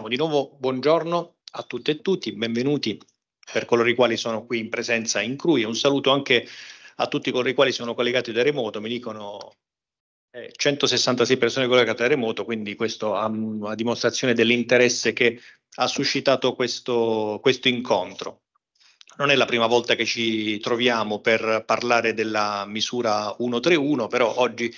Diciamo di nuovo buongiorno a tutte e tutti, benvenuti per coloro i quali sono qui in presenza in CRUI. Un saluto anche a tutti coloro i quali sono collegati da remoto, mi dicono eh, 166 persone collegate da remoto, quindi questo a, a dimostrazione dell'interesse che ha suscitato questo, questo incontro. Non è la prima volta che ci troviamo per parlare della misura 131, però oggi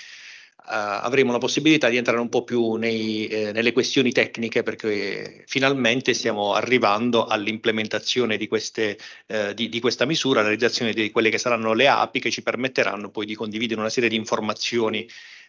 eh, avremo la possibilità di entrare un po' più nei, eh, nelle questioni tecniche perché finalmente stiamo arrivando all'implementazione di, queste, eh, di, di, questa misura, alla realizzazione di quelle che saranno le API che ci permetteranno poi di condividere una serie di informazioni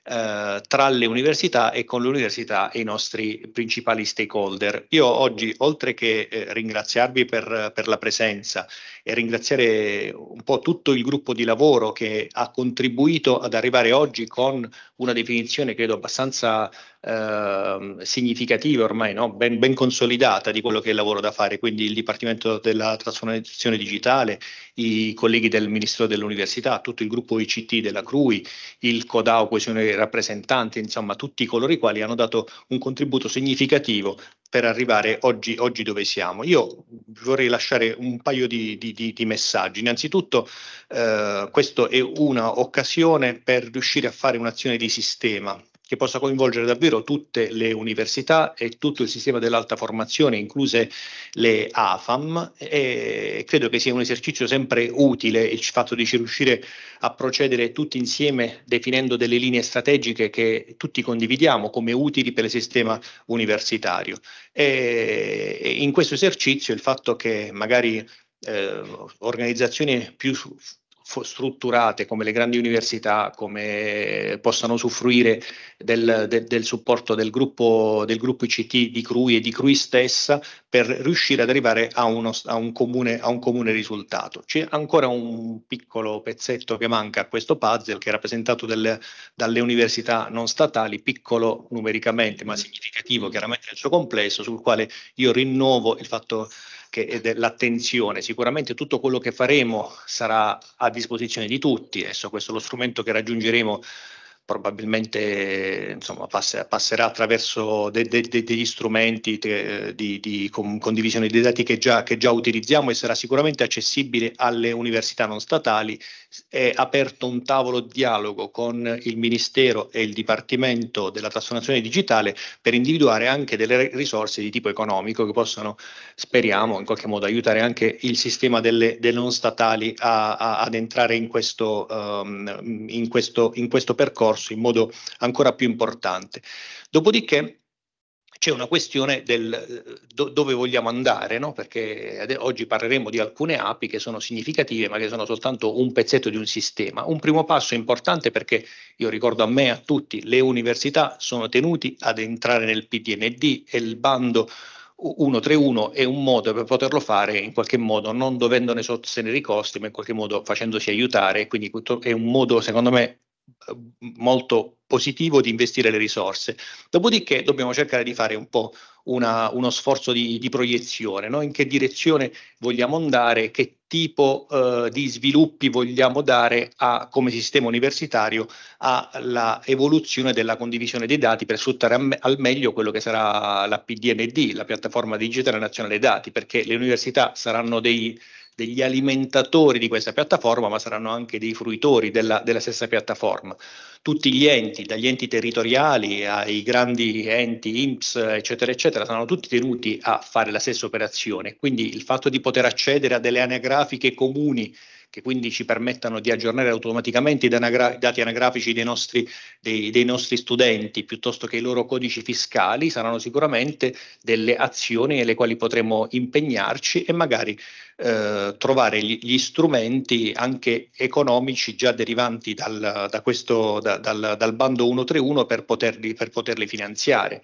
eh, tra le università e con le università e i nostri principali stakeholder. Io oggi, oltre che eh, ringraziarvi per, per, la presenza e ringraziare un po' tutto il gruppo di lavoro che ha contribuito ad arrivare oggi con una definizione credo abbastanza eh, significativa ormai, no? ben, ben consolidata di quello che è il lavoro da fare, quindi il Dipartimento della Trasformazione Digitale, i colleghi del Ministro dell'Università, tutto il gruppo ICT della CRUI, il CODAO Coesione rappresentanti, insomma tutti coloro i quali hanno dato un contributo significativo per arrivare oggi, oggi dove siamo. Io vorrei lasciare un paio di, di, di, di messaggi. Innanzitutto eh, questa è un'occasione per riuscire a fare un'azione di sistema che possa coinvolgere davvero tutte le università e tutto il sistema dell'alta formazione, incluse le AFAM, e credo che sia un esercizio sempre utile il fatto di riuscire a procedere tutti insieme definendo delle linee strategiche che tutti condividiamo come utili per il sistema universitario. E in questo esercizio il fatto che magari eh, organizzazioni più strutturate come le grandi università come possano usufruire del, del, del supporto del gruppo, del gruppo, ICT di CRUI e di CRUI stessa per riuscire ad arrivare a, uno, a, un, comune, a un, comune, risultato. C'è ancora un piccolo pezzetto che manca a questo puzzle che è rappresentato delle, dalle università non statali, piccolo numericamente ma significativo chiaramente nel suo complesso, sul quale io rinnovo il fatto che che, dell'attenzione. Sicuramente tutto quello che faremo sarà a disposizione di tutti. Adesso questo è lo strumento che raggiungeremo probabilmente insomma, passerà, passerà attraverso de, de, de, degli strumenti eh, di, di condivisione dei dati che già, che già, utilizziamo e sarà sicuramente accessibile alle università non statali. È aperto un tavolo dialogo con il Ministero e il Dipartimento della Trasformazione Digitale per individuare anche delle risorse di tipo economico che possano, speriamo, in qualche modo aiutare anche il sistema delle, delle non statali a, a, ad entrare in questo, um, in questo, in questo percorso corso in modo ancora più importante. Dopodiché c'è una questione del eh, do, dove vogliamo andare, no? perché oggi parleremo di alcune api che sono significative ma che sono soltanto un pezzetto di un sistema. Un primo passo importante perché io ricordo a me e a tutti, le università sono tenute ad entrare nel PDND e il bando 131 è un modo per poterlo fare in qualche modo non dovendone sostenere i costi ma in qualche modo facendosi aiutare, quindi è un modo secondo me Ehm, molto positivo di investire le risorse. Dopodiché dobbiamo cercare di fare un po' una, uno sforzo di, di proiezione, no? in che direzione vogliamo andare, che tipo eh, di sviluppi vogliamo dare a, come sistema universitario alla evoluzione della condivisione dei dati per sfruttare me- al meglio quello che sarà la PDND, la piattaforma digitale nazionale dei dati, perché le università saranno dei degli alimentatori di questa piattaforma, ma saranno anche dei fruitori della, della stessa piattaforma. Tutti gli enti, dagli enti territoriali ai grandi enti IMSS, eccetera, eccetera, saranno tutti tenuti a fare la stessa operazione. Quindi il fatto di poter accedere a delle anagrafiche comuni che quindi ci permettano di aggiornare automaticamente i dati anagrafici dei nostri, dei, dei nostri, studenti piuttosto che i loro codici fiscali, saranno sicuramente delle azioni nelle quali potremo impegnarci e magari eh, trovare gli, gli, strumenti anche economici già derivanti dal, da questo, da, dal, dal bando 131 per poterli, per poterli finanziare.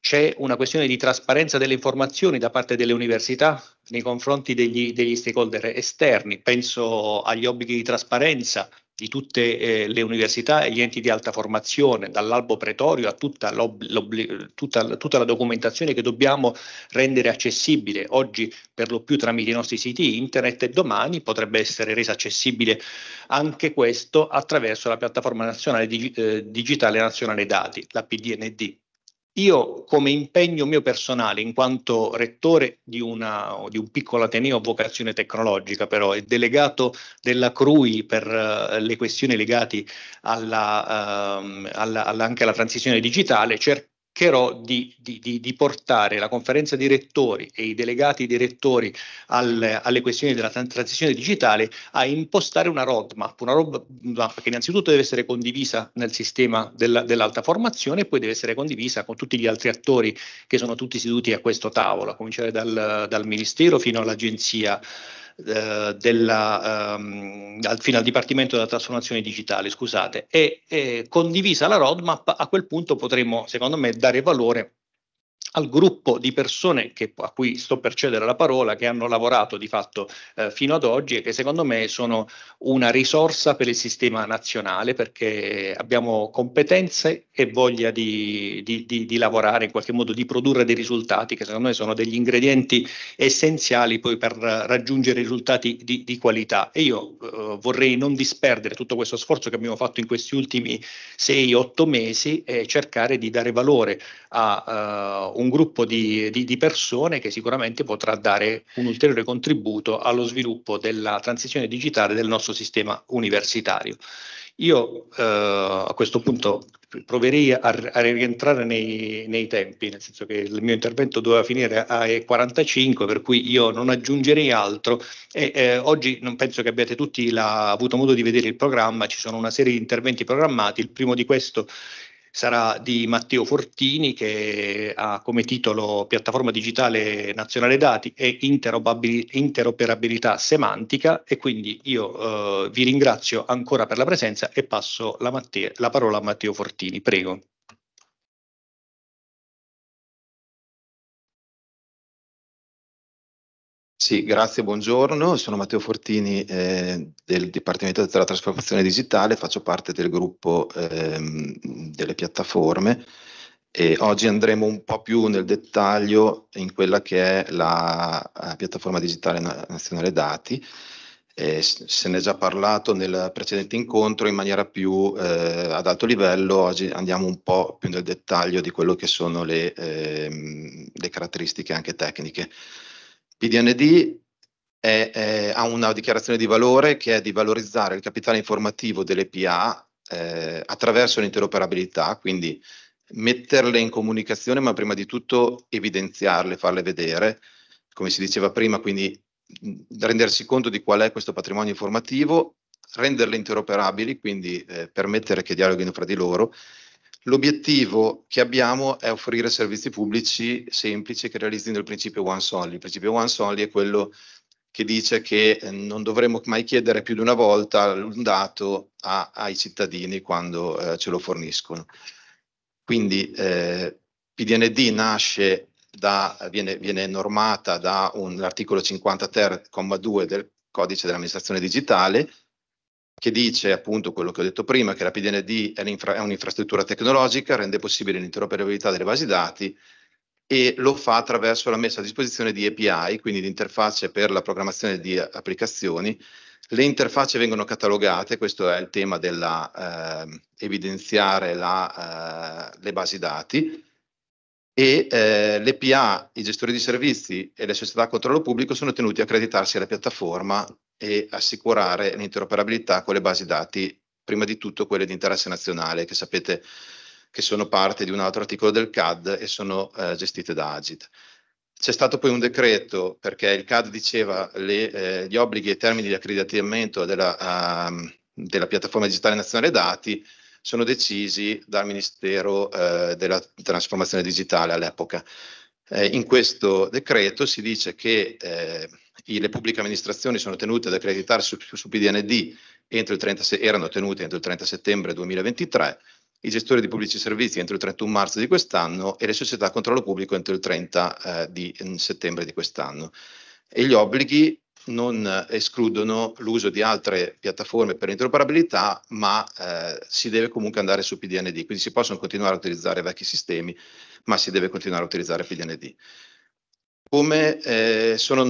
C'è una questione di trasparenza delle informazioni da parte delle università nei confronti degli, degli stakeholder esterni, penso agli obblighi di trasparenza di tutte eh, le università e gli enti di alta formazione, dall'albo pretorio a tutta, tutta, tutta, la documentazione che dobbiamo rendere accessibile oggi per lo più tramite i nostri siti internet e domani potrebbe essere resa accessibile anche questo attraverso la piattaforma nazionale di, eh, digitale nazionale dati, la PDND. Io come impegno mio personale, in quanto rettore di, una, di un piccolo ateneo a vocazione tecnologica, però e delegato della CRUI per uh, le questioni legate alla, uh, alla, alla, anche alla transizione digitale, cerco cercherò di, di, di, di, portare la conferenza di rettori e i delegati direttori al, alle questioni della transizione digitale a impostare una roadmap, una roadmap che innanzitutto deve essere condivisa nel sistema del, dell'alta formazione e poi deve essere condivisa con tutti gli altri attori che sono tutti seduti a questo tavolo, a cominciare dal, dal Ministero fino all'Agenzia eh, della, ehm, fino al Dipartimento della Trasformazione Digitale, scusate, e, e condivisa la roadmap, a quel punto potremo, secondo me, dare valore al gruppo di persone che, a cui sto per cedere la parola, che hanno lavorato di fatto eh, fino ad oggi e che secondo me sono una risorsa per il sistema nazionale perché abbiamo competenze e voglia di, di, di, di, lavorare, in qualche modo di produrre dei risultati che secondo me sono degli ingredienti essenziali poi per raggiungere risultati di, qualità. E io eh, vorrei non disperdere tutto questo sforzo che abbiamo fatto in questi ultimi 6-8 mesi e cercare di dare valore a uh, un gruppo di, di, di, persone che sicuramente potrà dare un ulteriore contributo allo sviluppo della transizione digitale del nostro sistema universitario. Io eh, a questo punto proverei a, a rientrare nei, nei, tempi, nel senso che il mio intervento doveva finire alle 45, per cui io non aggiungerei altro. E, eh, oggi non penso che abbiate tutti la, avuto modo di vedere il programma, ci sono una serie di interventi programmati, il primo di questo sarà di Matteo Fortini che ha come titolo Piattaforma digitale nazionale dati e interoperabilità semantica e quindi io eh, vi ringrazio ancora per la presenza e passo la, Matteo, la parola a Matteo Fortini, prego. Sì, grazie, buongiorno. Sono Matteo Fortini eh, del Dipartimento della Trasformazione Digitale, faccio parte del gruppo ehm, delle piattaforme e oggi andremo un po' più nel dettaglio in quella che è la, la piattaforma digitale nazionale dati. Eh, se ne è già parlato nel precedente incontro in maniera più eh, ad alto livello, oggi andiamo un po' più nel dettaglio di quello che sono le, ehm, le caratteristiche anche tecniche. PDND è, è, ha una dichiarazione di valore che è di valorizzare il capitale informativo delle PA eh, attraverso l'interoperabilità, quindi metterle in comunicazione, ma prima di tutto evidenziarle, farle vedere, come si diceva prima, quindi rendersi conto di qual è questo patrimonio informativo, renderle interoperabili, quindi eh, permettere che dialoghino fra di loro L'obiettivo che abbiamo è offrire servizi pubblici semplici che realizzino il principio one only. Il principio one only è quello che dice che eh, non dovremo mai chiedere più di una volta un dato a, ai cittadini quando eh, ce lo forniscono. Quindi eh, PDND nasce da, viene, viene normata dall'articolo 50 ter, comma 2 del codice dell'amministrazione digitale che dice appunto quello che ho detto prima, che la PDND è, è un'infrastruttura tecnologica, rende possibile l'interoperabilità delle basi dati e lo fa attraverso la messa a disposizione di API, quindi di interfacce per la programmazione di applicazioni. Le interfacce vengono catalogate, questo è il tema dell'evidenziare ehm, eh, eh, le basi dati, e eh, le PA, i gestori di servizi e le società a controllo pubblico sono tenuti a accreditarsi alla piattaforma e assicurare l'interoperabilità con le basi dati, prima di tutto quelle di interesse nazionale, che sapete che sono parte di un altro articolo del CAD e sono eh, gestite da Agit. C'è stato poi un decreto perché il CAD diceva che eh, gli obblighi e i termini di accreditamento della, uh, della piattaforma digitale nazionale dati, sono decisi dal Ministero eh, della Trasformazione Digitale all'epoca. Eh, in questo decreto si dice che eh, le pubbliche amministrazioni sono tenute ad accreditare su, su PDND entro il 30, erano tenute entro il 30 settembre 2023, i gestori di pubblici servizi entro il 31 marzo di quest'anno e le società a controllo pubblico entro il 30 eh, di mm, settembre di quest'anno. E gli obblighi non escludono l'uso di altre piattaforme per interoperabilità, ma eh, si deve comunque andare su PDND, quindi si possono continuare a utilizzare vecchi sistemi, ma si deve continuare a utilizzare PDND. Come, eh, sono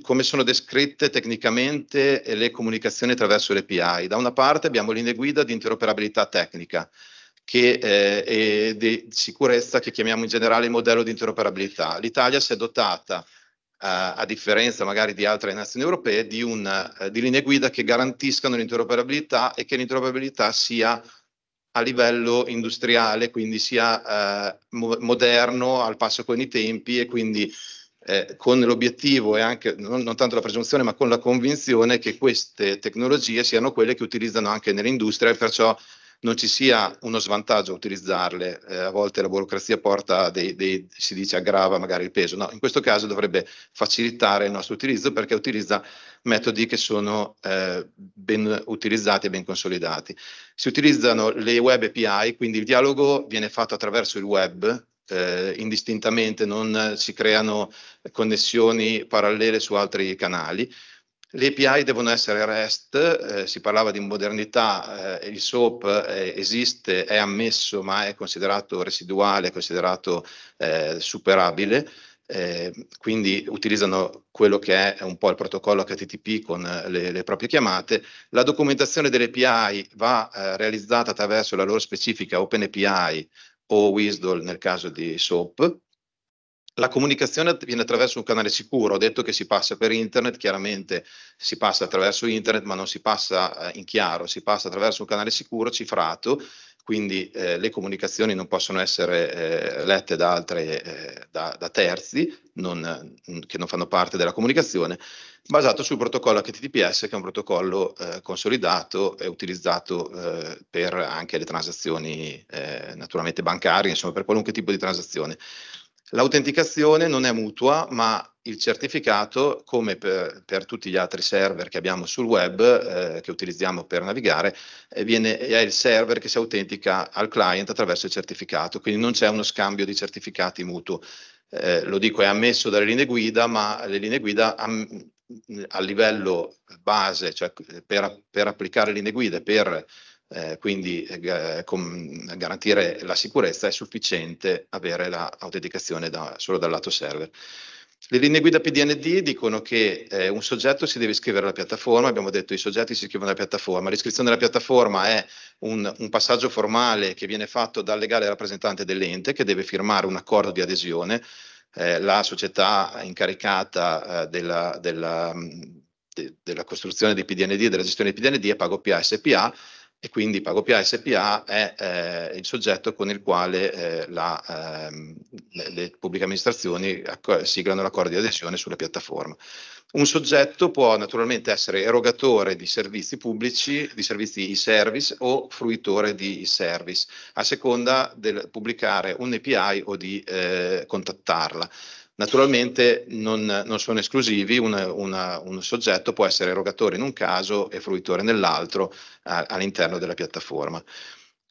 come, sono descritte tecnicamente le comunicazioni attraverso le API? Da una parte abbiamo linee guida di interoperabilità tecnica che, eh, e di sicurezza che chiamiamo in generale il modello di interoperabilità. L'Italia si è dotata eh, a differenza magari di altre nazioni europee, di, una, eh, di linee guida che garantiscano l'interoperabilità e che l'interoperabilità sia a livello industriale, quindi sia eh, moderno, al passo con i tempi e quindi eh, con l'obiettivo e anche non, non, tanto la presunzione ma con la convinzione che queste tecnologie siano quelle che utilizzano anche nell'industria e perciò non ci sia uno svantaggio a utilizzarle, eh, a volte la burocrazia porta dei, dei, si dice aggrava magari il peso, no, in questo caso dovrebbe facilitare il nostro utilizzo perché utilizza metodi che sono eh, ben utilizzati e ben consolidati. Si utilizzano le web API, quindi il dialogo viene fatto attraverso il web, eh, indistintamente, non si creano connessioni parallele su altri canali le API devono essere REST, eh, si parlava di modernità, eh, il SOAP eh, esiste, è ammesso ma è considerato residuale, è considerato eh, superabile, eh, quindi utilizzano quello che è un po' il protocollo HTTP con eh, le, le proprie chiamate. La documentazione delle API va realizzata attraverso la loro specifica OpenAPI o WSDL nel caso di SOAP, la comunicazione viene attraverso un canale sicuro, ho detto che si passa per internet, chiaramente si passa attraverso internet ma non si passa eh, in chiaro, si passa attraverso un canale sicuro, cifrato, quindi eh, le comunicazioni non possono essere eh, lette da, altre, eh, da, da terzi non, mm, che non fanno parte della comunicazione, basato sul protocollo HTTPS che è un protocollo eh, consolidato e utilizzato eh, per anche le transazioni naturalmente bancarie, insomma per qualunque tipo di transazione. L'autenticazione non è mutua, ma il certificato, come per, per, tutti gli altri server che abbiamo sul web, eh, che utilizziamo per navigare, eh, viene, è il server che si autentica al client attraverso il certificato, quindi non c'è uno scambio di certificati mutuo. Eh, lo dico, è ammesso dalle linee guida, ma le linee guida a livello base, cioè per, per applicare linee guida, per eh, quindi eh, eh, com- garantire la sicurezza è sufficiente avere l'autenticazione da, solo dal lato server. Le linee guida PDND dicono che eh, un soggetto si deve iscrivere alla piattaforma, abbiamo detto i soggetti si iscrivono alla piattaforma, l'iscrizione alla piattaforma è un, un passaggio formale che viene fatto dal legale rappresentante dell'ente che deve firmare un accordo di adesione, eh, la società incaricata della, della, mm, de, della costruzione di PDND e della gestione di PDND è PagoPA SPA e quindi Paropia SPA è eh, il soggetto con il quale eh, la, ehm, le, pubbliche amministrazioni siglano l'accordo di adesione sulla piattaforma. Un soggetto può naturalmente essere erogatore di servizi pubblici, di servizi e-service o fruitore di e-service, a seconda del pubblicare un API o di eh, contattarla. Naturalmente non, non sono esclusivi, una, una, un soggetto può essere erogatore in un caso e fruitore nell'altro a, all'interno della piattaforma.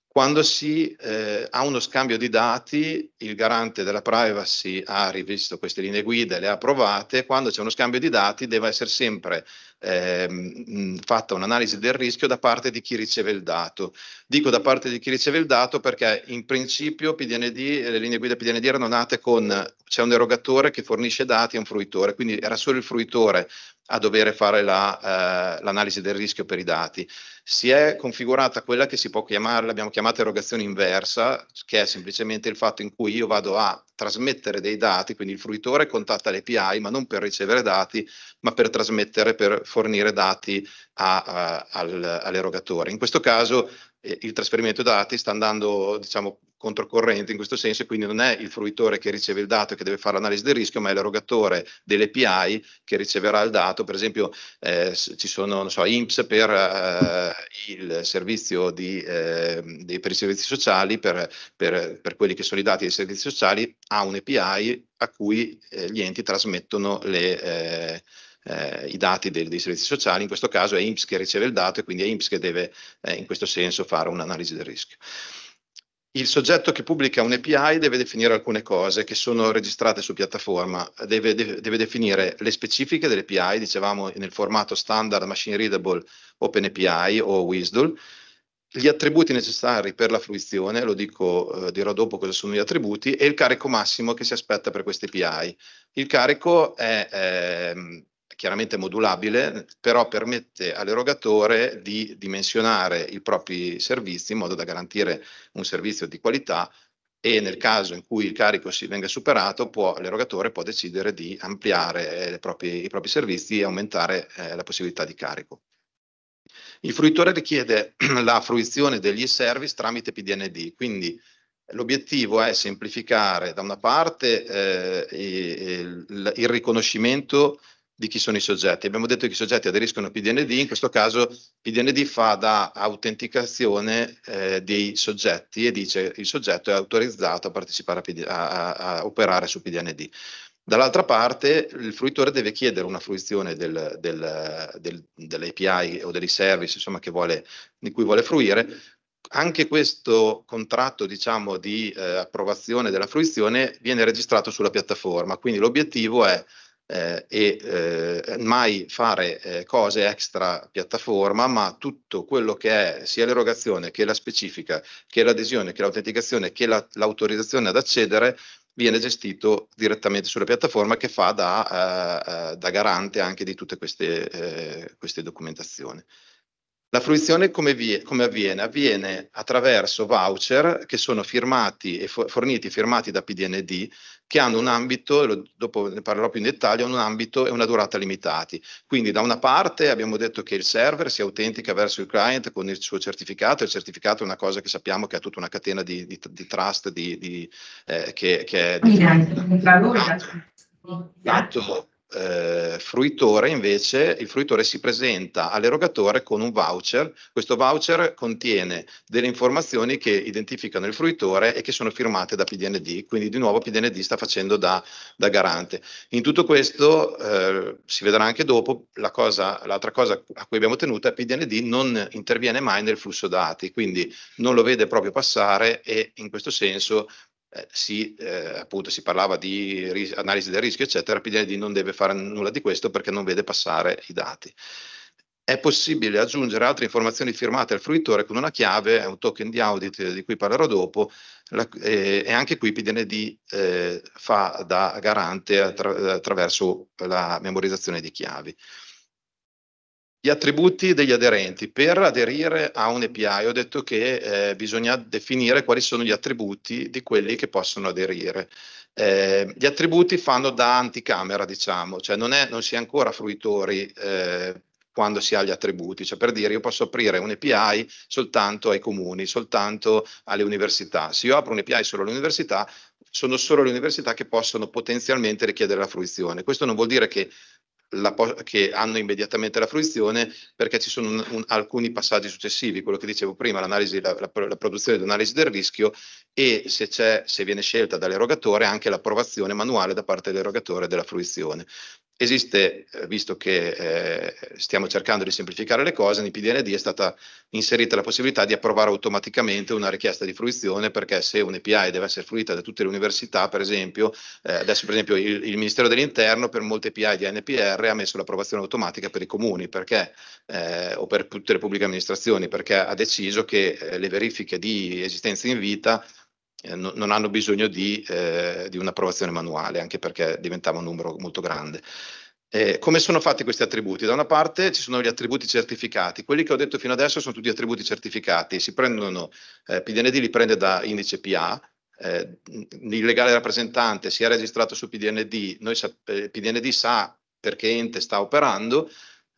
Quando si eh, ha uno scambio di dati, il garante della privacy ha rivisto queste linee guida e le ha approvate, quando c'è uno scambio di dati deve essere sempre ehm, fatta un'analisi del rischio da parte di chi riceve il dato. Dico da parte di chi riceve il dato perché in principio PDND, le linee guida PDND erano nate con c'è un erogatore che fornisce dati a un fruitore, quindi era solo il fruitore a dover fare la, eh, l'analisi del rischio per i dati. Si è configurata quella che si può chiamare, l'abbiamo chiamata erogazione inversa, che è semplicemente il fatto in cui io vado a trasmettere dei dati, quindi il fruitore contatta l'API, ma non per ricevere dati, ma per trasmettere per fornire dati a, a, al, all'erogatore. In questo caso eh, il trasferimento dati sta andando diciamo, controcorrente in questo senso, e quindi non è il fruitore che riceve il dato e che deve fare l'analisi del rischio, ma è l'erogatore dell'API che riceverà il dato. Per esempio eh, ci sono so, IMSS per, eh, il servizio di, eh, dei, per i servizi sociali, per, per, per, quelli che sono i dati dei servizi sociali, ha un'API a cui eh, gli enti trasmettono le eh, eh, i dati dei, dei, servizi sociali, in questo caso è IMSS che riceve il dato e quindi è IMSS che deve eh, in questo senso fare un'analisi del rischio. Il soggetto che pubblica un API deve definire alcune cose che sono registrate su piattaforma, deve, deve, deve definire le specifiche dell'API, dicevamo nel formato standard machine readable OpenAPI o WSDL, gli attributi necessari per la fruizione, lo dico, eh, dirò dopo cosa sono gli attributi, e il carico massimo che si aspetta per queste API. Il carico è, eh, chiaramente modulabile, però permette all'erogatore di dimensionare i propri servizi in modo da garantire un servizio di qualità e nel caso in cui il carico si venga superato l'erogatore può decidere di ampliare eh, proprie, i propri servizi e aumentare eh, la possibilità di carico. Il fruitore richiede la fruizione degli service tramite PDND, quindi l'obiettivo è semplificare da una parte eh, il, il riconoscimento di chi sono i soggetti. Abbiamo detto che i soggetti aderiscono a PDND, in questo caso PDND fa da autenticazione eh, dei soggetti e dice il soggetto è autorizzato a partecipare a, PD, a, a operare su PDND. Dall'altra parte il fruitore deve chiedere una fruizione del, del, del, dell'API o dei service insomma, vuole, di cui vuole fruire. Anche questo contratto diciamo, di eh, approvazione della fruizione viene registrato sulla piattaforma, quindi l'obiettivo è eh, e eh, mai fare eh, cose extra piattaforma, ma tutto quello che è sia l'erogazione che la specifica, che l'adesione, che l'autenticazione, che la, l'autorizzazione ad accedere viene gestito direttamente sulla piattaforma che fa da, eh, eh, da garante anche di tutte queste, eh, queste documentazioni. La fruizione come, vie, come, avviene? Avviene attraverso voucher che sono firmati e forniti firmati da PDND che hanno un ambito, dopo ne parlerò più in dettaglio, hanno un ambito e una durata limitati. Quindi da una parte abbiamo detto che il server si autentica verso il client con il suo certificato, il certificato è una cosa che sappiamo che ha tutta una catena di, di, di trust di, eh, che, che, è... Quindi anche tra loro... Esatto, eh, fruitore invece il fruitore si presenta all'erogatore con un voucher, questo voucher contiene delle informazioni che identificano il fruitore e che sono firmate da PDND, quindi di nuovo PDND sta facendo da, da garante. In tutto questo eh, si vedrà anche dopo, la cosa, l'altra cosa a cui abbiamo tenuto è che PDND non interviene mai nel flusso dati, quindi non lo vede proprio passare e in questo senso eh, si, eh, appunto, si, parlava di ris- analisi del rischio, eccetera, PDID non deve fare nulla di questo perché non vede passare i dati. È possibile aggiungere altre informazioni firmate al fruitore con una chiave, è un token di audit di cui parlerò dopo, la, eh, e anche qui PDND eh, fa da garante attra- attraverso la memorizzazione di chiavi gli attributi degli aderenti. Per aderire a un API ho detto che eh, bisogna definire quali sono gli attributi di quelli che possono aderire. Eh, gli attributi fanno da anticamera, diciamo, cioè non, è, non si è ancora fruitori eh, quando si ha gli attributi, cioè per dire io posso aprire un API soltanto ai comuni, soltanto alle università. Se io apro un API solo alle università, sono solo le università che possono potenzialmente richiedere la fruizione. Questo non vuol dire che la, che hanno immediatamente la fruizione perché ci sono un, un, alcuni passaggi successivi, quello che dicevo prima, l'analisi, la, la, la produzione di un'analisi del rischio e se, se viene scelta dall'erogatore anche l'approvazione manuale da parte dell'erogatore della fruizione. Esiste, eh, visto che eh, stiamo cercando di semplificare le cose, nel PDND è stata inserita la possibilità di approvare automaticamente una richiesta di fruizione, perché se un'API deve essere fruita da tutte le università, per esempio, eh, adesso per esempio il, il, Ministero dell'Interno per molte API di NPR ha messo l'approvazione automatica per i comuni perché, eh, o per tutte le pubbliche amministrazioni, perché ha deciso che eh, le verifiche di esistenza in vita eh, non hanno bisogno di, eh, di un'approvazione manuale, anche perché diventava un numero molto grande. Eh, come sono fatti questi attributi? Da una parte ci sono gli attributi certificati, quelli che ho detto fino adesso sono tutti attributi certificati, si prendono, eh, PDND li prende da indice PA, eh, il legale rappresentante si è registrato su PDND, noi, eh, PDND sa perché ente sta operando,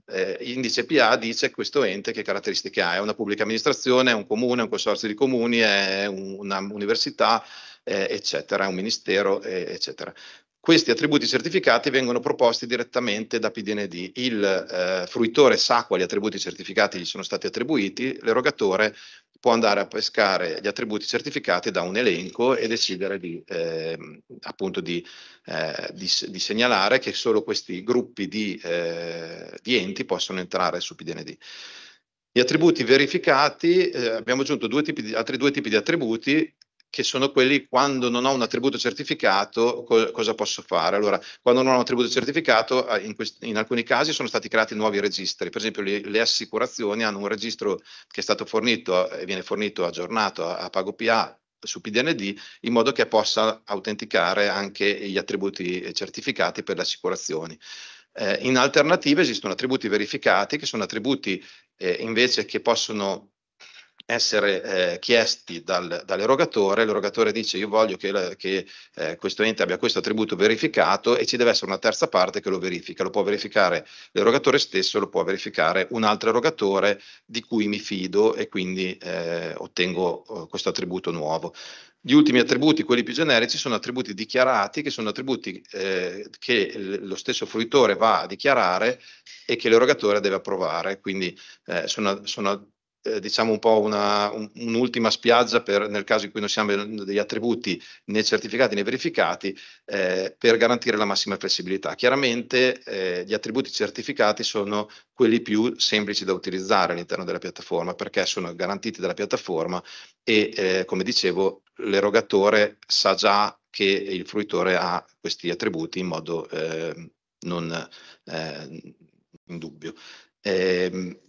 eh, indice PA dice questo ente che caratteristiche ha, è una pubblica amministrazione, è un comune, è un consorzio di comuni, è un'università, un, eh, eccetera, è un ministero, eh, eccetera. Questi attributi certificati vengono proposti direttamente da PDND. Il eh, fruitore sa quali attributi certificati gli sono stati attribuiti, l'erogatore può andare a pescare gli attributi certificati da un elenco e decidere di, eh, appunto di, eh, di, di, segnalare che solo questi gruppi di, eh, di enti possono entrare su PDND. Gli attributi verificati, eh, abbiamo aggiunto due di, altri due tipi di attributi che sono quelli quando non ho un attributo certificato co cosa posso fare. Allora, quando non ho un attributo certificato, eh, in, in alcuni casi sono stati creati nuovi registri, per esempio le, le, assicurazioni hanno un registro che è stato fornito e eh, viene fornito aggiornato a, a PagoPA su PDND in modo che possa autenticare anche gli attributi certificati per le assicurazioni. Eh, in alternativa esistono attributi verificati che sono attributi eh, invece che possono essere eh, chiesti dal, dall'erogatore, l'erogatore dice io voglio che, che eh, questo ente abbia questo attributo verificato e ci deve essere una terza parte che lo verifica, lo può verificare l'erogatore stesso, lo può verificare un altro erogatore di cui mi fido e quindi eh, ottengo eh, questo attributo nuovo. Gli ultimi attributi, quelli più generici, sono attributi dichiarati, che sono attributi eh, che lo stesso fruitore va a dichiarare e che l'erogatore deve approvare, quindi eh, sono, sono eh, diciamo un po' una, un, un'ultima spiaggia per, nel caso in cui non siamo degli attributi né certificati né verificati eh, per garantire la massima flessibilità. Chiaramente eh, gli attributi certificati sono quelli più semplici da utilizzare all'interno della piattaforma perché sono garantiti dalla piattaforma e eh, come dicevo l'erogatore sa già che il fruitore ha questi attributi in modo eh, non in dubbio. Eh,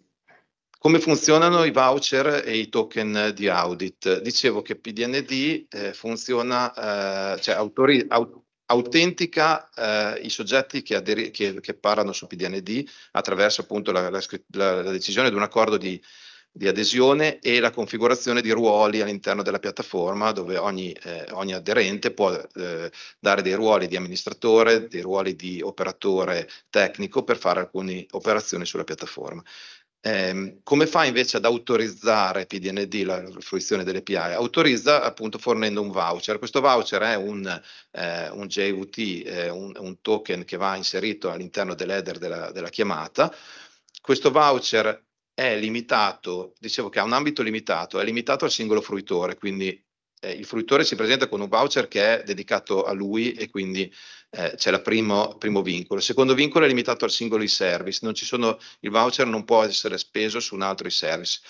come funzionano i voucher e i token di audit? Dicevo che PDND eh, funziona, eh, cioè autori, aut autentica eh, i soggetti che, che, che, parlano su PDND attraverso appunto la, la, la, la decisione di un accordo di, di, adesione e la configurazione di ruoli all'interno della piattaforma dove ogni, eh, ogni aderente può eh, dare dei ruoli di amministratore, dei ruoli di operatore tecnico per fare alcune operazioni sulla piattaforma. Ehm, come fa invece ad autorizzare PDND la fruizione delle PI? Autorizza appunto fornendo un voucher. Questo voucher è un, eh, un JVT, eh, un, un, token che va inserito all'interno dell'header della, della chiamata. Questo voucher è limitato, dicevo che ha un ambito limitato, è limitato al singolo fruitore, quindi eh, il fruitore si presenta con un voucher che è dedicato a lui e quindi eh, c'è il primo, primo, vincolo. Il secondo vincolo è limitato al singolo e-service, sono, il voucher non può essere speso su un altro service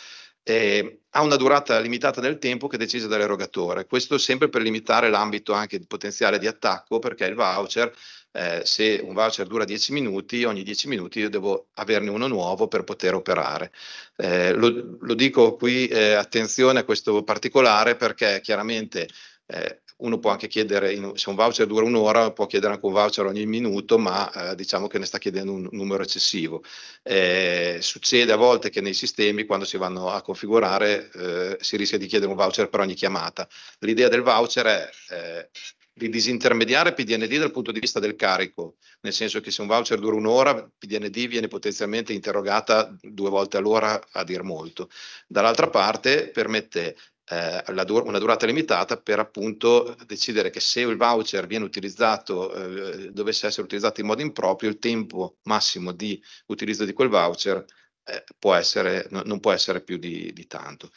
Eh, ha una durata limitata nel tempo che è decisa dall'erogatore. Questo sempre per limitare l'ambito anche di potenziale di attacco, perché il voucher, eh, se un voucher dura 10 minuti, ogni 10 minuti io devo averne uno nuovo per poter operare. Eh, lo, lo, dico qui, eh, attenzione a questo particolare perché chiaramente eh, uno può anche chiedere, se un voucher dura un'ora, può chiedere anche un voucher ogni minuto, ma eh, diciamo che ne sta chiedendo un numero eccessivo. Eh, succede a volte che nei sistemi, quando si vanno a configurare, eh, si rischia di chiedere un voucher per ogni chiamata. L'idea del voucher è eh, di disintermediare PDND dal punto di vista del carico, nel senso che se un voucher dura un'ora, PDND viene potenzialmente interrogata due volte all'ora a dir molto. Dall'altra parte permette eh, dur- una durata limitata per appunto decidere che se il voucher viene utilizzato, eh, dovesse essere utilizzato in modo improprio, il tempo massimo di utilizzo di quel voucher eh, può essere, no, non può essere più di, di tanto.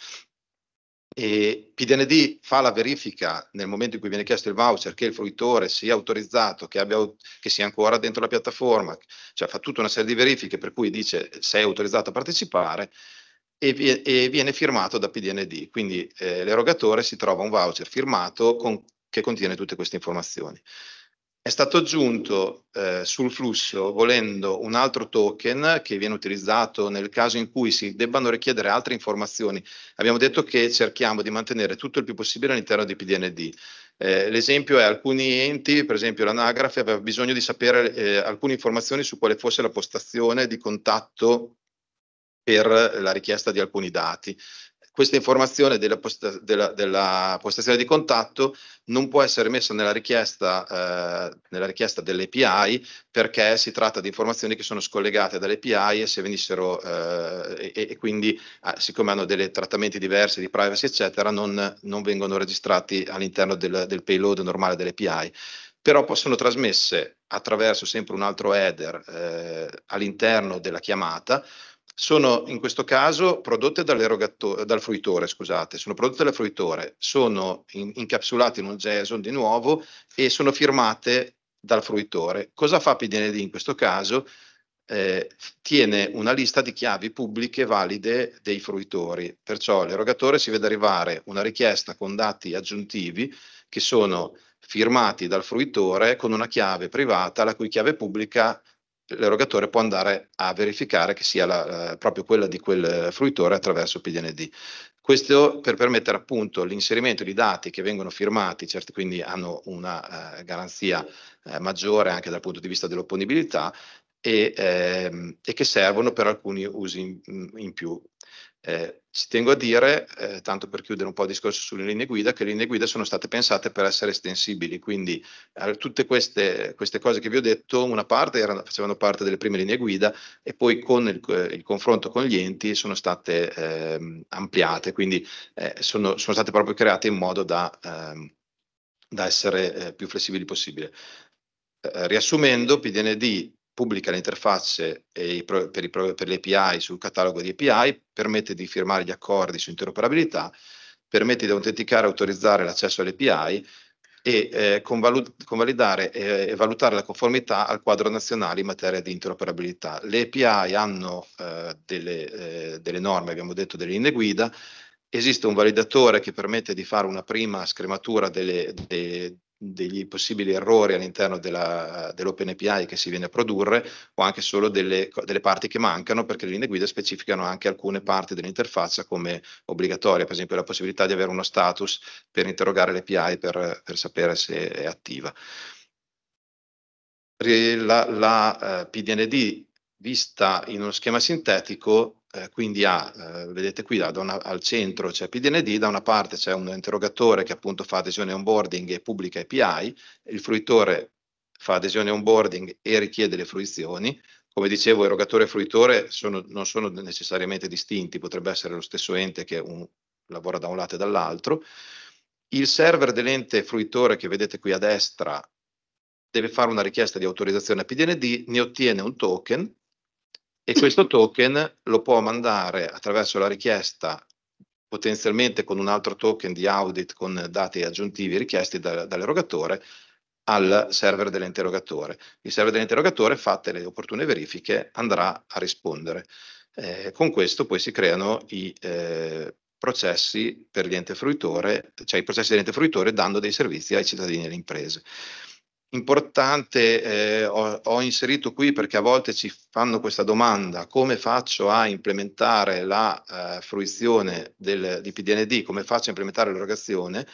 E PDND fa la verifica nel momento in cui viene chiesto il voucher che il fruitore sia autorizzato, che, abbia, che, sia ancora dentro la piattaforma, cioè fa tutta una serie di verifiche per cui dice sei autorizzato a partecipare e, e viene firmato da PDND, quindi eh, l'erogatore si trova un voucher firmato con, che contiene tutte queste informazioni. È stato aggiunto eh, sul flusso, volendo, un altro token che viene utilizzato nel caso in cui si debbano richiedere altre informazioni. Abbiamo detto che cerchiamo di mantenere tutto il più possibile all'interno di PDND. Eh, l'esempio è alcuni enti, per esempio l'anagrafe, aveva bisogno di sapere eh, alcune informazioni su quale fosse la postazione di contatto per la richiesta di alcuni dati. Questa informazione della, posta, della, della postazione di contatto non può essere messa nella richiesta, eh, richiesta dell'API perché si tratta di informazioni che sono scollegate dall'API e se venissero eh, e, e, quindi eh, siccome hanno dei trattamenti diversi di privacy eccetera non, non vengono registrati all'interno del, del payload normale dell'API però possono trasmesse attraverso sempre un altro header eh, all'interno della chiamata sono in questo caso prodotte dal fruitore, scusate, sono prodotte dal fruitore, sono in, incapsulate in un JSON di nuovo e sono firmate dal fruitore. Cosa fa PDND in questo caso? Eh, tiene una lista di chiavi pubbliche valide dei fruitori, perciò l'erogatore si vede arrivare una richiesta con dati aggiuntivi che sono firmati dal fruitore con una chiave privata la cui chiave pubblica l'erogatore può andare a verificare che sia la, proprio quella di quel eh, fruitore attraverso PDND. Questo per permettere appunto l'inserimento di dati che vengono firmati, certo, quindi hanno una eh, garanzia eh, maggiore anche dal punto di vista dell'opponibilità e, ehm, e, che servono per alcuni usi in, in più. Eh, ci tengo a dire, eh, tanto per chiudere un po' il discorso sulle linee guida, che le linee guida sono state pensate per essere estensibili, quindi eh, tutte queste, queste, cose che vi ho detto, una parte erano, facevano parte delle prime linee guida e poi con il, il confronto con gli enti sono state ehm, ampliate, quindi eh, sono, sono, state proprio create in modo da, ehm, da essere eh, più flessibili possibile. Eh, riassumendo, PDND pubblica le interfacce i pro, per, i pro, per, le API sul catalogo di API, permette di firmare gli accordi su interoperabilità, permette di autenticare e autorizzare l'accesso alle API e eh, convalidare e, eh, e, valutare la conformità al quadro nazionale in materia di interoperabilità. Le API hanno eh, delle, eh, delle norme, abbiamo detto, delle linee guida, esiste un validatore che permette di fare una prima scrematura delle, de, degli possibili errori all'interno dell'OpenAPI dell che si viene a produrre o anche solo delle, delle, parti che mancano perché le linee guida specificano anche alcune parti dell'interfaccia come obbligatoria, per esempio la possibilità di avere uno status per interrogare l'API per, per sapere se è attiva. La, la eh, PDND vista in uno schema sintetico eh, quindi ha, eh, vedete qui, una, al centro c'è PDND, da una parte c'è un interrogatore che appunto fa adesione onboarding e pubblica API, il fruitore fa adesione onboarding e richiede le fruizioni, come dicevo, erogatore e fruitore sono, non sono necessariamente distinti, potrebbe essere lo stesso ente che un, lavora da un lato e dall'altro. Il server dell'ente fruitore che vedete qui a destra deve fare una richiesta di autorizzazione a PDND, ne ottiene un token e questo token lo può mandare attraverso la richiesta potenzialmente con un altro token di audit con dati aggiuntivi richiesti da, dall'erogatore al server dell'interrogatore. Il server dell'interrogatore, fatte le opportune verifiche, andrà a rispondere. Eh, con questo poi si creano i eh, processi per l'ente fruitore, cioè i processi dell'ente fruitore dando dei servizi ai cittadini e alle imprese importante eh, ho, ho, inserito qui perché a volte ci fanno questa domanda, come faccio a implementare la eh, fruizione del, di PDND, come faccio a implementare l'erogazione,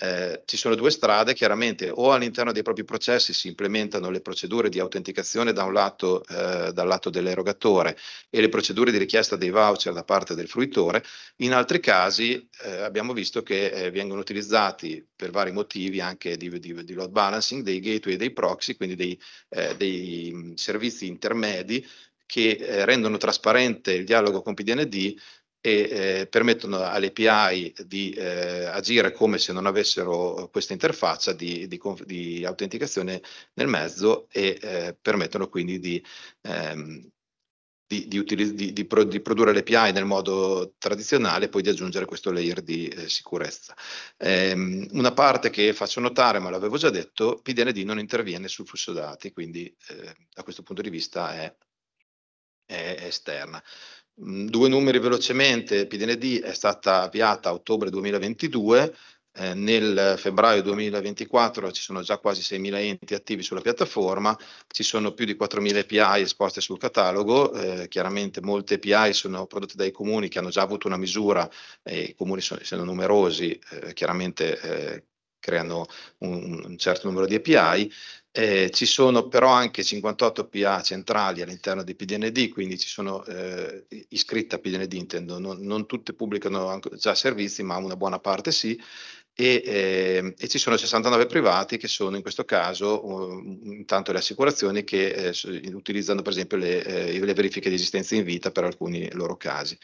eh, ci sono due strade, chiaramente o all'interno dei propri processi si implementano le procedure di autenticazione da lato, eh, dal lato dell'erogatore e le procedure di richiesta dei voucher da parte del fruitore, in altri casi eh, abbiamo visto che eh, vengono utilizzati per vari motivi anche di, di, di load balancing, dei gateway e dei proxy, quindi dei, eh, dei mm, servizi intermedi che eh, rendono trasparente il dialogo con PDND e eh, permettono API di eh, agire come se non avessero questa interfaccia di, di, di autenticazione nel mezzo e eh, permettono quindi di, ehm, di pro produrre l'API nel modo tradizionale e poi di aggiungere questo layer di eh, sicurezza. Ehm, una parte che faccio notare, ma l'avevo già detto, PDND non interviene sul flusso dati, quindi eh, da questo punto di vista è, è esterna. Mm, due numeri velocemente, PDND è stata avviata a ottobre 2022, eh, nel febbraio 2024 ci sono già quasi 6.000 enti attivi sulla piattaforma, ci sono più di 4.000 API esposte sul catalogo, eh, chiaramente molte API sono prodotte dai comuni che hanno già avuto una misura e i comuni sono, sono numerosi, eh, chiaramente eh, creano un, un, certo numero di API eh, ci sono però anche 58 PA centrali all'interno di PDND, quindi ci sono eh, iscritte a PDND, intendo, non, non, tutte pubblicano già servizi, ma una buona parte sì, e, eh, e ci sono 69 privati che sono in questo caso um, intanto le assicurazioni che eh, utilizzano per esempio le, eh, le, verifiche di esistenza in vita per alcuni loro casi.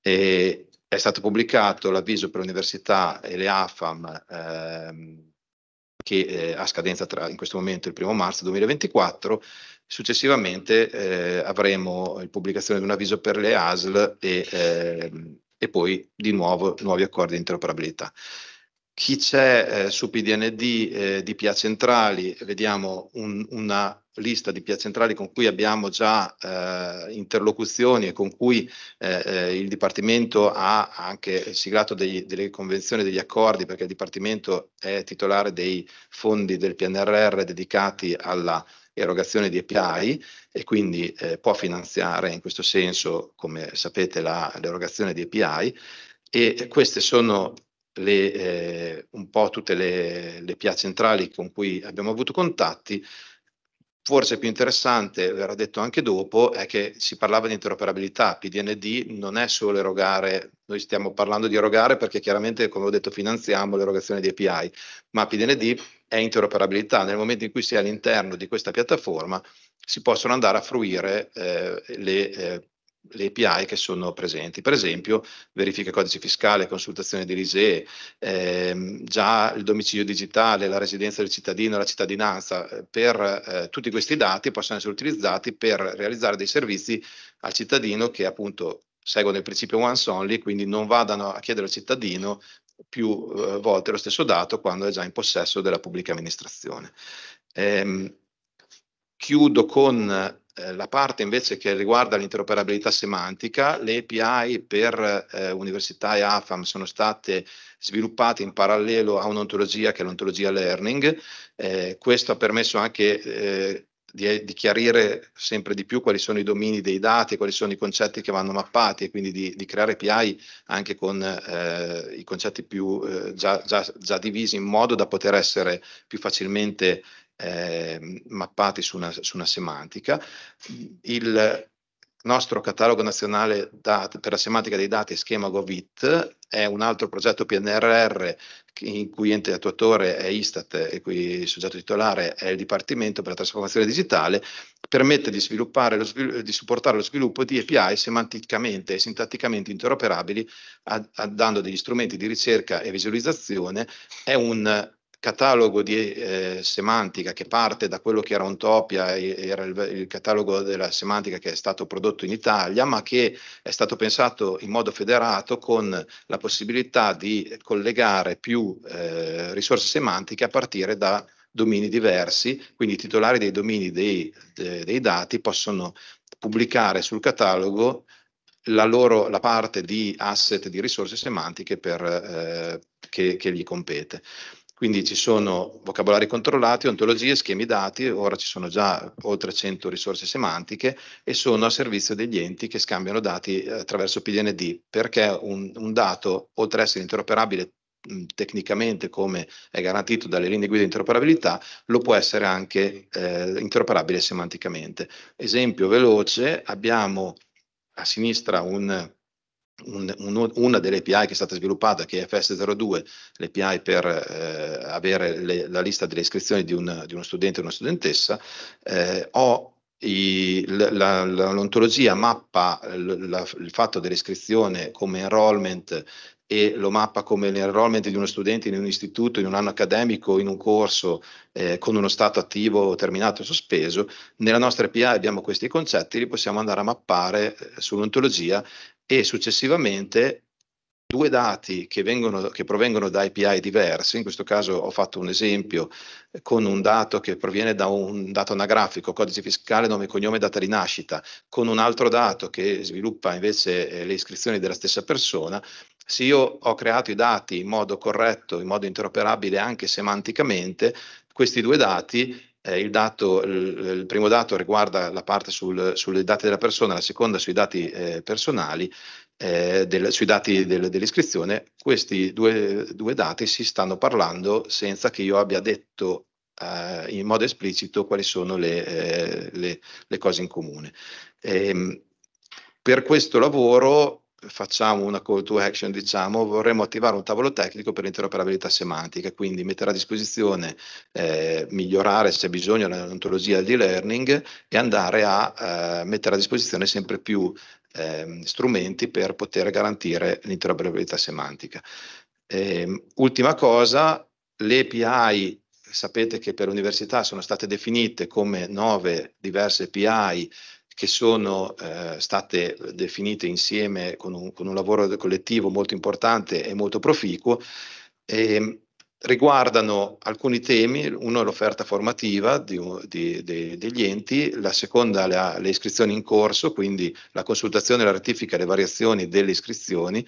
E è stato pubblicato l'avviso per l'università e le AFAM. Ehm, che eh, ha scadenza tra, in questo momento il primo marzo 2024. Successivamente eh, avremo la pubblicazione di un avviso per le ASL e, eh, e poi di nuovo nuovi accordi di interoperabilità. Chi c'è eh, su PDND eh, PIA centrali, vediamo un, una lista di PIA centrali con cui abbiamo già eh, interlocuzioni e con cui eh, eh il Dipartimento ha anche siglato dei, delle convenzioni, degli accordi, perché il Dipartimento è titolare dei fondi del PNRR dedicati alla erogazione di API e quindi eh, può finanziare in questo senso, come sapete, l'erogazione di API e queste sono le, eh, un po' tutte le, le PIA centrali con cui abbiamo avuto contatti. Forse più interessante, verrà detto anche dopo, è che si parlava di interoperabilità. PDND non è solo erogare, noi stiamo parlando di erogare perché chiaramente, come ho detto, finanziamo l'erogazione di API, ma PDND è interoperabilità. Nel momento in cui si è all'interno di questa piattaforma, si possono andare a fruire eh, le eh, le API che sono presenti. Per esempio, verifica codice fiscale, consultazione di risee, ehm, già il domicilio digitale, la residenza del cittadino, la cittadinanza, eh, per eh, tutti questi dati possono essere utilizzati per realizzare dei servizi al cittadino che appunto seguono il principio once only, quindi non vadano a chiedere al cittadino più eh, volte lo stesso dato quando è già in possesso della pubblica amministrazione. Ehm, chiudo con eh, la parte invece che riguarda l'interoperabilità semantica, le API per eh, università e AFAM sono state sviluppate in parallelo a un'ontologia che è l'ontologia learning. Eh, questo ha permesso anche eh, di, di, chiarire sempre di più quali sono i domini dei dati, quali sono i concetti che vanno mappati e quindi di, di creare API anche con eh, i concetti più eh, già, già, già, divisi in modo da poter essere più facilmente eh, mappati su una, su una semantica. Il nostro catalogo nazionale dati, per la semantica dei dati schema Govit è un altro progetto PNRR in cui ente attuatore è Istat e cui il soggetto titolare è il Dipartimento per la trasformazione digitale, permette di, sviluppare lo, di supportare lo sviluppo di API semanticamente e sintatticamente interoperabili, a, a dando degli strumenti di ricerca e visualizzazione, è un catalogo di eh, semantica che parte da quello che era Ontopia, era il, il, catalogo della semantica che è stato prodotto in Italia, ma che è stato pensato in modo federato con la possibilità di collegare più eh, risorse semantiche a partire da domini diversi, quindi i titolari dei domini dei, de, dei dati possono pubblicare sul catalogo la loro la parte di asset di risorse semantiche per, eh, che, che gli compete. Quindi ci sono vocabolari controllati, ontologie, schemi dati, ora ci sono già oltre 100 risorse semantiche e sono a servizio degli enti che scambiano dati eh, attraverso PDND, perché un, un dato, oltre ad essere interoperabile mm, tecnicamente come è garantito dalle linee guida di interoperabilità, lo può essere anche eh, interoperabile semanticamente. Esempio veloce, abbiamo a sinistra un un, un, una delle API che è stata sviluppata, che è FS02, l'API per eh, avere le, la lista delle iscrizioni di, una, di uno studente o una studentessa, eh, ho i, la, la, l'ontologia mappa la, il fatto dell'iscrizione come enrollment e lo mappa come l'enrollment di uno studente in un istituto, in un anno accademico, in un corso eh, con uno stato attivo terminato e sospeso. Nella nostra API abbiamo questi concetti, li possiamo andare a mappare eh, sull'ontologia e successivamente due dati che, vengono, che, provengono da API diversi, in questo caso ho fatto un esempio eh, con un dato che proviene da un dato anagrafico, codice fiscale, nome, cognome, data di nascita, con un altro dato che sviluppa invece eh, le iscrizioni della stessa persona, se io ho creato i dati in modo corretto, in modo interoperabile anche semanticamente, questi due dati eh, il, dato, il, il, primo dato riguarda la parte sul, sulle dati della persona, la seconda sui dati eh, personali, eh, del, sui dati del, dell'iscrizione, questi due, due, dati si stanno parlando senza che io abbia detto eh, in modo esplicito quali sono le, eh, le, le cose in comune. Ehm, per questo lavoro facciamo una call to action, diciamo, vorremmo attivare un tavolo tecnico per l'interoperabilità semantica, quindi mettere a disposizione, eh, migliorare se bisogno l'ontologia di learning e andare a eh, mettere a disposizione sempre più eh, strumenti per poter garantire l'interoperabilità semantica. Ehm, ultima cosa, le API sapete che per l'università sono state definite come nove diverse API che sono eh, state definite insieme con un, con un, lavoro collettivo molto importante e molto proficuo, e ehm, riguardano alcuni temi, uno è l'offerta formativa di, di, di, degli enti, la seconda la, le iscrizioni in corso, quindi la consultazione, la rettifica e le variazioni delle iscrizioni,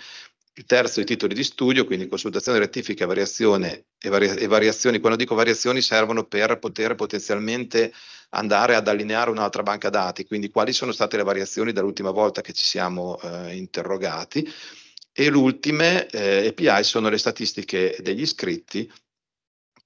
il terzo i titoli di studio, quindi consultazione, rettifica, variazione e, varia e, variazioni. Quando dico variazioni servono per poter potenzialmente andare ad allineare un'altra banca dati, quindi quali sono state le variazioni dall'ultima volta che ci siamo eh, interrogati. E l'ultime eh, API sono le statistiche degli iscritti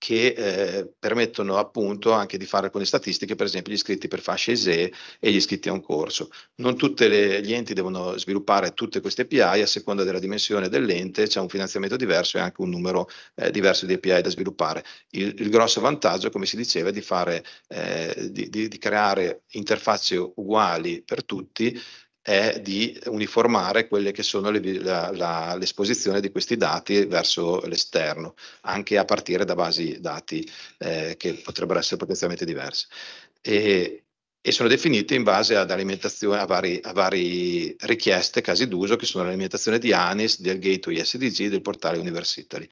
che eh, permettono appunto anche di fare alcune statistiche, per esempio gli iscritti per fasce ISEE e gli iscritti a un corso. Non tutti gli enti devono sviluppare tutte queste API, a seconda della dimensione dell'ente c'è un finanziamento diverso e anche un numero eh, diverso di API da sviluppare. Il, il, grosso vantaggio, come si diceva, è di, fare, eh, di, di, di creare interfacce uguali per tutti è di uniformare quelle che sono le, la, la, l'esposizione di questi dati verso l'esterno, anche a partire da basi dati eh, che potrebbero essere potenzialmente diverse. E, e sono definite in base ad alimentazione, a, vari, a varie richieste, casi d'uso, che sono l'alimentazione di ANIS, del gateway SDG, del portale Universitali.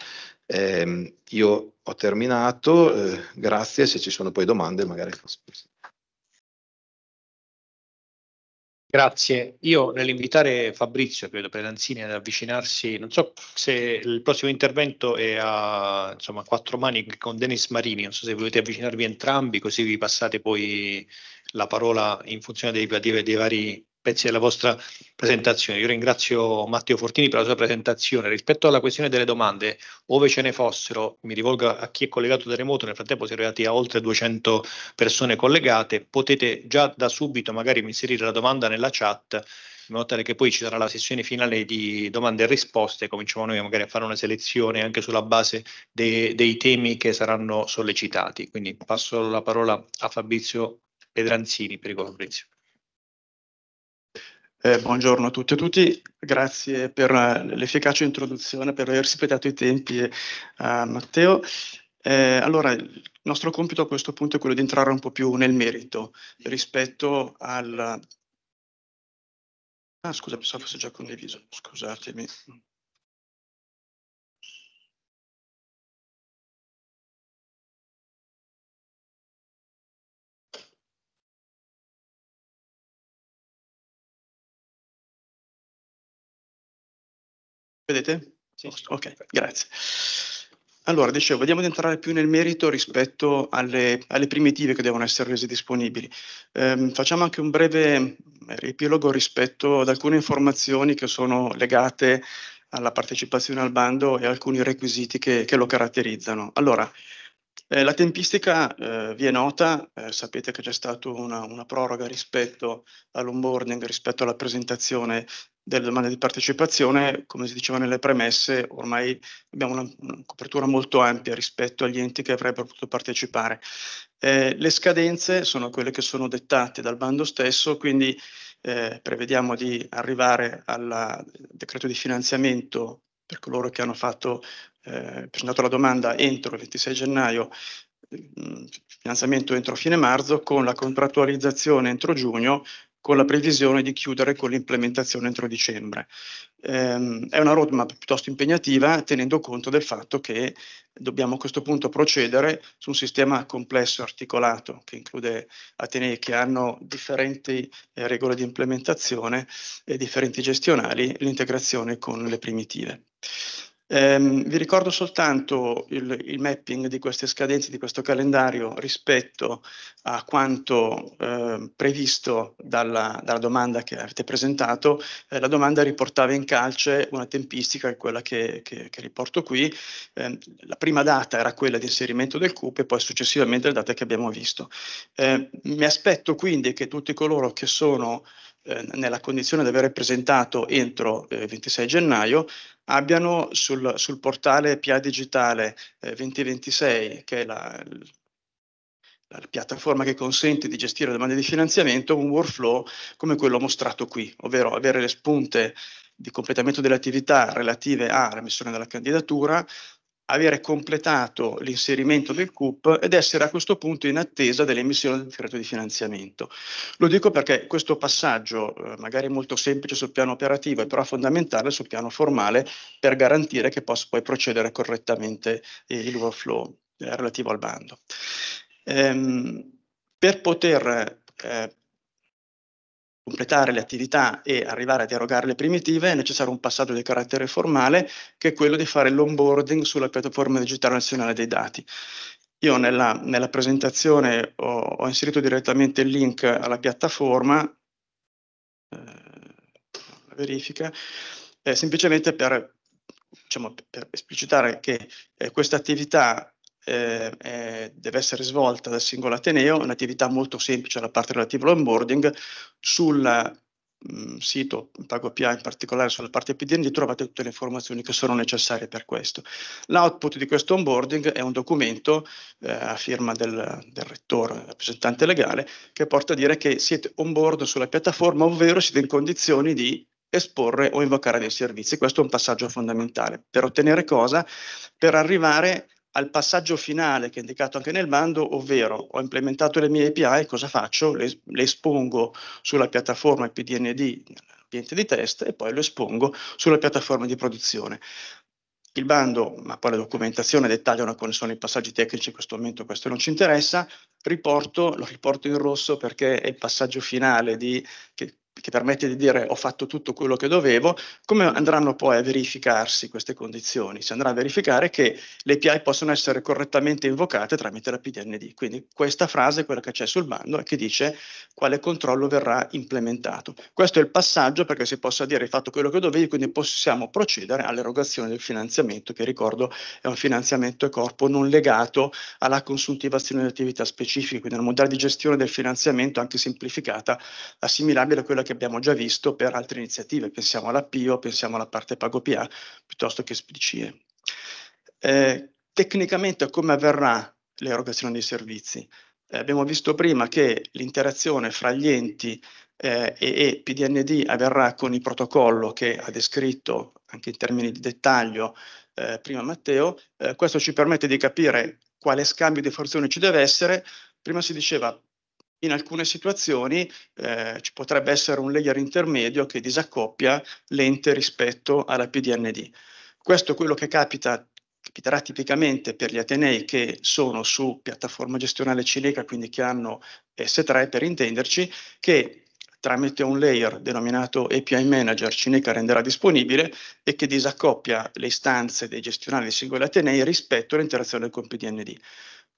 Eh, io ho terminato, eh, grazie, se ci sono poi domande magari... Grazie. Io nell'invitare Fabrizio credo, Pedanzini ad avvicinarsi, non so se il prossimo intervento è a insomma, quattro mani con Denis Marini, non so se volete avvicinarvi entrambi così vi passate poi la parola in funzione dei, dei, dei vari pezzi della vostra presentazione. Io ringrazio Matteo Fortini per la sua presentazione. Rispetto alla questione delle domande, ove ce ne fossero, mi rivolgo a chi è collegato da remoto, nel frattempo siete arrivati a oltre 200 persone collegate, potete già da subito magari inserire la domanda nella chat in modo tale che poi ci sarà la sessione finale di domande e risposte, cominciamo noi magari a fare una selezione anche sulla base de dei temi che saranno sollecitati. Quindi passo la parola a Fabrizio Pedranzini per i conferenze. Eh, buongiorno a tutti e a tutti, grazie per eh, l'efficace introduzione, per aver rispettato i tempi eh, a Matteo. Eh, allora, il nostro compito a questo punto è quello di entrare un po' più nel merito rispetto al... Ah, scusa, pensavo fosse già condiviso, scusatemi. Vedete? Sì, sì. Ok, grazie. Allora, dicevo, vediamo di entrare più nel merito rispetto alle, alle primitive che devono essere rese disponibili. Ehm, facciamo anche un breve eh, riepilogo rispetto ad alcune informazioni che sono legate alla partecipazione al bando e alcuni requisiti che, che lo caratterizzano. Allora, eh, la tempistica eh, vi è nota, eh, sapete che c'è stata una, una, proroga rispetto all'onboarding, rispetto alla presentazione delle domande di partecipazione, come si diceva nelle premesse, ormai abbiamo una, una copertura molto ampia rispetto agli enti che avrebbero potuto partecipare. Eh, le scadenze sono quelle che sono dettate dal bando stesso, quindi eh, prevediamo di arrivare al decreto di finanziamento per coloro che hanno fatto, eh, presentato la domanda entro il 26 gennaio eh, finanziamento entro fine marzo con la contrattualizzazione entro giugno con la previsione di chiudere con l'implementazione entro dicembre. Ehm, è una roadmap piuttosto impegnativa tenendo conto del fatto che dobbiamo a questo punto procedere su un sistema complesso e articolato che include atenei che hanno differenti eh, regole di implementazione e differenti gestionali, l'integrazione con le primitive. Um, vi ricordo soltanto il, il, mapping di queste scadenze, di questo calendario rispetto a quanto eh, previsto dalla, dalla, domanda che avete presentato. Eh, la domanda riportava in calce una tempistica, quella che, che, che riporto qui. Eh, la prima data era quella di inserimento del CUP e poi successivamente le date che abbiamo visto. Ehm, mi aspetto quindi che tutti coloro che sono eh, nella condizione di aver presentato entro il eh, 26 gennaio, abbiano sul, sul portale PIA Digitale 2026, eh, che è la, la piattaforma che consente di gestire domande di finanziamento, un workflow come quello mostrato qui, ovvero avere le spunte di completamento delle attività relative alla missione della candidatura, avere completato l'inserimento del CUP ed essere a questo punto in attesa dell'emissione del decreto di finanziamento. Lo dico perché questo passaggio, eh, magari molto semplice sul piano operativo, è però fondamentale sul piano formale per garantire che possa poi procedere correttamente eh, il workflow eh, relativo al bando. Ehm, per poter eh, completare le attività e arrivare a derogare le primitive è necessario un passaggio di carattere formale che è quello di fare l'onboarding sulla piattaforma digitale nazionale dei dati. Io nella, nella presentazione ho, ho, inserito direttamente il link alla piattaforma, eh, la verifica, eh, semplicemente per, diciamo, per esplicitare che eh, questa attività eh, eh, deve essere svolta dal singolo Ateneo, è un'attività molto semplice, la parte relativa all'onboarding, sul mh, mm, sito PagoPA in particolare sulla parte PDN trovate tutte le informazioni che sono necessarie per questo. L'output di questo onboarding è un documento eh, a firma del, del rettore, rappresentante legale, che porta a dire che siete onboard sulla piattaforma, ovvero siete in condizioni di esporre o invocare dei servizi. Questo è un passaggio fondamentale. Per ottenere cosa? Per arrivare al passaggio finale che è indicato anche nel bando, ovvero ho implementato le mie API, cosa faccio? Le, le espongo sulla piattaforma PDND, ambiente di test, e poi lo espongo sulla piattaforma di produzione. Il bando, ma poi la documentazione dettagliano quali sono i passaggi tecnici in questo momento, questo non ci interessa. Riporto, lo riporto in rosso perché è il passaggio finale di, che che permette di dire ho fatto tutto quello che dovevo, come andranno poi a verificarsi queste condizioni? Si andrà a verificare che le API possono essere correttamente invocate tramite la PDND. Quindi questa frase è quella che c'è sul bando e che dice quale controllo verrà implementato. Questo è il passaggio perché si possa dire hai fatto quello che dovevi, quindi possiamo procedere all'erogazione del finanziamento, che ricordo è un finanziamento e corpo non legato alla consultivazione di attività specifiche, quindi una modalità di gestione del finanziamento anche semplificata, assimilabile a quella che che abbiamo già visto per altre iniziative, pensiamo alla PIO, pensiamo alla parte PagoPA, piuttosto che SPCE. Eh, tecnicamente come avverrà l'erogazione dei servizi? Eh, abbiamo visto prima che l'interazione fra gli enti eh, e, e, PDND avverrà con il protocollo che ha descritto anche in termini di dettaglio eh, prima Matteo, eh, questo ci permette di capire quale scambio di informazioni ci deve essere. Prima si diceva in alcune situazioni eh, ci potrebbe essere un layer intermedio che disaccoppia l'ente rispetto alla PDND. Questo è quello che capita, capiterà tipicamente per gli Atenei che sono su piattaforma gestionale cileca, quindi che hanno S3 per intenderci, che tramite un layer denominato API Manager Cineca renderà disponibile e che disaccoppia le istanze dei gestionali dei singoli Atenei rispetto all'interazione con PDND.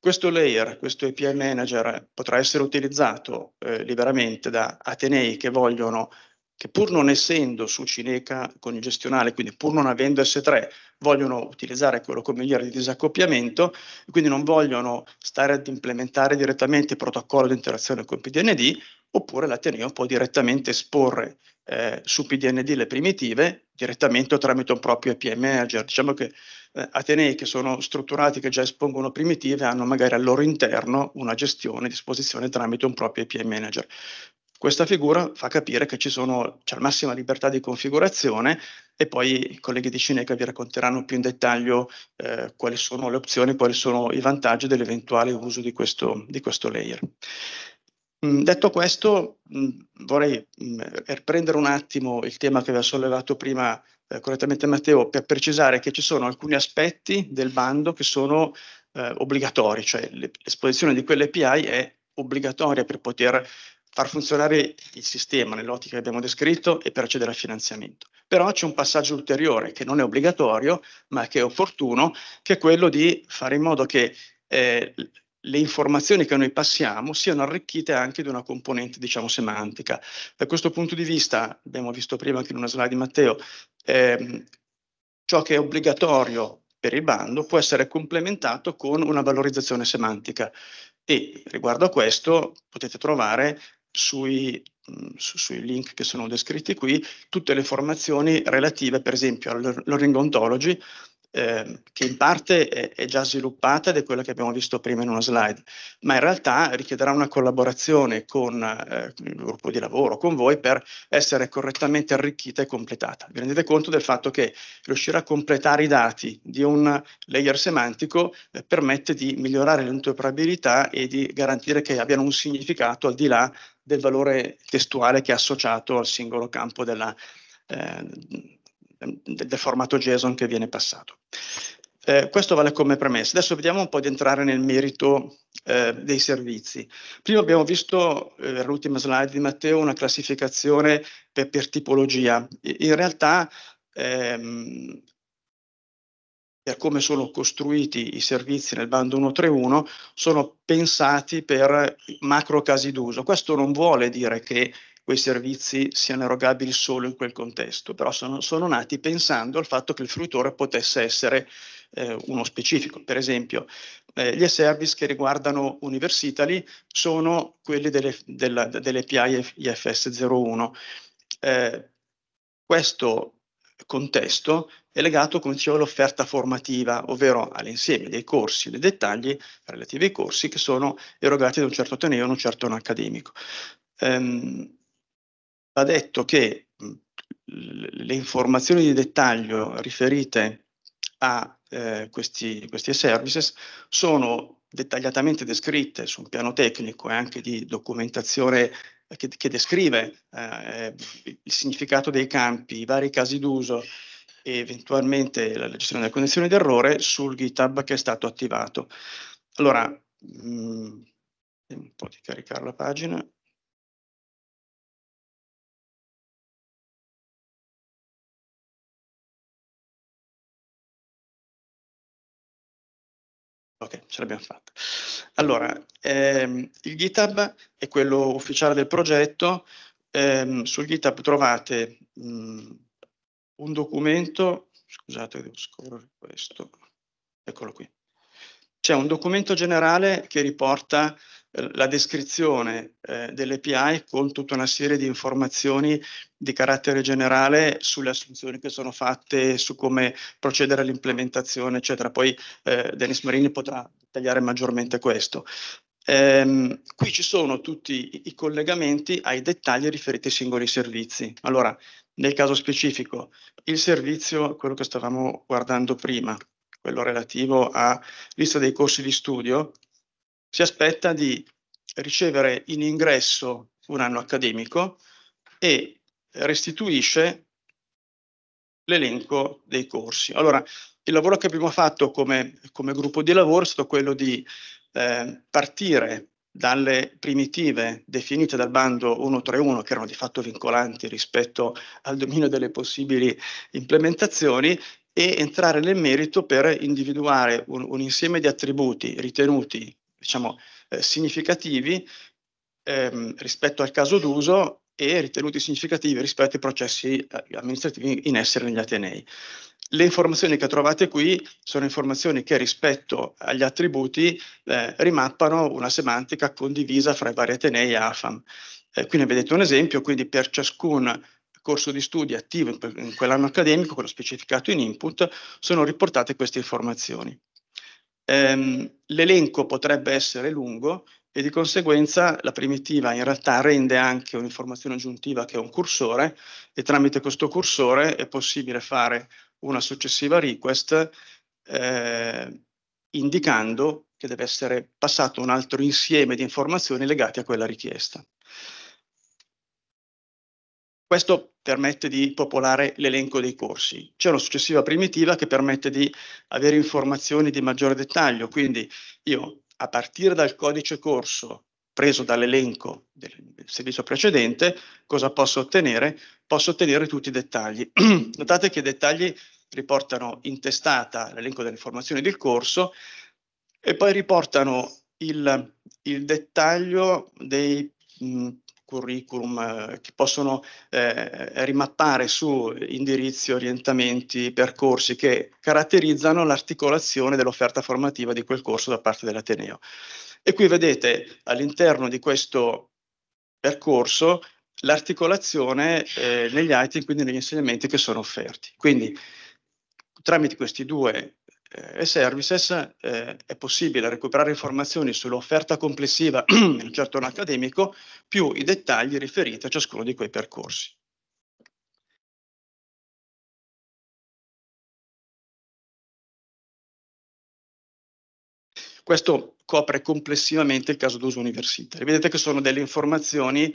Questo layer, questo API manager potrà essere utilizzato eh, liberamente da Atenei che vogliono, che pur non essendo su Cineca con congestionale, quindi pur non avendo S3, vogliono utilizzare quello come layer di disaccoppiamento, quindi non vogliono stare ad implementare direttamente il protocollo di interazione con PDND, oppure l'Ateneo può direttamente esporre eh, su PDND le primitive direttamente o tramite un proprio API manager. Diciamo che eh, atenei che sono strutturati, che già espongono primitive, hanno magari al loro interno una gestione, disposizione tramite un proprio API manager. Questa figura fa capire che ci sono, c'è la massima libertà di configurazione e poi i colleghi di Cineca vi racconteranno più in dettaglio eh, quali sono le opzioni, quali sono i vantaggi dell'eventuale uso di questo, di questo layer. Mm, detto questo, mm, vorrei mm, riprendere un attimo il tema che aveva sollevato prima eh, correttamente Matteo per precisare che ci sono alcuni aspetti del bando che sono eh, obbligatori, cioè l'esposizione di quell'API è obbligatoria per poter far funzionare il sistema nell'ottica che abbiamo descritto e per accedere al finanziamento. Però c'è un passaggio ulteriore che non è obbligatorio, ma che è opportuno, che è quello di fare in modo che eh, le informazioni che noi passiamo siano arricchite anche di una componente, diciamo, semantica. Da questo punto di vista, abbiamo visto prima anche in una slide di Matteo, ehm, ciò che è obbligatorio per il bando può essere complementato con una valorizzazione semantica e riguardo a questo potete trovare sui, mh, sui link che sono descritti qui tutte le informazioni relative per esempio al learning ontology Ehm, che in parte è, è, già sviluppata ed è quella che abbiamo visto prima in una slide, ma in realtà richiederà una collaborazione con eh, il gruppo di lavoro, con voi, per essere correttamente arricchita e completata. Vi rendete conto del fatto che riuscire a completare i dati di un layer semantico eh, permette di migliorare l'interoperabilità e di garantire che abbiano un significato al di là del valore testuale che è associato al singolo campo della, eh, Ehm, del formato JSON che viene passato. Eh, questo vale come premessa. Adesso vediamo un po' di entrare nel merito eh, dei servizi. Prima abbiamo visto, eh, nell'ultima slide di Matteo, una classificazione per, per tipologia. In realtà, ehm, per come sono costruiti i servizi nel bando 131, sono pensati per macro casi d'uso. Questo non vuole dire che quei servizi siano erogabili solo in quel contesto, però sono, sono nati pensando al fatto che il fruitore potesse essere eh, uno specifico. Per esempio, eh, gli service che riguardano Universitali sono quelli delle, della, delle PI IFS01. Eh, questo contesto è legato, come dicevo, all'offerta formativa, ovvero all'insieme dei corsi, dei dettagli relativi ai corsi che sono erogati da un certo ateneo, da un certo non accademico. Um, va detto che le informazioni di dettaglio riferite a eh, questi, questi services sono dettagliatamente descritte su un piano tecnico e anche di documentazione eh, che, che descrive eh, il significato dei campi, i vari casi d'uso e eventualmente la gestione delle condizioni d'errore sul GitHub che è stato attivato. Allora, mh, un po' di caricare la pagina. Ok, ce l'abbiamo fatta. Allora, ehm, il GitHub è quello ufficiale del progetto. Ehm, sul GitHub trovate mh, un documento, scusate, devo scorrere questo, eccolo qui. C'è un documento generale che riporta eh, la descrizione eh, dell'API con tutta una serie di informazioni di carattere generale sulle assunzioni che sono fatte, su come procedere all'implementazione, eccetera. Poi eh, Denis Marini potrà tagliare maggiormente questo. Ehm, qui ci sono tutti i collegamenti ai dettagli riferiti ai singoli servizi. Allora, nel caso specifico, il servizio, quello che stavamo guardando prima, quello relativo a lista dei corsi di studio, si aspetta di ricevere in ingresso un anno accademico e restituisce l'elenco dei corsi. Allora, il lavoro che abbiamo fatto come, come gruppo di lavoro è stato quello di eh, partire dalle primitive definite dal bando 131, che erano di fatto vincolanti rispetto al dominio delle possibili implementazioni, e entrare nel merito per individuare un, un insieme di attributi ritenuti diciamo, eh, significativi ehm, rispetto al caso d'uso e ritenuti significativi rispetto ai processi eh, amministrativi in essere negli Atenei. Le informazioni che trovate qui sono informazioni che rispetto agli attributi eh, rimappano una semantica condivisa fra i vari Atenei e AFAM. Eh, qui ne vedete un esempio, quindi per ciascun corso di studi attivo in, in quell'anno accademico, quello specificato in input, sono riportate queste informazioni ehm, l'elenco potrebbe essere lungo e di conseguenza la primitiva in realtà rende anche un'informazione aggiuntiva che è un cursore e tramite questo cursore è possibile fare una successiva request eh, indicando che deve essere passato un altro insieme di informazioni legate a quella richiesta. Questo permette di popolare l'elenco dei corsi. C'è una successiva primitiva che permette di avere informazioni di maggiore dettaglio, quindi io a partire dal codice corso preso dall'elenco del servizio precedente, cosa posso ottenere? Posso ottenere tutti i dettagli. Notate che i dettagli riportano in testata l'elenco delle informazioni del corso e poi riportano il, il dettaglio dei curriculum eh, che possono eh, rimappare su indirizzi, orientamenti, percorsi che caratterizzano l'articolazione dell'offerta formativa di quel corso da parte dell'Ateneo. E qui vedete all'interno di questo percorso l'articolazione eh, negli item, quindi negli insegnamenti che sono offerti. Quindi tramite questi due e-services eh, è possibile recuperare informazioni sull'offerta complessiva in un certo anno accademico più i dettagli riferiti a ciascuno di quei percorsi. Questo copre complessivamente il caso d'uso universitario. Vedete che sono delle informazioni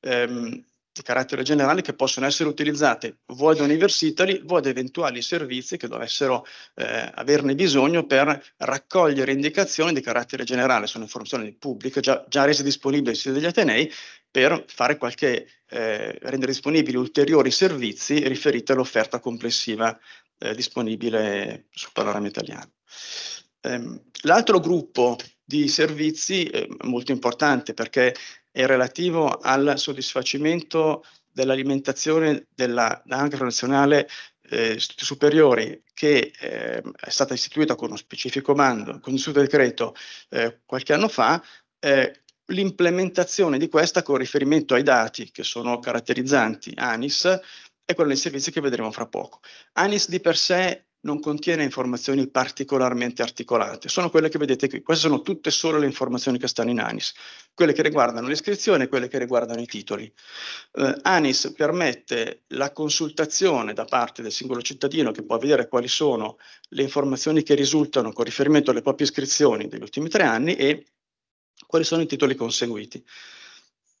ehm, di carattere generale che possono essere utilizzate voi da universitari, voi da eventuali servizi che dovessero eh, averne bisogno per raccogliere indicazioni di carattere generale, sono informazioni pubbliche già, già rese disponibili sul sito degli Atenei per fare qualche, eh, rendere disponibili ulteriori servizi riferiti all'offerta complessiva eh, disponibile sul panorama italiano. Ehm, l'altro gruppo di servizi eh, molto importante perché è relativo al soddisfacimento dell'alimentazione della banca nazionale eh, superiori che eh, è stata istituita con uno specifico mando, con il suo decreto eh, qualche anno fa, eh, l'implementazione di questa con riferimento ai dati che sono caratterizzanti ANIS e quello dei servizi che vedremo fra poco. ANIS di per sé non contiene informazioni particolarmente articolate. Sono quelle che vedete qui. Queste sono tutte solo le informazioni che stanno in ANIS, quelle che riguardano l'iscrizione e quelle che riguardano i titoli. Eh, ANIS permette la consultazione da parte del singolo cittadino che può vedere quali sono le informazioni che risultano con riferimento alle proprie iscrizioni degli ultimi tre anni e quali sono i titoli conseguiti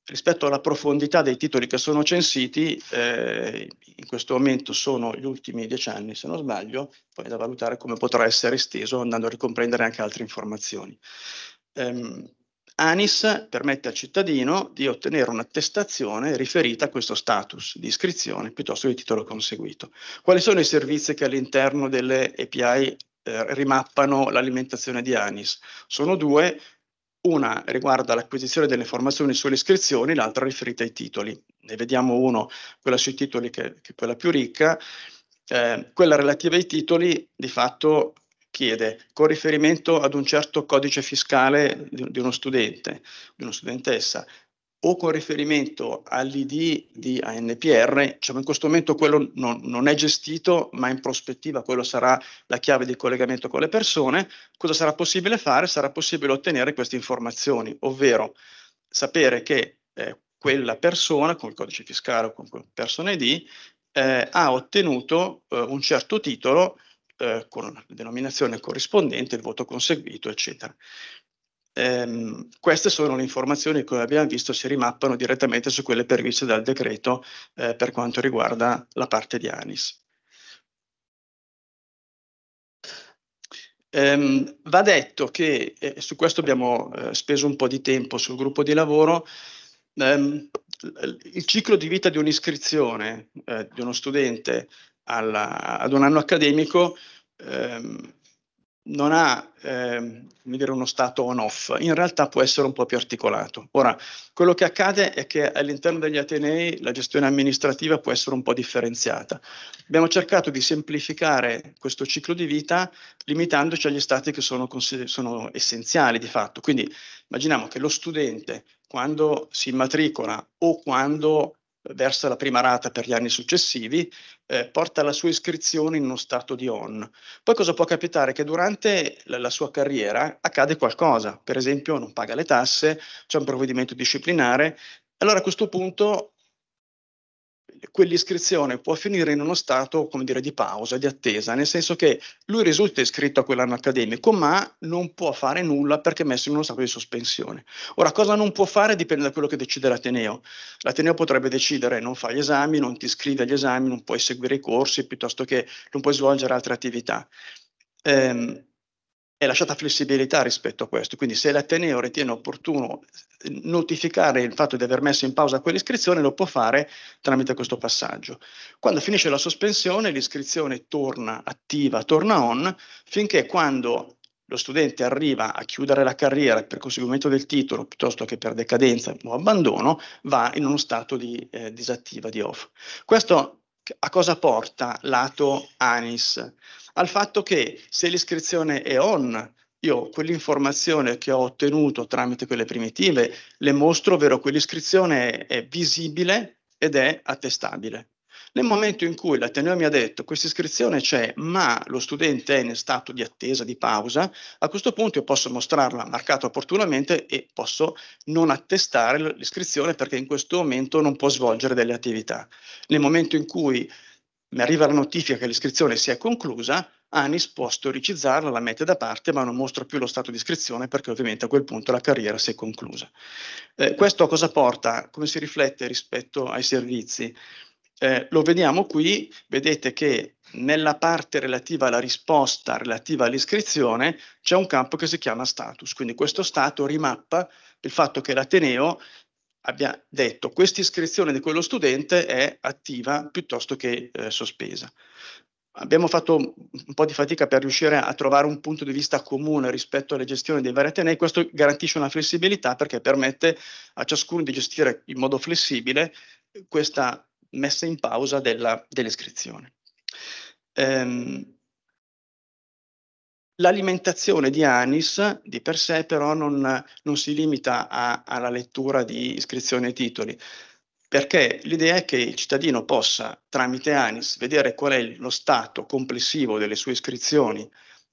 rispetto alla profondità dei titoli che sono censiti, eh, in questo momento sono gli ultimi dieci anni, se non sbaglio, poi è da valutare come potrà essere esteso andando a ricomprendere anche altre informazioni. Um, ANIS permette al cittadino di ottenere un'attestazione riferita a questo status di iscrizione piuttosto che di titolo conseguito. Quali sono i servizi che all'interno delle API eh, rimappano l'alimentazione di ANIS? Sono due, una riguarda l'acquisizione delle informazioni sulle iscrizioni, l'altra riferita ai titoli. Ne vediamo uno, quella sui titoli che, che è quella più ricca. Eh, quella relativa ai titoli di fatto chiede con riferimento ad un certo codice fiscale di, di uno studente, di una studentessa, o con riferimento all'ID di ANPR, diciamo in questo momento quello non, non, è gestito, ma in prospettiva quello sarà la chiave di collegamento con le persone, cosa sarà possibile fare? Sarà possibile ottenere queste informazioni, ovvero sapere che eh, quella persona, con il codice fiscale o con persona ID, eh, ha ottenuto eh, un certo titolo eh, con la denominazione corrispondente, il voto conseguito, eccetera. Ehm, queste sono le informazioni che come abbiamo visto si rimappano direttamente su quelle previste dal decreto eh, per quanto riguarda la parte di ANIS. Ehm, va detto che, eh, su questo abbiamo eh, speso un po' di tempo sul gruppo di lavoro, ehm, il ciclo di vita di un'iscrizione eh, di uno studente alla, ad un anno accademico ehm, non ha eh, dire, uno stato on-off, in realtà può essere un po' più articolato. Ora, quello che accade è che all'interno degli Atenei la gestione amministrativa può essere un po' differenziata. Abbiamo cercato di semplificare questo ciclo di vita limitandoci agli stati che sono, sono essenziali di fatto. Quindi immaginiamo che lo studente quando si immatricola o quando versa la prima rata per gli anni successivi, eh, porta la sua iscrizione in uno stato di on. Poi cosa può capitare? Che durante la, la sua carriera accade qualcosa, per esempio non paga le tasse, c'è un provvedimento disciplinare, allora a questo punto quell'iscrizione può finire in uno stato, come dire, di pausa, di attesa, nel senso che lui risulta iscritto a quell'anno accademico, ma non può fare nulla perché è messo in uno stato di sospensione. Ora, cosa non può fare dipende da quello che decide l'Ateneo. L'Ateneo potrebbe decidere non fai gli esami, non ti iscrivi agli esami, non puoi seguire i corsi, piuttosto che non puoi svolgere altre attività. Ehm, è lasciata flessibilità rispetto a questo, quindi se l'Ateneo ritiene opportuno eh, notificare il fatto di aver messo in pausa quell'iscrizione lo può fare tramite questo passaggio. Quando finisce la sospensione l'iscrizione torna attiva, torna on, finché quando lo studente arriva a chiudere la carriera per conseguimento del titolo piuttosto che per decadenza o abbandono, va in uno stato di eh, disattiva, di off. Questo a cosa porta lato ANIS? Al fatto che se l'iscrizione è on, io quell'informazione che ho ottenuto tramite quelle primitive le mostro, ovvero quell'iscrizione è visibile ed è attestabile. Nel momento in cui l'Ateneo mi ha detto questa iscrizione c'è, ma lo studente è in stato di attesa, di pausa, a questo punto io posso mostrarla marcata opportunamente e posso non attestare l'iscrizione perché in questo momento non può svolgere delle attività. Nel momento in cui mi arriva la notifica che l'iscrizione si è conclusa, Anis può storicizzarla, la mette da parte, ma non mostra più lo stato di iscrizione perché ovviamente a quel punto la carriera si è conclusa. Eh, questo a cosa porta? Come si riflette rispetto ai servizi? Eh, lo vediamo qui, vedete che nella parte relativa alla risposta, relativa all'iscrizione, c'è un campo che si chiama status, quindi questo stato rimappa il fatto che l'Ateneo abbia detto questa iscrizione di quello studente è attiva piuttosto che eh, sospesa. Abbiamo fatto un po' di fatica per riuscire a trovare un punto di vista comune rispetto alla gestione dei vari Atenei, questo garantisce una flessibilità perché permette a ciascuno di gestire in modo flessibile questa messa in pausa della, dell'iscrizione. Ehm, L'alimentazione di Anis di per sé però non, non si limita a, alla lettura di iscrizioni e titoli, perché l'idea è che il cittadino possa tramite Anis vedere qual è lo stato complessivo delle sue iscrizioni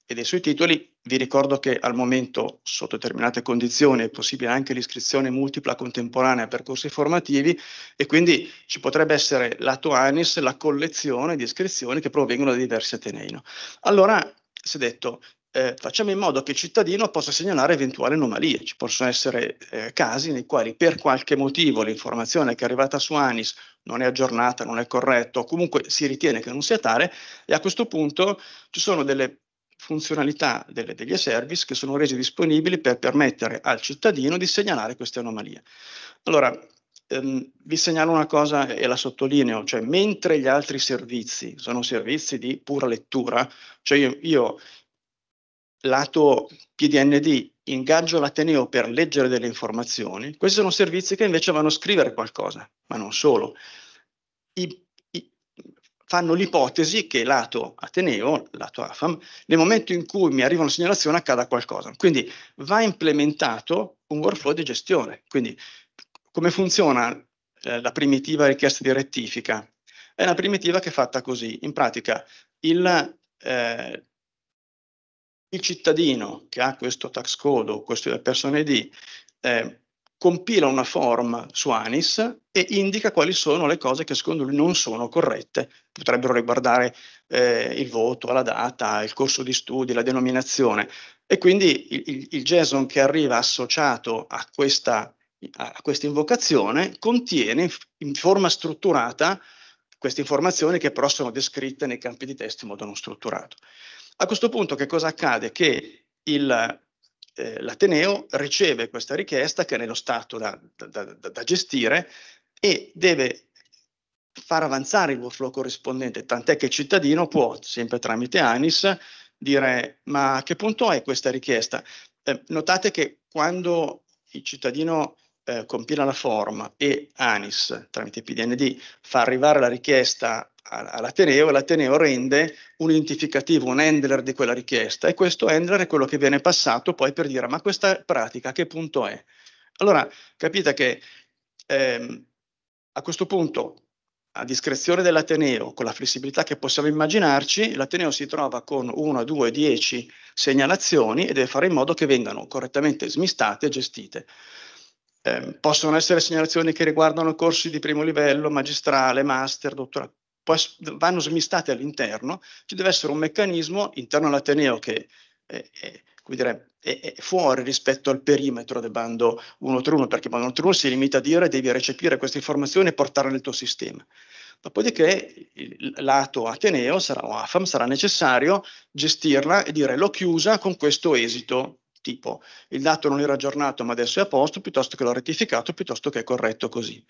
e dei suoi titoli, vi ricordo che al momento, sotto determinate condizioni, è possibile anche l'iscrizione multipla contemporanea a percorsi formativi e quindi ci potrebbe essere lato ANIS la collezione di iscrizioni che provengono da diversi Atenei. No? Allora si è detto, eh, facciamo in modo che il cittadino possa segnalare eventuali anomalie. Ci possono essere eh, casi nei quali per qualche motivo l'informazione che è arrivata su ANIS non è aggiornata, non è corretta, o comunque si ritiene che non sia tale, e a questo punto ci sono delle funzionalità delle, degli e-service che sono resi disponibili per permettere al cittadino di segnalare queste anomalie. Allora, ehm, vi segnalo una cosa e la sottolineo, cioè mentre gli altri servizi sono servizi di pura lettura, cioè io, io lato PDND ingaggio l'Ateneo per leggere delle informazioni, questi sono servizi che invece vanno a scrivere qualcosa, ma non solo. I fanno l'ipotesi che lato Ateneo, lato AFAM, nel momento in cui mi arriva una segnalazione accada qualcosa. Quindi va implementato un workflow di gestione. Quindi come funziona eh, la primitiva richiesta di rettifica? È una primitiva che è fatta così. In pratica il, eh, il cittadino che ha questo tax code o questo person ID eh, compila una form su ANIS e indica quali sono le cose che secondo lui non sono corrette. Potrebbero riguardare eh, il voto, la data, il corso di studi, la denominazione. E quindi il, il, il JSON che arriva associato a questa, a questa invocazione contiene in forma strutturata queste informazioni che però sono descritte nei campi di testo in modo non strutturato. A questo punto che cosa accade? Che il, eh, l'Ateneo riceve questa richiesta che è nello Stato da, da, da, da gestire e deve far avanzare il workflow corrispondente, tant'è che il cittadino può, sempre tramite ANIS, dire ma a che punto è questa richiesta? Eh, notate che quando il cittadino eh, compila la forma e ANIS tramite PDND fa arrivare la richiesta all'Ateneo e l'Ateneo rende un identificativo, un handler di quella richiesta e questo handler è quello che viene passato poi per dire ma questa pratica a che punto è? Allora capite che ehm, a questo punto a discrezione dell'Ateneo, con la flessibilità che possiamo immaginarci, l'Ateneo si trova con 1, 2, 10 segnalazioni e deve fare in modo che vengano correttamente smistate e gestite. Eh, possono essere segnalazioni che riguardano corsi di primo livello, magistrale, master, dottorato, vanno smistate all'interno, ci deve essere un meccanismo interno all'Ateneo che è, è, dire, è, è fuori rispetto al perimetro del bando 1 1, perché il bando 1 1 si limita a dire devi recepire queste informazioni e portarle nel tuo sistema. Dopodiché lato Ateneo sarà, o AFAM sarà necessario gestirla e dire l'ho chiusa con questo esito tipo il dato non era aggiornato ma adesso è a posto piuttosto che l'ho rettificato piuttosto che è corretto così.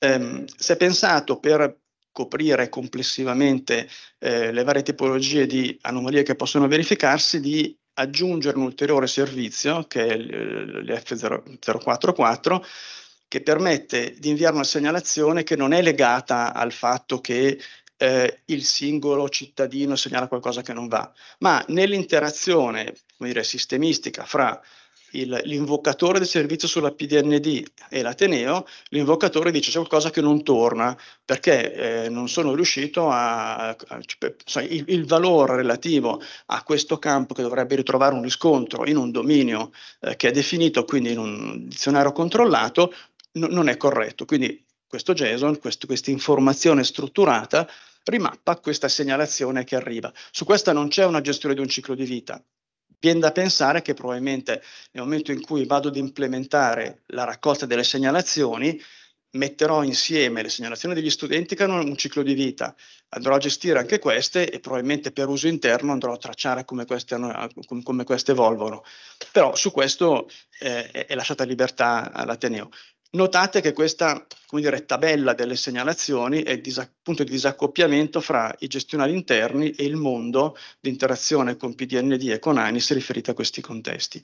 Um, si è pensato per coprire complessivamente eh, le varie tipologie di anomalie che possono verificarsi, di aggiungere un ulteriore servizio che è l'F044 che permette di inviare una segnalazione che non è legata al fatto che eh, il singolo cittadino segnala qualcosa che non va, ma nell'interazione dire, sistemistica fra il, l'invocatore del servizio sulla PDND e l'Ateneo, l'invocatore dice c'è qualcosa che non torna perché eh, non sono riuscito a, a cioè, il, il, valore relativo a questo campo che dovrebbe ritrovare un riscontro in un dominio eh, che è definito quindi in un dizionario controllato n- non è corretto. Quindi questo JSON, questa informazione strutturata rimappa questa segnalazione che arriva. Su questa non c'è una gestione di un ciclo di vita, Viene da pensare che probabilmente nel momento in cui vado ad implementare la raccolta delle segnalazioni, metterò insieme le segnalazioni degli studenti che hanno un ciclo di vita, andrò a gestire anche queste e probabilmente per uso interno andrò a tracciare come queste, come queste evolvono. Però su questo eh, è lasciata libertà all'Ateneo. Notate che questa dire, tabella delle segnalazioni è il disa- punto di disaccoppiamento fra i gestionali interni e il mondo di interazione con PDND e con ANIS riferito a questi contesti.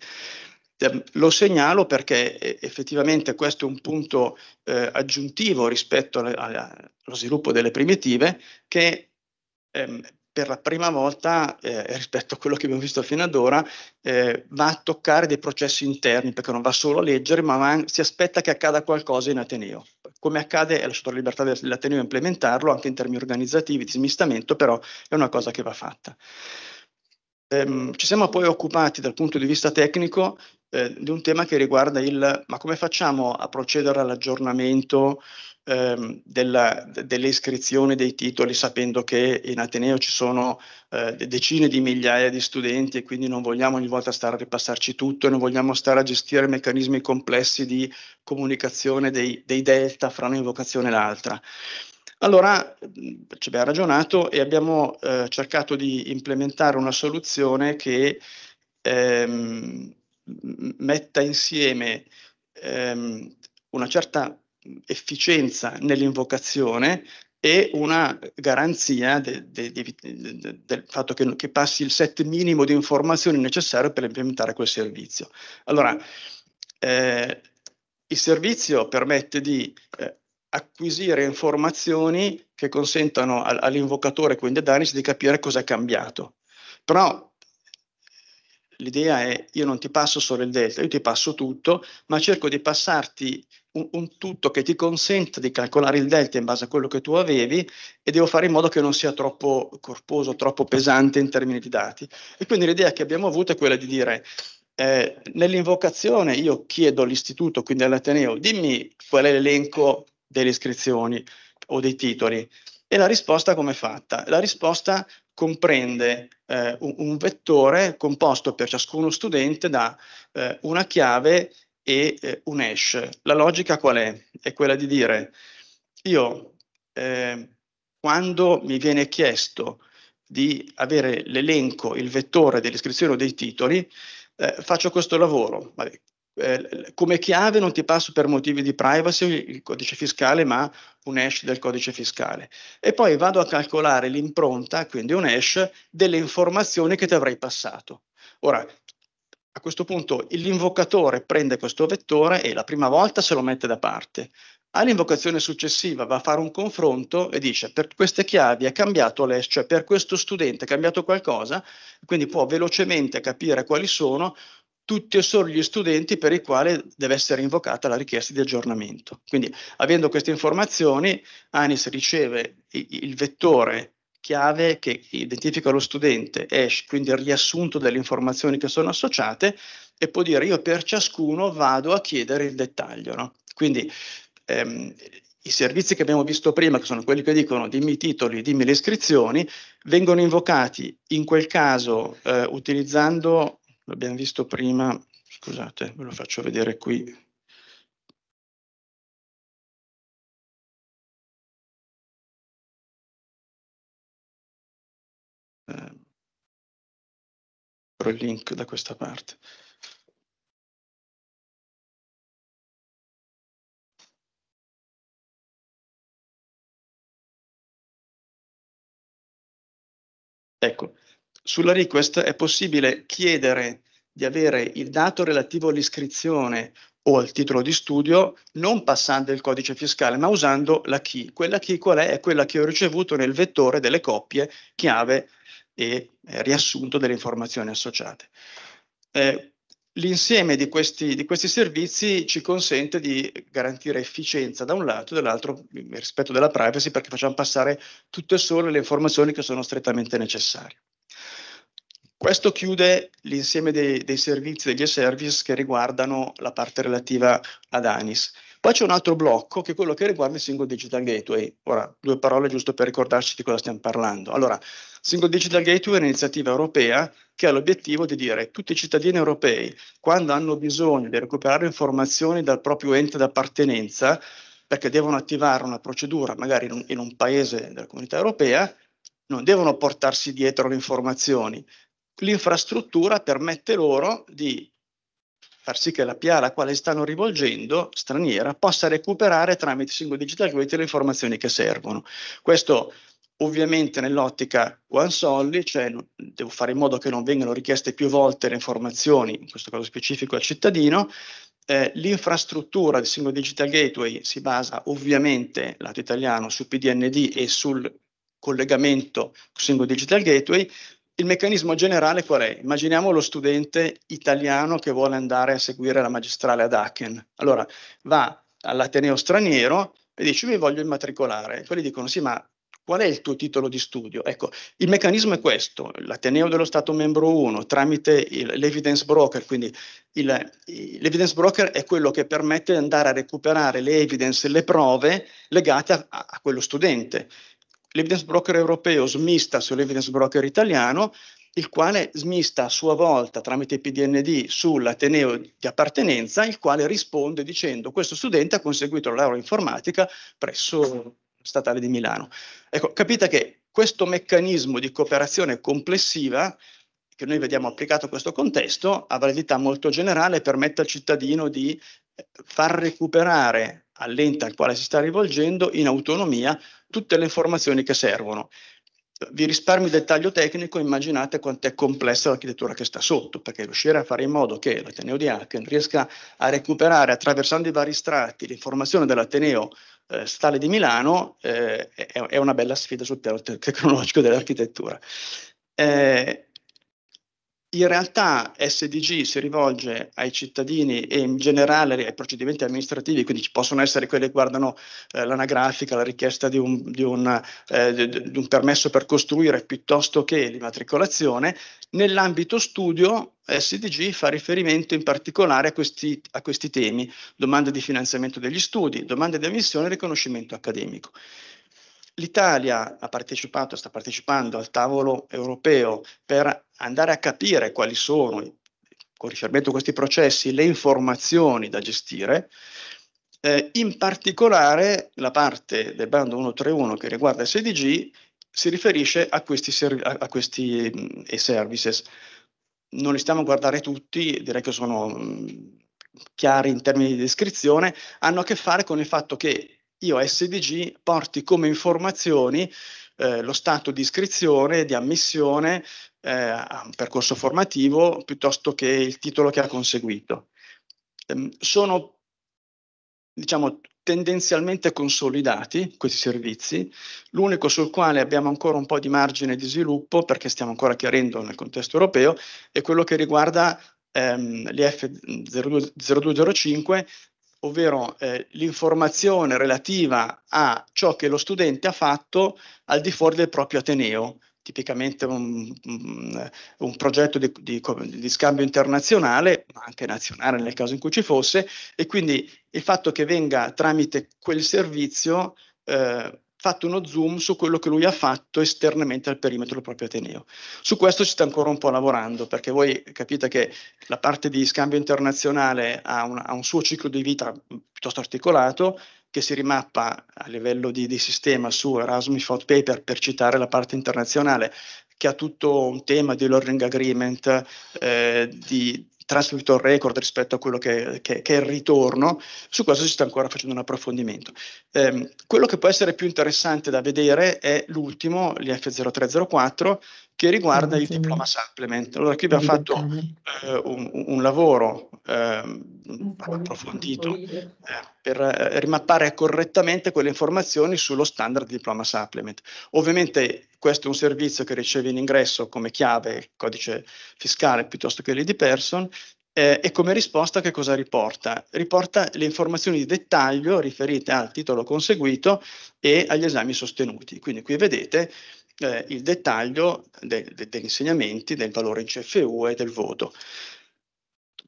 Ehm, lo segnalo perché effettivamente questo è un punto eh, aggiuntivo rispetto alla, alla, allo sviluppo delle primitive che ehm, per la prima volta eh, rispetto a quello che abbiamo visto fino ad ora eh, va a toccare dei processi interni perché non va solo a leggere ma va, si aspetta che accada qualcosa in Ateneo come accade è lasciato la libertà dell'Ateneo implementarlo anche in termini organizzativi di smistamento però è una cosa che va fatta ehm, ci siamo poi occupati dal punto di vista tecnico eh, di un tema che riguarda il ma come facciamo a procedere all'aggiornamento Ehm, della, delle iscrizioni dei titoli, sapendo che in Ateneo ci sono eh, decine di migliaia di studenti e quindi non vogliamo ogni volta stare a ripassarci tutto, e non vogliamo stare a gestire meccanismi complessi di comunicazione dei, dei delta fra un'invocazione e l'altra. Allora ci abbiamo ragionato e abbiamo eh, cercato di implementare una soluzione che ehm, metta insieme ehm, una certa efficienza nell'invocazione e una garanzia de, de, de, del fatto che, che, passi il set minimo di informazioni necessario per implementare quel servizio. Allora, eh, il servizio permette di eh, acquisire informazioni che consentano all'invocatore, quindi a Danis, di capire cosa è cambiato. Però l'idea è io non ti passo solo il delta, io ti passo tutto, ma cerco di passarti un, un tutto che ti consenta di calcolare il delta in base a quello che tu avevi e devo fare in modo che non sia troppo corposo, troppo pesante in termini di dati. E quindi l'idea che abbiamo avuto è quella di dire eh, nell'invocazione io chiedo all'istituto, quindi all'Ateneo, dimmi qual è l'elenco delle iscrizioni o dei titoli. E la risposta come è fatta? La risposta comprende eh, un, un, vettore composto per ciascuno studente da eh, una chiave e eh, un hash. La logica qual è? È quella di dire io ehm, quando mi viene chiesto di avere l'elenco, il vettore dell'iscrizione o dei titoli, eh, faccio questo lavoro. Vabbè, eh, come chiave non ti passo per motivi di privacy il codice fiscale, ma un hash del codice fiscale e poi vado a calcolare l'impronta, quindi un hash, delle informazioni che ti avrei passato. Ora, a questo punto l'invocatore prende questo vettore e la prima volta se lo mette da parte. All'invocazione successiva va a fare un confronto e dice per queste chiavi è cambiato l'hash, cioè per questo studente è cambiato qualcosa, quindi può velocemente capire quali sono, tutti e solo gli studenti per i quali deve essere invocata la richiesta di aggiornamento. Quindi avendo queste informazioni, ANIS riceve il vettore chiave che identifica lo studente, hash, quindi il riassunto delle informazioni che sono associate, e può dire io per ciascuno vado a chiedere il dettaglio. No? Quindi ehm, i servizi che abbiamo visto prima, che sono quelli che dicono dimmi i titoli, dimmi le iscrizioni, vengono invocati in quel caso eh, utilizzando l'abbiamo visto prima, scusate, ve lo faccio vedere qui. Eh, il link da questa parte. Ecco, sulla request è possibile chiedere di avere il dato relativo all'iscrizione o al titolo di studio non passando il codice fiscale ma usando la key. Quella key qual è? È quella che ho ricevuto nel vettore delle coppie chiave e eh, riassunto delle informazioni associate. Eh, L'insieme di questi, di questi, servizi ci consente di garantire efficienza da un lato e dall'altro mm, rispetto della privacy perché facciamo passare tutte e solo le informazioni che sono strettamente necessarie. Questo chiude l'insieme dei, dei servizi, degli service che riguardano la parte relativa ad ANIS. Poi c'è un altro blocco che è quello che riguarda il Single Digital Gateway. Ora, due parole giusto per ricordarci di cosa stiamo parlando. Allora, Single Digital Gateway è un'iniziativa europea che ha l'obiettivo di dire che tutti i cittadini europei, quando hanno bisogno di recuperare informazioni dal proprio ente d'appartenenza, perché devono attivare una procedura magari in un, in un paese della comunità europea, non devono portarsi dietro le informazioni, l'infrastruttura permette loro di far sì che la PIA alla quale stanno rivolgendo, straniera, possa recuperare tramite Single Digital Credit le informazioni che servono. Questo ovviamente nell'ottica one solly, cioè devo fare in modo che non vengano richieste più volte le informazioni, in questo caso specifico al cittadino, eh, l'infrastruttura di Single Digital Gateway si basa ovviamente, lato italiano, su PDND e sul collegamento Single Digital Gateway, il meccanismo generale qual è? Immaginiamo lo studente italiano che vuole andare a seguire la magistrale ad Aachen. Allora va all'Ateneo straniero e dice mi voglio immatricolare. quelli dicono sì ma qual è il tuo titolo di studio? Ecco, il meccanismo è questo, l'Ateneo dello Stato membro 1 tramite l'evidence broker, quindi il, l'evidence broker è quello che permette di andare a recuperare le evidence, le prove legate a, a quello studente l'evidence broker europeo smista sull'evidence broker italiano, il quale smista a sua volta tramite PDND sull'ateneo di appartenenza, il quale risponde dicendo questo studente ha conseguito la laurea informatica presso Statale di Milano. Ecco, capite che questo meccanismo di cooperazione complessiva che noi vediamo applicato a questo contesto ha validità molto generale e permette al cittadino di eh, far recuperare all'ente al quale si sta rivolgendo in autonomia tutte le informazioni che servono. Vi risparmio il dettaglio tecnico, immaginate quanto è complessa l'architettura che sta sotto, perché riuscire a fare in modo che l'Ateneo di Aachen riesca a recuperare attraversando i vari strati l'informazione dell'Ateneo eh, Stale di Milano eh, è, è, una bella sfida sul piano tecnologico dell'architettura. Eh, in realtà SDG si rivolge ai cittadini e in generale ai procedimenti amministrativi, quindi ci possono essere quelli che guardano eh, l'anagrafica, la richiesta di un, di, un, eh, di un, permesso per costruire piuttosto che l'immatricolazione. Nell'ambito studio SDG fa riferimento in particolare a questi, a questi temi, domande di finanziamento degli studi, domande di ammissione e riconoscimento accademico. L'Italia ha partecipato, sta partecipando al tavolo europeo per andare a capire quali sono, con riferimento a questi processi, le informazioni da gestire, eh, in particolare la parte del bando 131 che riguarda SDG si riferisce a questi, a questi mh, mm, services. Non li stiamo a guardare tutti, direi che sono mh, mm, chiari in termini di descrizione, hanno a che fare con il fatto che io SDG porti come informazioni eh, lo stato di iscrizione, di ammissione, eh, a un percorso formativo piuttosto che il titolo che ha conseguito. Eh, sono, diciamo, tendenzialmente consolidati questi servizi, l'unico sul quale abbiamo ancora un po' di margine di sviluppo, perché stiamo ancora chiarendo nel contesto europeo, è quello che riguarda ehm, l'IF0205, ovvero eh, l'informazione relativa a ciò che lo studente ha fatto al di fuori del proprio ateneo tipicamente un, un, progetto di, di, di, scambio internazionale, ma anche nazionale nel caso in cui ci fosse, e quindi il fatto che venga tramite quel servizio eh, fatto uno zoom su quello che lui ha fatto esternamente al perimetro del proprio Ateneo. Su questo si sta ancora un po' lavorando, perché voi capite che la parte di scambio internazionale ha un, ha un suo ciclo di vita mm, piuttosto articolato, che si rimappa a livello di, di sistema su Erasmus Hot Paper per citare la parte internazionale, che ha tutto un tema di learning agreement, eh, di transcriptor record rispetto a quello che, che, che, è il ritorno, su questo si sta ancora facendo un approfondimento. Eh, quello che può essere più interessante da vedere è l'ultimo, l'IF0304, che riguarda il diploma supplement. Allora qui abbiamo fatto eh, un, un, lavoro ehm, approfondito eh, per eh, rimappare correttamente quelle informazioni sullo standard Diploma Supplement. Ovviamente questo è un servizio che riceve in ingresso come chiave il codice fiscale piuttosto che l'ID person eh, e come risposta che cosa riporta? Riporta le informazioni di dettaglio riferite al titolo conseguito e agli esami sostenuti. Quindi qui vedete eh, il dettaglio de de degli insegnamenti, del valore in CFU e del voto.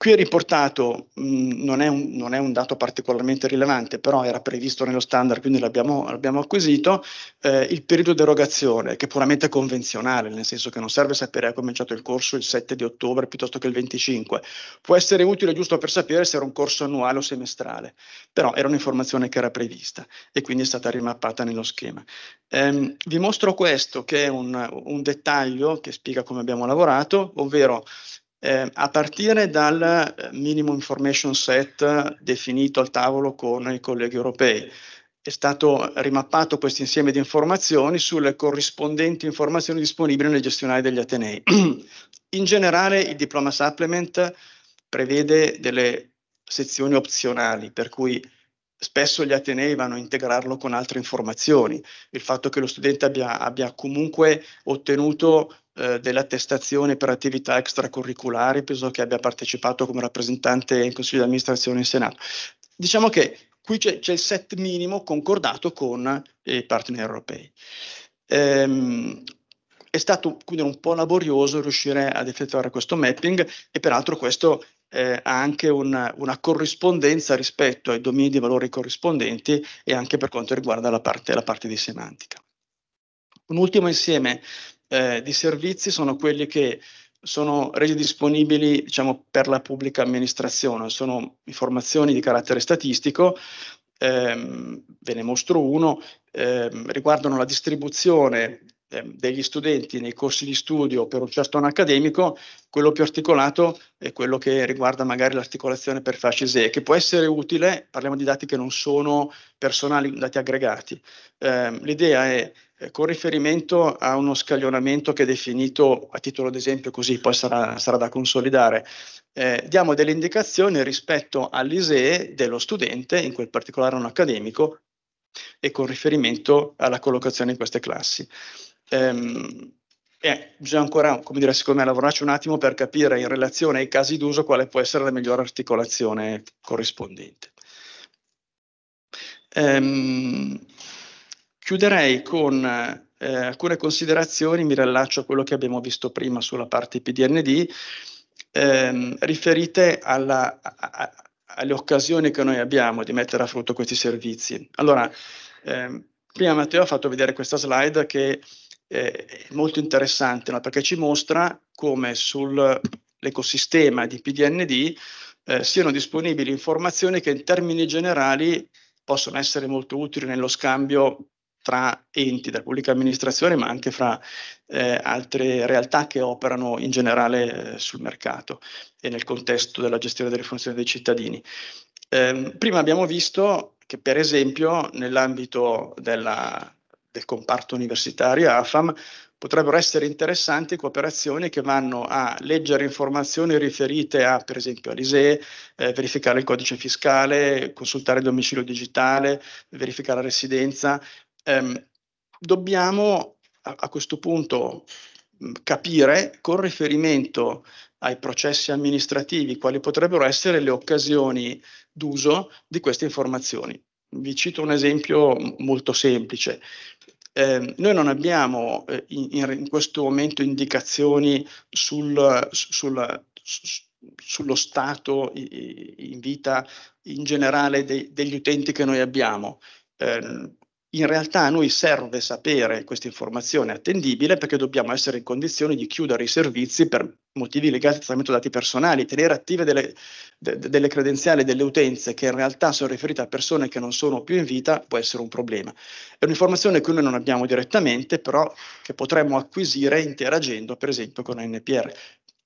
Qui è riportato, mh, non, è un, non, è un, dato particolarmente rilevante, però era previsto nello standard, quindi l'abbiamo, l'abbiamo acquisito, eh, il periodo d'erogazione, che è puramente convenzionale, nel senso che non serve sapere ha cominciato il corso il 7 di ottobre piuttosto che il 25. Può essere utile giusto per sapere se era un corso annuale o semestrale, però era un'informazione che era prevista e quindi è stata rimappata nello schema. Ehm, vi mostro questo, che è un, un dettaglio che spiega come abbiamo lavorato, ovvero eh, a partire dal eh, minimum information set definito al tavolo con i colleghi europei. È stato rimappato questo insieme di informazioni sulle corrispondenti informazioni disponibili nel gestionale degli Atenei. In generale il diploma supplement prevede delle sezioni opzionali, per cui spesso gli Atenei vanno a integrarlo con altre informazioni, il fatto che lo studente abbia, abbia comunque ottenuto eh, dell'attestazione per attività extracurriculari, penso che abbia partecipato come rappresentante in Consiglio di amministrazione in Senato. Diciamo che qui c'è, il set minimo concordato con i partner europei. Ehm, è stato quindi un po' laborioso riuscire ad effettuare questo mapping e peraltro questo eh, ha anche una, una, corrispondenza rispetto ai domini di valori corrispondenti e anche per quanto riguarda la parte, la parte di semantica. Un ultimo insieme eh, di servizi sono quelli che sono resi disponibili diciamo, per la pubblica amministrazione, sono informazioni di carattere statistico, ehm, ve ne mostro uno, ehm, riguardano la distribuzione Ehm, degli studenti nei corsi di studio per un certo anno accademico, quello più articolato è quello che riguarda magari l'articolazione per fasce SE, che può essere utile, parliamo di dati che non sono personali, dati aggregati. Eh, l'idea è eh, con riferimento a uno scaglionamento che è definito a titolo d'esempio così, poi sarà, sarà da consolidare, eh, diamo delle indicazioni rispetto all'ISEE dello studente, in quel particolare anno accademico, e con riferimento alla collocazione in queste classi. Ehm, eh, bisogna ancora, come dire, secondo me, lavorarci un attimo per capire in relazione ai casi d'uso quale può essere la migliore articolazione corrispondente. Ehm, chiuderei con eh, alcune considerazioni, mi riallaccio a quello che abbiamo visto prima sulla parte PDND, ehm, riferite alla, a, a, alle occasioni che noi abbiamo di mettere a frutto questi servizi. Allora, ehm, prima Matteo ha fatto vedere questa slide che eh, molto interessante no? perché ci mostra come sull'ecosistema di PDND eh, siano disponibili informazioni che in termini generali possono essere molto utili nello scambio tra enti della pubblica amministrazione, ma anche fra eh, altre realtà che operano in generale eh, sul mercato e nel contesto della gestione delle funzioni dei cittadini. Eh, prima abbiamo visto che, per esempio, nell'ambito della del comparto universitario AFAM potrebbero essere interessanti cooperazioni che vanno a leggere informazioni riferite a, per esempio, all'ISEE, eh, verificare il codice fiscale, consultare il domicilio digitale, verificare la residenza. Eh, dobbiamo a, a, questo punto mm, capire con riferimento ai processi amministrativi quali potrebbero essere le occasioni d'uso di queste informazioni vi cito un esempio molto semplice. Eh, noi non abbiamo eh, in, in, questo momento indicazioni sul, sul, sullo stato in vita in generale de, degli utenti che noi abbiamo. Eh, in realtà a noi serve sapere questa informazione attendibile perché dobbiamo essere in condizione di chiudere i servizi per motivi legati al trattamento dati personali, tenere attive delle, de, delle, credenziali delle utenze che in realtà sono riferite a persone che non sono più in vita può essere un problema. È un'informazione che noi non abbiamo direttamente, però che potremmo acquisire interagendo per esempio con NPR.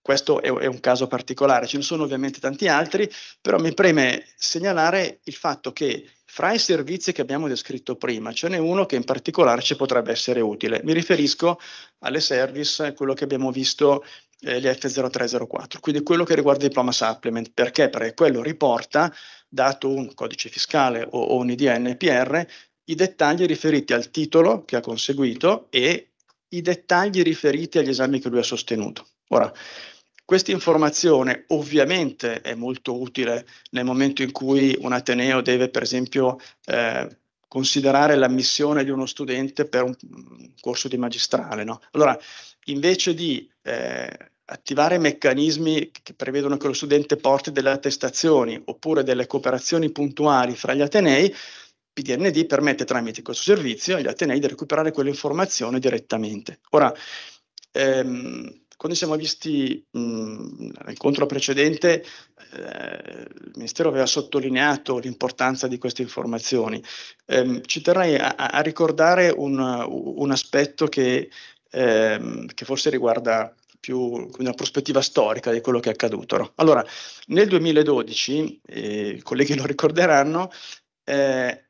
Questo è, è un caso particolare, ce ne sono ovviamente tanti altri, però mi preme segnalare il fatto che fra i servizi che abbiamo descritto prima, ce n'è uno che in particolare ci potrebbe essere utile. Mi riferisco alle service, quello che abbiamo visto eh, gli F0304, quindi quello che riguarda il diploma supplement. Perché? Perché quello riporta, dato un codice fiscale o, o un IDNPR, i dettagli riferiti al titolo che ha conseguito e i dettagli riferiti agli esami che lui ha sostenuto. Ora, questa informazione ovviamente è molto utile nel momento in cui un Ateneo deve, per esempio, eh, considerare l'ammissione di uno studente per un, corso di magistrale. No? Allora, invece di eh, attivare meccanismi che prevedono che lo studente porti delle attestazioni oppure delle cooperazioni puntuali fra gli Atenei, PDND permette tramite questo servizio agli Atenei di recuperare quell'informazione direttamente. Ora, ehm, quando siamo visti mhmm, l'incontro precedente, eh, il Ministero aveva sottolineato l'importanza di queste informazioni. Eh, ci terrei a, a ricordare un, un aspetto che, eh, che, forse riguarda più una prospettiva storica di quello che è accaduto. Allora, nel 2012, eh, i colleghi lo ricorderanno, eh,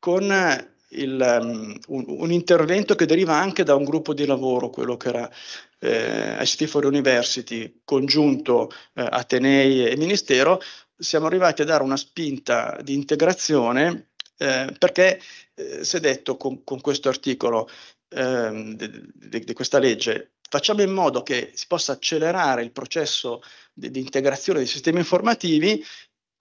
con il, um, un, un, intervento che deriva anche da un gruppo di lavoro, quello che era eh, ICT for University, congiunto eh, Atenei e Ministero, siamo arrivati a dare una spinta di integrazione eh, perché eh, si è detto con, con questo articolo ehm, di questa legge, facciamo in modo che si possa accelerare il processo di, di integrazione dei sistemi informativi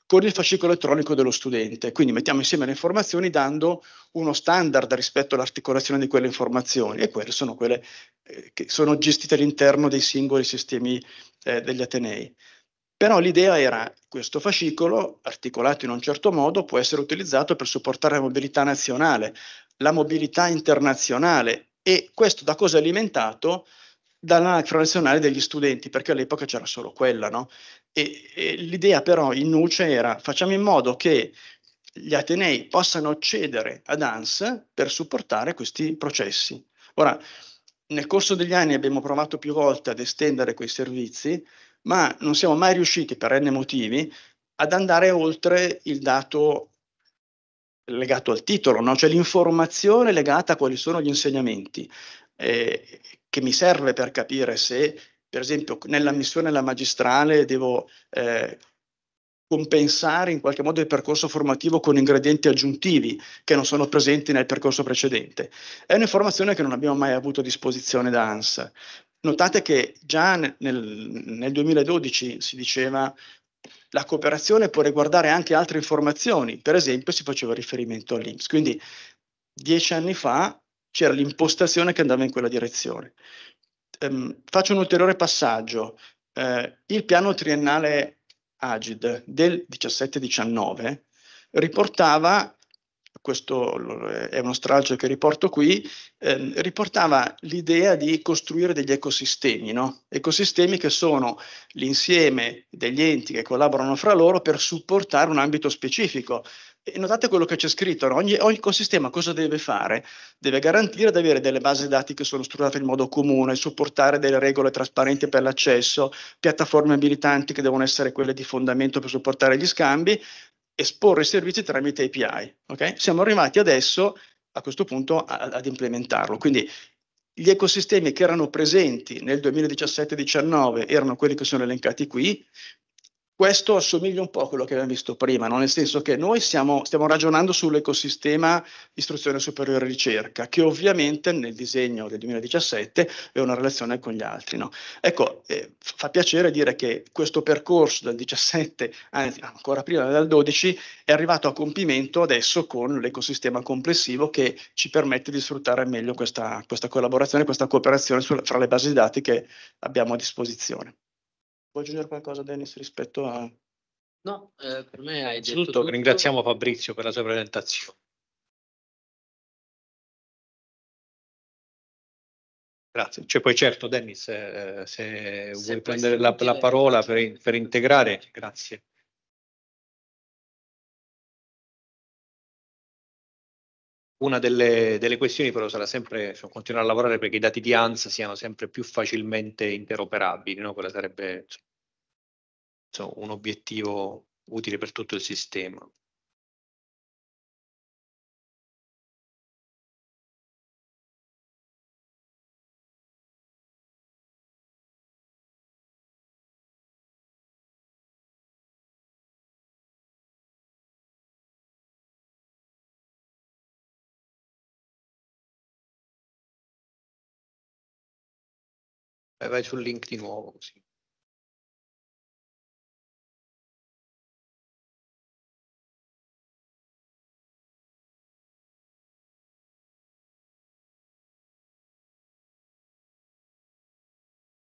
con il fascicolo elettronico dello studente. Quindi mettiamo insieme le informazioni dando uno standard rispetto all'articolazione di quelle informazioni e quelle sono quelle eh, che sono gestite all'interno dei singoli sistemi eh, degli Atenei. Però l'idea era questo fascicolo, articolato in un certo modo, può essere utilizzato per supportare la mobilità nazionale, la mobilità internazionale e questo da cosa è alimentato? Dalla nazionale degli studenti, perché all'epoca c'era solo quella, no? E, e l'idea però in Nuce era facciamo in modo che gli Atenei possano accedere ad ANS per supportare questi processi. Ora, nel corso degli anni abbiamo provato più volte ad estendere quei servizi, ma non siamo mai riusciti, per n motivi, ad andare oltre il dato legato al titolo, no? cioè l'informazione legata a quali sono gli insegnamenti, eh, che mi serve per capire se per esempio nella missione alla magistrale devo eh, compensare in qualche modo il percorso formativo con ingredienti aggiuntivi che non sono presenti nel percorso precedente. È un'informazione che non abbiamo mai avuto a disposizione da ANSA. Notate che già nel, nel 2012 si diceva la cooperazione può riguardare anche altre informazioni, per esempio si faceva riferimento all'IMSS, quindi dieci anni fa c'era l'impostazione che andava in quella direzione ehm, faccio un ulteriore passaggio. Eh, il piano triennale Agid del 17-19 riportava, questo è uno stralcio che riporto qui, ehm, riportava l'idea di costruire degli ecosistemi, no? ecosistemi che sono l'insieme degli enti che collaborano fra loro per supportare un ambito specifico notate quello che c'è scritto, no? ogni, ogni, ecosistema cosa deve fare? Deve garantire di avere delle basi dati che sono strutturate in modo comune, supportare delle regole trasparenti per l'accesso, piattaforme abilitanti che devono essere quelle di fondamento per supportare gli scambi, esporre i servizi tramite API. Okay? Siamo arrivati adesso, a questo punto, a, ad implementarlo. Quindi gli ecosistemi che erano presenti nel 2017-19 erano quelli che sono elencati qui, questo assomiglia un po' a quello che abbiamo visto prima, no? nel senso che noi siamo, stiamo ragionando sull'ecosistema istruzione superiore e ricerca, che ovviamente nel disegno del 2017 è una relazione con gli altri. No? Ecco, eh, fa piacere dire che questo percorso dal 17, anzi ancora prima dal 12, è arrivato a compimento adesso con l'ecosistema complessivo che ci permette di sfruttare meglio questa, questa collaborazione, questa cooperazione sulla, fra le basi dati che abbiamo a disposizione. Vuoi aggiungere qualcosa, Dennis, rispetto a... No, eh, per me hai detto tutto. tutto. Ringraziamo Fabrizio per la sua presentazione. Grazie. Cioè, poi certo, Dennis, eh, se Sempre vuoi prendere la, la, parola per, per integrare, grazie. Una delle, delle, questioni però sarà sempre cioè, continuare a lavorare perché i dati di ANS siano sempre più facilmente interoperabili, no? quello sarebbe insomma, un obiettivo utile per tutto il sistema. eh, vai sul link di nuovo così.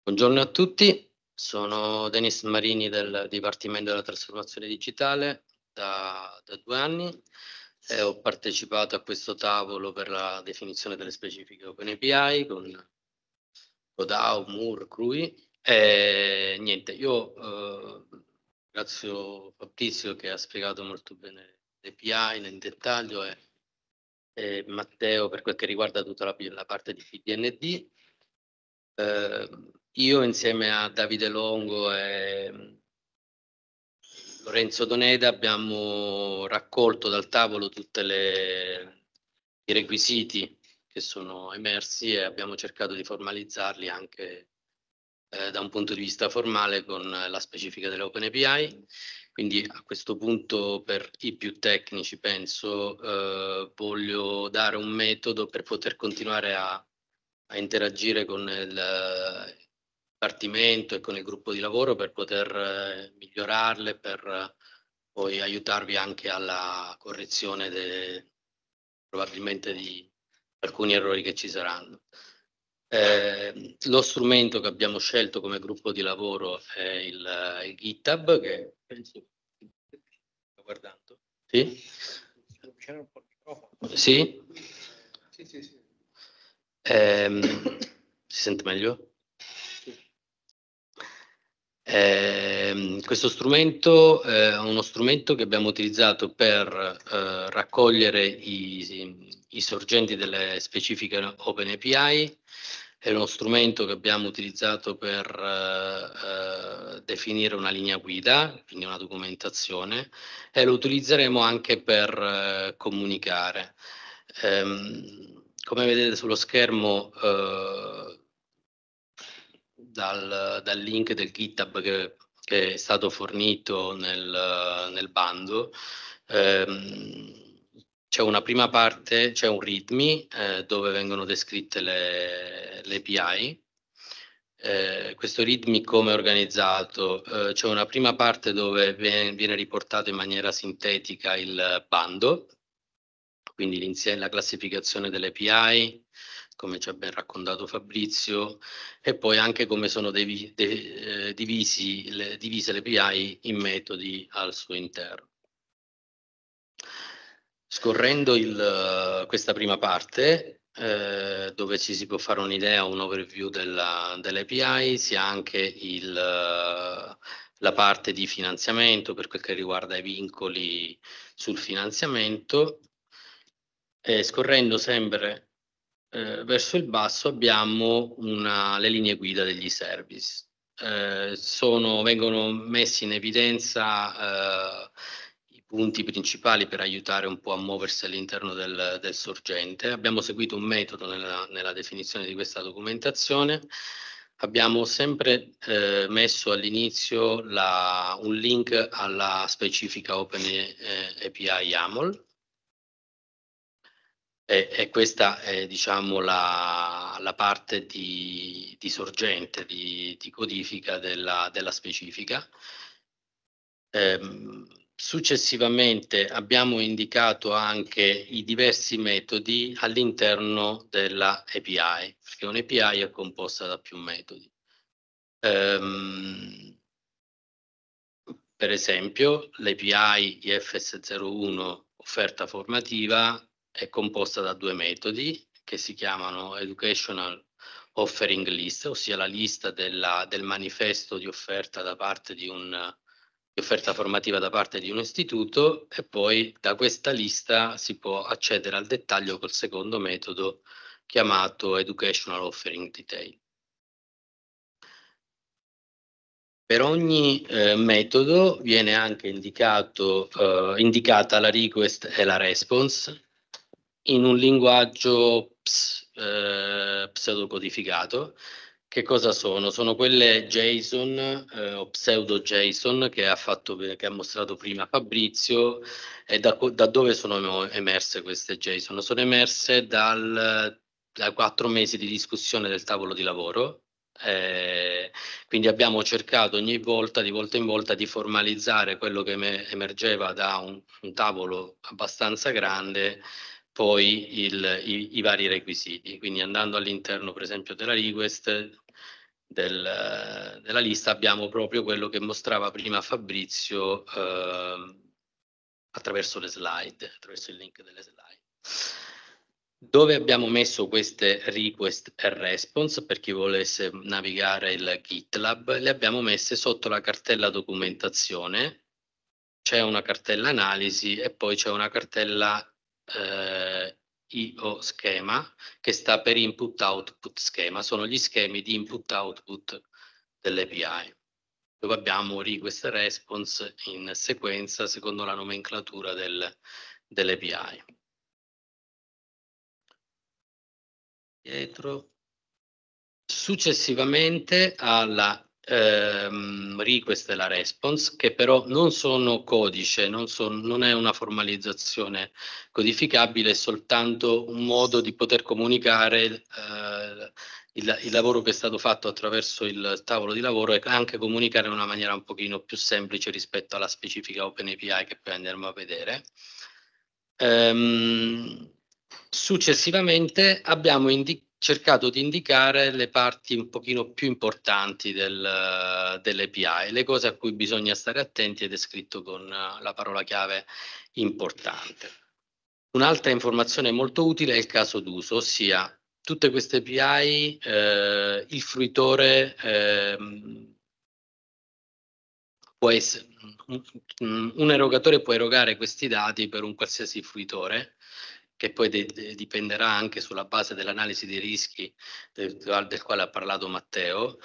Buongiorno a tutti, sono Denis Marini del Dipartimento della Trasformazione Digitale da, da due anni e ho partecipato a questo tavolo per la definizione delle specifiche OpenAPI con Godau, Moore, Crui. E niente, io eh, ringrazio Fabrizio che ha spiegato molto bene l'API nel dettaglio e, e, Matteo per quel che riguarda tutta la, la parte di PDND. Eh, io insieme a Davide Longo e mm, Lorenzo Doneda abbiamo raccolto dal tavolo tutti i requisiti che sono emersi e abbiamo cercato di formalizzarli anche eh, da un punto di vista formale con la specifica dell'OpenAPI. Quindi a questo punto per i più tecnici penso eh, voglio dare un metodo per poter continuare a, a interagire con il dipartimento e con il gruppo di lavoro per poter eh, migliorarle, per poi aiutarvi anche alla correzione de, probabilmente di alcuni errori che ci saranno. Eh, lo strumento che abbiamo scelto come gruppo di lavoro è il, il GitHub, che penso sto guardando. Sì? Sì? Sì, sì, sì. Eh, si sente meglio? Ehm, questo strumento eh, è uno strumento che abbiamo utilizzato per eh, raccogliere i, i, sorgenti delle specifiche OpenAPI, è uno strumento che abbiamo utilizzato per eh, eh definire una linea guida, quindi una documentazione, e lo utilizzeremo anche per eh, comunicare. Ehm, come vedete sullo schermo dal, dal link del GitHub che, che, è stato fornito nel, nel bando. Ehm, c'è una prima parte, c'è un README eh, dove vengono descritte le, le API. Eh, questo README come è organizzato? Eh, c'è una prima parte dove viene, viene, riportato in maniera sintetica il bando, quindi la classificazione delle API, come ci ha ben raccontato Fabrizio, e poi anche come sono devi, de, eh, divisi, le, divise le PI in metodi al suo interno. Scorrendo il, questa prima parte, eh, dove ci si può fare un'idea, un overview della, dell'API, si ha anche il, la parte di finanziamento per quel che riguarda i vincoli sul finanziamento. E scorrendo sempre eh, verso il basso abbiamo una, le linee guida degli service. Eh, sono, vengono messi in evidenza eh, i punti principali per aiutare un po' a muoversi all'interno del, del sorgente. Abbiamo seguito un metodo nella, nella definizione di questa documentazione. Abbiamo sempre eh, messo all'inizio un link alla specifica Open API YAML e, e questa è diciamo, la, la, parte di, di sorgente, di, di, codifica della, della specifica. Ehm, successivamente abbiamo indicato anche i diversi metodi all'interno della API, perché un'API è composta da più metodi. Ehm, per esempio l'API IFS01 offerta formativa è composta da due metodi che si chiamano Educational Offering List, ossia la lista della, del manifesto di offerta, di, un, di offerta formativa da parte di un istituto e poi da questa lista si può accedere al dettaglio col secondo metodo chiamato Educational Offering Detail. Per ogni eh, metodo viene anche indicato, eh, indicata la request e la response in un linguaggio ps, eh, pseudocodificato. Che cosa sono? Sono quelle JSON eh, o pseudo JSON che ha, fatto, che ha mostrato prima Fabrizio e da, da dove sono emerse queste JSON? Sono emerse dal, da quattro mesi di discussione del tavolo di lavoro eh, quindi abbiamo cercato ogni volta, di volta in volta, di formalizzare quello che emergeva da un, un tavolo abbastanza grande poi il, i, i, vari requisiti. Quindi andando all'interno per esempio della request, del, della lista, abbiamo proprio quello che mostrava prima Fabrizio eh, attraverso le slide, attraverso il link delle slide. Dove abbiamo messo queste request e response per chi volesse navigare il GitLab? Le abbiamo messe sotto la cartella documentazione, c'è una cartella analisi e poi c'è una cartella eh, IO schema, che sta per input-output schema, sono gli schemi di input-output dell'API, dove abbiamo request e response in sequenza secondo la nomenclatura del, dell'API. Dietro. Successivamente alla ehm, request e la response, che però non sono codice, non, sono, non è una formalizzazione codificabile, è soltanto un modo di poter comunicare eh, il, il, lavoro che è stato fatto attraverso il tavolo di lavoro e anche comunicare in una maniera un pochino più semplice rispetto alla specifica OpenAPI che poi andremo a vedere. Ehm, successivamente abbiamo indicato cercato di indicare le parti un pochino più importanti del, dell'API, le cose a cui bisogna stare attenti ed è scritto con eh, la parola chiave importante. Un'altra informazione molto utile è il caso d'uso, ossia tutte queste API, eh, il fruitore eh, può essere, un, un erogatore può erogare questi dati per un qualsiasi fruitore che poi de- dipenderà anche sulla base dell'analisi dei rischi del, del quale ha parlato Matteo.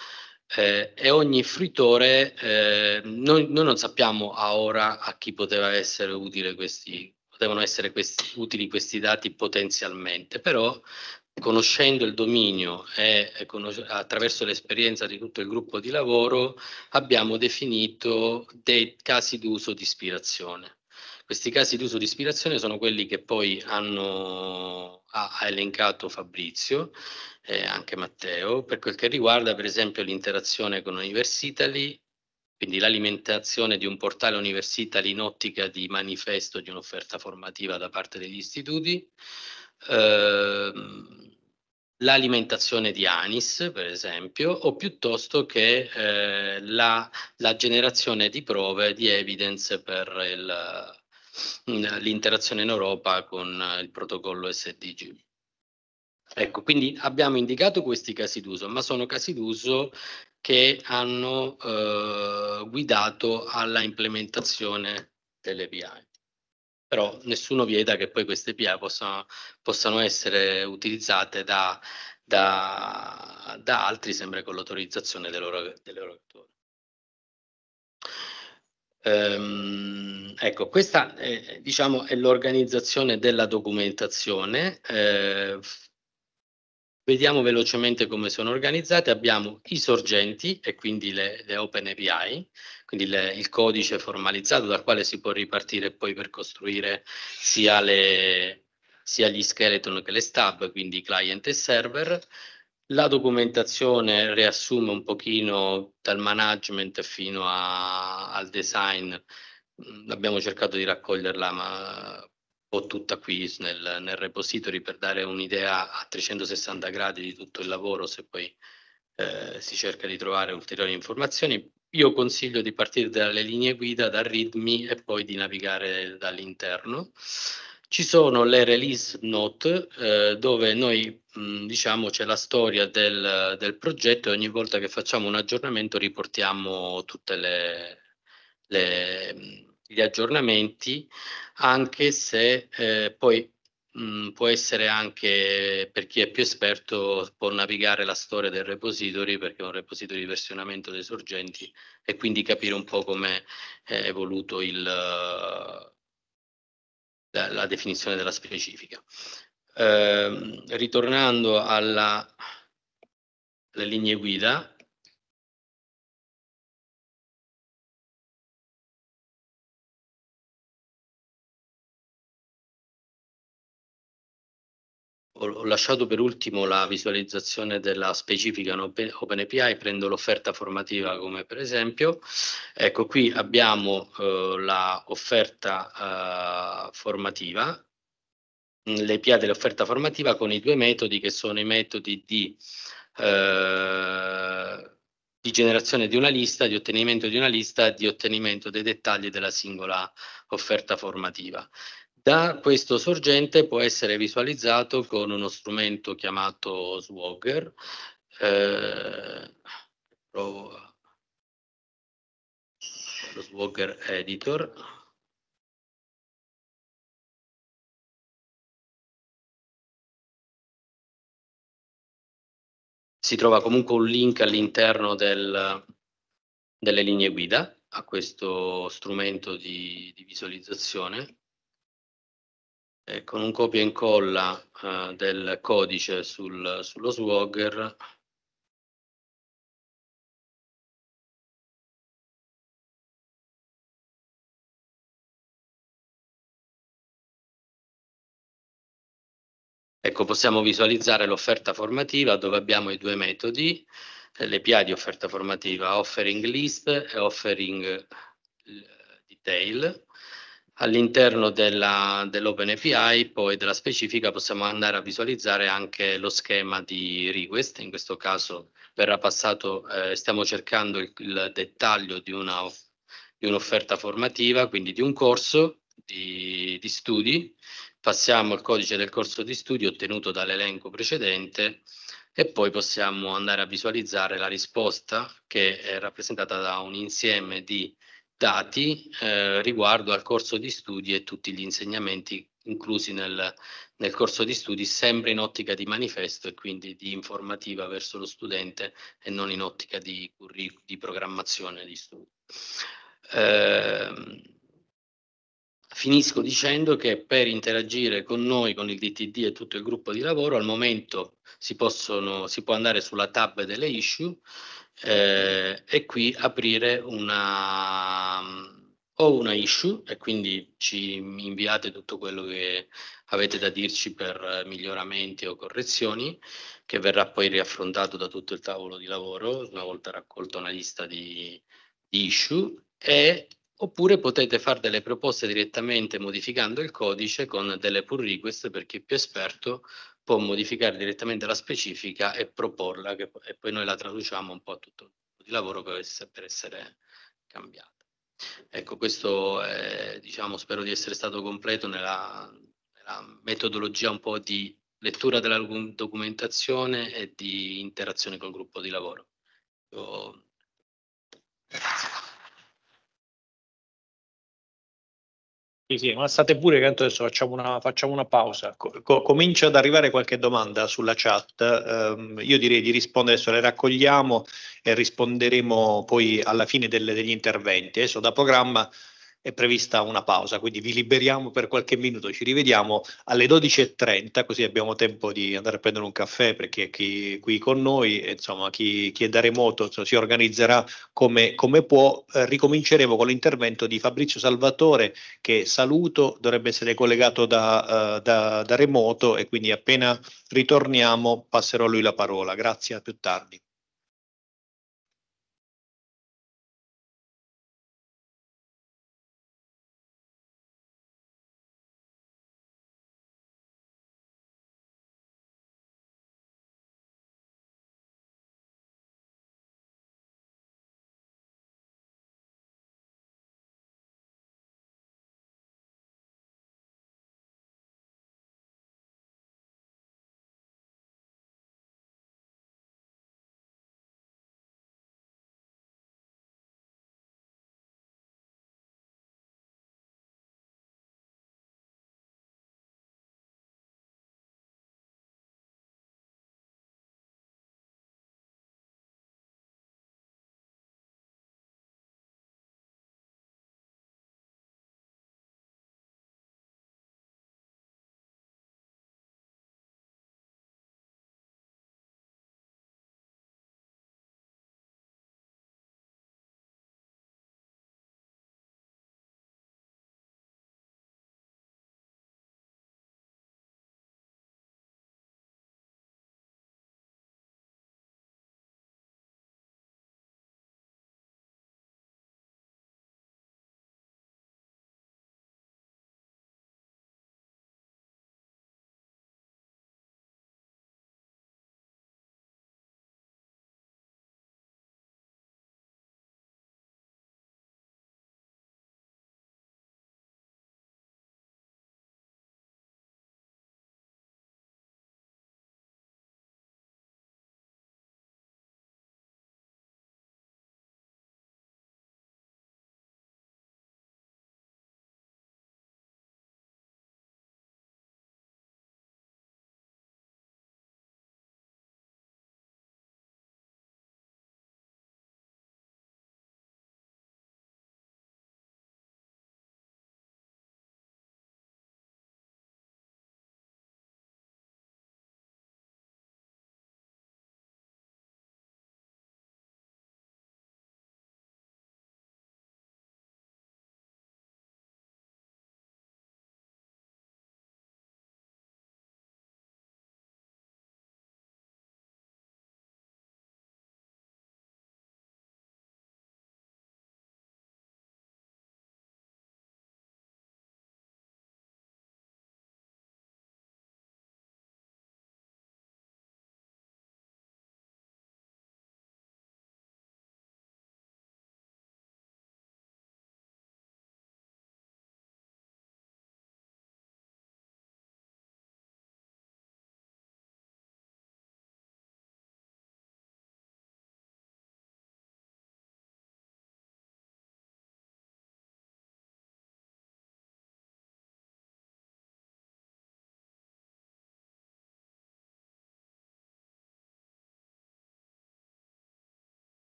Eh, e ogni fruitore, eh, noi, noi, non sappiamo a ora a chi poteva essere utile questi, potevano essere questi, utili questi dati potenzialmente, però conoscendo il dominio e, e conos- attraverso l'esperienza di tutto il gruppo di lavoro abbiamo definito dei casi d'uso di ispirazione. Questi casi di uso di ispirazione sono quelli che poi hanno, ha, ha elencato Fabrizio, eh, anche Matteo, per quel che riguarda per esempio l'interazione con Universitali, quindi l'alimentazione di un portale Universitali in ottica di manifesto di un'offerta formativa da parte degli istituti, ehm, l'alimentazione di Anis, per esempio, o piuttosto che eh, la, la, generazione di prove di evidence per il, l'interazione in Europa con eh, il protocollo SDG. Ecco, quindi abbiamo indicato questi casi d'uso, ma sono casi d'uso che hanno eh, guidato alla implementazione delle PI. Però nessuno vieta che poi queste PI possano, possano essere utilizzate da, da, da altri, sempre con l'autorizzazione dell'erogatore. Ehm, ecco, questa è, eh, diciamo, è l'organizzazione della documentazione. Eh, vediamo velocemente come sono organizzate. Abbiamo i sorgenti e quindi le, le Open API, quindi le, il codice formalizzato dal quale si può ripartire poi per costruire sia, le, sia gli skeleton che le stab, quindi client e server. La documentazione riassume un pochino dal management fino a, al design, mm, abbiamo cercato di raccoglierla ma un po' tutta qui nel, nel repository per dare un'idea a 360 gradi di tutto il lavoro se poi eh, si cerca di trovare ulteriori informazioni. Io consiglio di partire dalle linee guida, dal README e poi di navigare dall'interno. Ci sono le release note eh, dove noi mh, mm, diciamo c'è la storia del, del, progetto e ogni volta che facciamo un aggiornamento riportiamo tutti mm, gli aggiornamenti, anche se eh, poi mh, mm, può essere anche per chi è più esperto può navigare la storia del repository perché è un repository di versionamento dei sorgenti e quindi capire un po' come è evoluto il la definizione della specifica. Ehm, ritornando alla, alle linee guida, ho lasciato per ultimo la visualizzazione della specifica OpenAPI, prendo l'offerta formativa come per esempio. Ecco, qui abbiamo eh, l'offerta eh, formativa l'EPA dell'offerta formativa con i due metodi che sono i metodi di, eh, di generazione di una lista, di ottenimento di una lista di ottenimento dei dettagli della singola offerta formativa. Da questo sorgente può essere visualizzato con uno strumento chiamato Swagger. Eh, lo Swagger Editor. si trova comunque un link all'interno del, delle linee guida a questo strumento di, di visualizzazione e eh, con un copia e incolla eh, del codice sul, sullo Swagger Ecco, possiamo visualizzare l'offerta formativa dove abbiamo i due metodi, eh, l'API di offerta formativa, offering list e offering eh, detail. All'interno dell'OpenAPI dell poi della specifica possiamo andare a visualizzare anche lo schema di request, in questo caso verrà passato, eh, stiamo cercando il, il dettaglio di un'offerta un formativa, quindi di un corso di, di studi passiamo al codice del corso di studio ottenuto dall'elenco precedente e poi possiamo andare a visualizzare la risposta che è rappresentata da un insieme di dati eh, riguardo al corso di studi e tutti gli insegnamenti inclusi nel, nel, corso di studi, sempre in ottica di manifesto e quindi di informativa verso lo studente e non in ottica di, di programmazione di studi. Eh, Finisco dicendo che per interagire con noi, con il DTD e tutto il gruppo di lavoro, al momento si, possono, si può andare sulla tab delle issue eh, e qui aprire una, o una issue e quindi ci inviate tutto quello che avete da dirci per miglioramenti o correzioni che verrà poi riaffrontato da tutto il tavolo di lavoro una volta raccolta una lista di, di issue e Oppure potete fare delle proposte direttamente modificando il codice con delle pull request per chi è più esperto può modificare direttamente la specifica e proporla che, e poi noi la traduciamo un po' a tutto il lavoro per essere, per essere cambiata. Ecco, questo è, diciamo, spero di essere stato completo nella, nella metodologia un po' di lettura della documentazione e di interazione col gruppo di lavoro. Io Sì, sì, ma state pure che adesso facciamo una, facciamo una pausa. Co- comincia ad arrivare qualche domanda sulla chat. Um, io direi di rispondere, adesso le raccogliamo e risponderemo poi alla fine del, degli interventi. Adesso da programma è prevista una pausa, quindi vi liberiamo per qualche minuto, ci rivediamo alle 12.30 così abbiamo tempo di andare a prendere un caffè perché chi qui con noi, insomma chi, chi è da remoto insomma, si organizzerà come, come può, eh, ricominceremo con l'intervento di Fabrizio Salvatore che saluto, dovrebbe essere collegato da, uh, da, da remoto e quindi appena ritorniamo passerò a lui la parola, grazie a più tardi.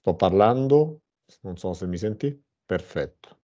Sto parlando? Non so se mi senti. Perfetto.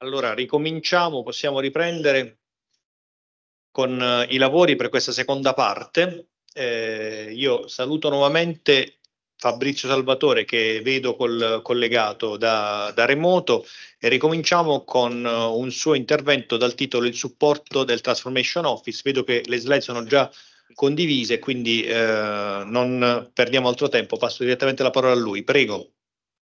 Allora, ricominciamo, possiamo riprendere con eh, i lavori per questa seconda parte. Eh, io saluto nuovamente Fabrizio Salvatore che vedo col, collegato da, da, remoto e ricominciamo con uh, un suo intervento dal titolo Il supporto del Transformation Office. Vedo che le slide sono già condivise, quindi eh, non perdiamo altro tempo, passo direttamente la parola a lui. Prego.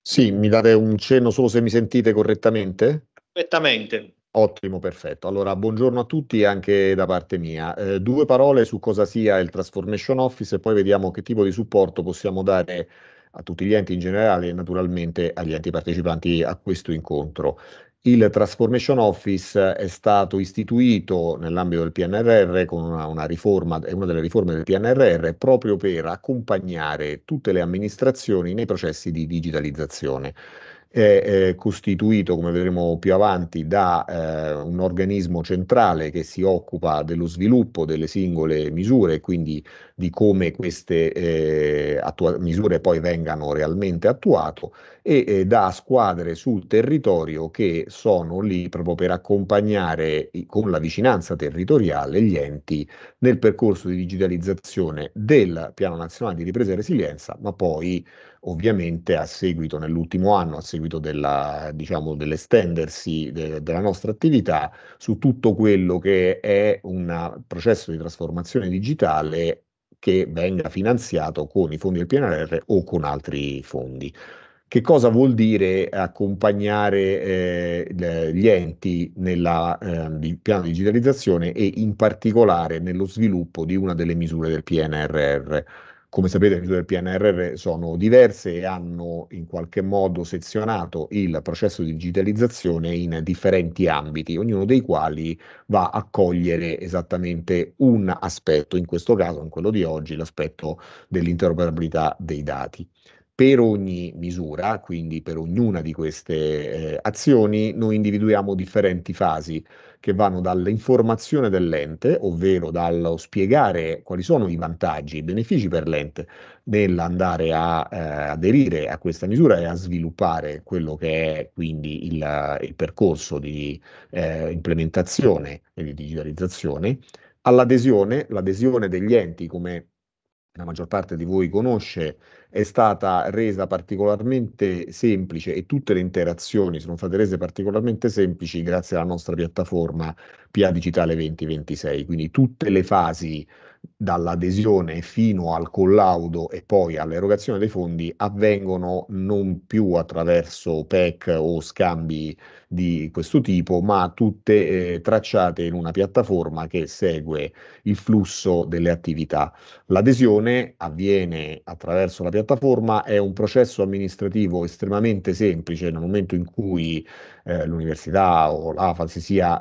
Sì, mi date un cenno solo se mi sentite correttamente? Perfettamente. Ottimo, perfetto. Allora, buongiorno a tutti anche da parte mia. Eh, due parole su cosa sia il Transformation Office e poi vediamo che tipo di supporto possiamo dare a tutti gli enti in generale e naturalmente agli enti partecipanti a questo incontro. Il Transformation Office è stato istituito nell'ambito del PNRR con una, una, riforma, è una delle riforme del PNRR proprio per accompagnare tutte le amministrazioni nei processi di digitalizzazione è costituito, come vedremo più avanti, da eh, un organismo centrale che si occupa dello sviluppo delle singole misure, quindi di come queste eh, attua- misure poi vengano realmente attuate, e eh, da squadre sul territorio che sono lì proprio per accompagnare con la vicinanza territoriale gli enti nel percorso di digitalizzazione del Piano Nazionale di Ripresa e Resilienza, ma poi ovviamente a seguito, nell'ultimo anno, a seguito della, diciamo, dell'estendersi de, della nostra attività, su tutto quello che è un processo di trasformazione digitale che venga finanziato con i fondi del PNRR o con altri fondi. Che cosa vuol dire accompagnare eh, gli enti nel eh, piano di digitalizzazione e in particolare nello sviluppo di una delle misure del PNRR? Come sapete le misure del PNRR sono diverse e hanno in qualche modo sezionato il processo di digitalizzazione in differenti ambiti, ognuno dei quali va a cogliere esattamente un aspetto, in questo caso, in quello di oggi, l'aspetto dell'interoperabilità dei dati per ogni misura, quindi per ognuna di queste eh, azioni, noi individuiamo differenti fasi che vanno dall'informazione dell'ente, ovvero dallo spiegare quali sono i vantaggi i benefici per l'ente nell'andare a eh, aderire a questa misura e a sviluppare quello che è quindi il, il percorso di eh, implementazione e di digitalizzazione, all'adesione, l'adesione degli enti come la maggior parte di voi conosce, è stata resa particolarmente semplice e tutte le interazioni sono state rese particolarmente semplici grazie alla nostra piattaforma PA Digitale 2026, quindi tutte le fasi dall'adesione fino al collaudo e poi all'erogazione dei fondi avvengono non più attraverso PEC o scambi di questo tipo, ma tutte eh, tracciate in una piattaforma che segue il flusso delle attività. L'adesione avviene attraverso la piattaforma, è un processo amministrativo estremamente semplice nel momento in cui eh, l'università o l'AFA si sia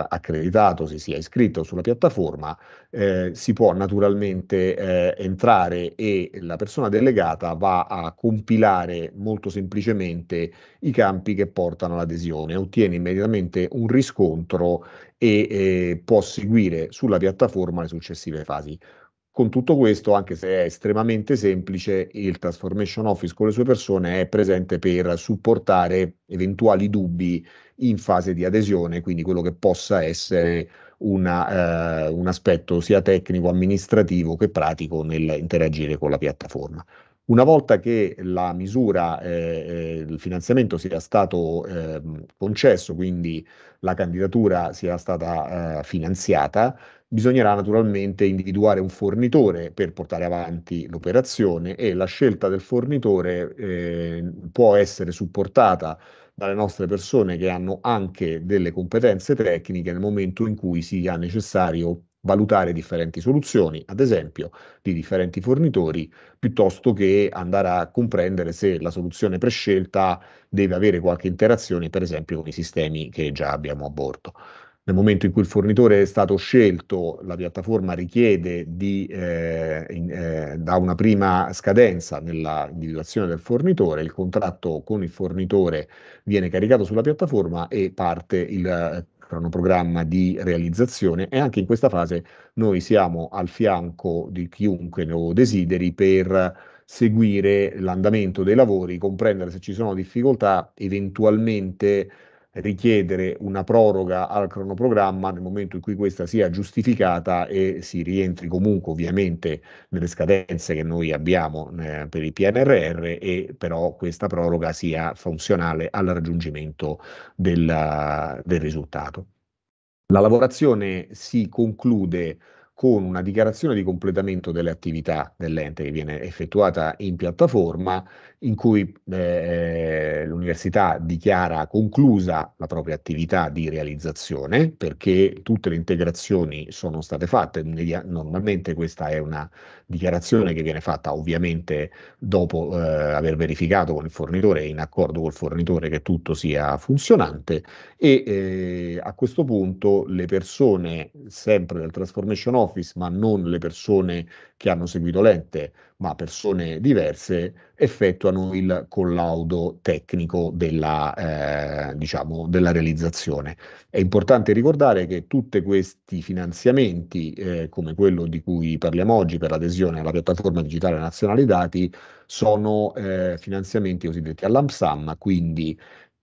eh, accreditato, si sia iscritto sulla piattaforma, eh, si può naturalmente eh, entrare e la persona delegata va a compilare molto semplicemente i campi che portano all'adesione transazione ottiene immediatamente un riscontro e eh, può seguire sulla piattaforma le successive fasi. Con tutto questo, anche se è estremamente semplice, il Transformation Office con le sue persone è presente per supportare eventuali dubbi in fase di adesione, quindi quello che possa essere una, eh, un aspetto sia tecnico, amministrativo che pratico nell'interagire con la piattaforma. Una volta che la misura, eh, eh il finanziamento sia stato eh, concesso, quindi la candidatura sia stata eh, finanziata, bisognerà naturalmente individuare un fornitore per portare avanti l'operazione e la scelta del fornitore eh, può essere supportata dalle nostre persone che hanno anche delle competenze tecniche nel momento in cui sia necessario valutare differenti soluzioni, ad esempio di differenti fornitori, piuttosto che andare a comprendere se la soluzione prescelta deve avere qualche interazione, per esempio, con i sistemi che già abbiamo a bordo. Nel momento in cui il fornitore è stato scelto, la piattaforma richiede di, eh, in, eh, da una prima scadenza nell'individuazione del fornitore, il contratto con il fornitore viene caricato sulla piattaforma e parte il hanno programma di realizzazione e anche in questa fase noi siamo al fianco di chiunque lo desideri per seguire l'andamento dei lavori, comprendere se ci sono difficoltà, eventualmente richiedere una proroga al cronoprogramma nel momento in cui questa sia giustificata e si rientri comunque ovviamente nelle scadenze che noi abbiamo eh, per il PNRR e però questa proroga sia funzionale al raggiungimento del, del risultato. La lavorazione si conclude con una dichiarazione di completamento delle attività dell'ente che viene effettuata in piattaforma, in cui eh, eh l'università dichiara conclusa la propria attività di realizzazione, perché tutte le integrazioni sono state fatte, normalmente questa è una dichiarazione che viene fatta ovviamente dopo eh, aver verificato con il fornitore in accordo col fornitore che tutto sia funzionante e eh, a questo punto le persone sempre del Transformation Office ma non le persone che hanno seguito l'ente ma persone diverse effettuano il collaudo tecnico della, eh, diciamo, della realizzazione. È importante ricordare che tutti questi finanziamenti, eh, come quello di cui parliamo oggi per l'adesione alla piattaforma digitale nazionale dati, sono eh, finanziamenti cosiddetti all'AMSAM, quindi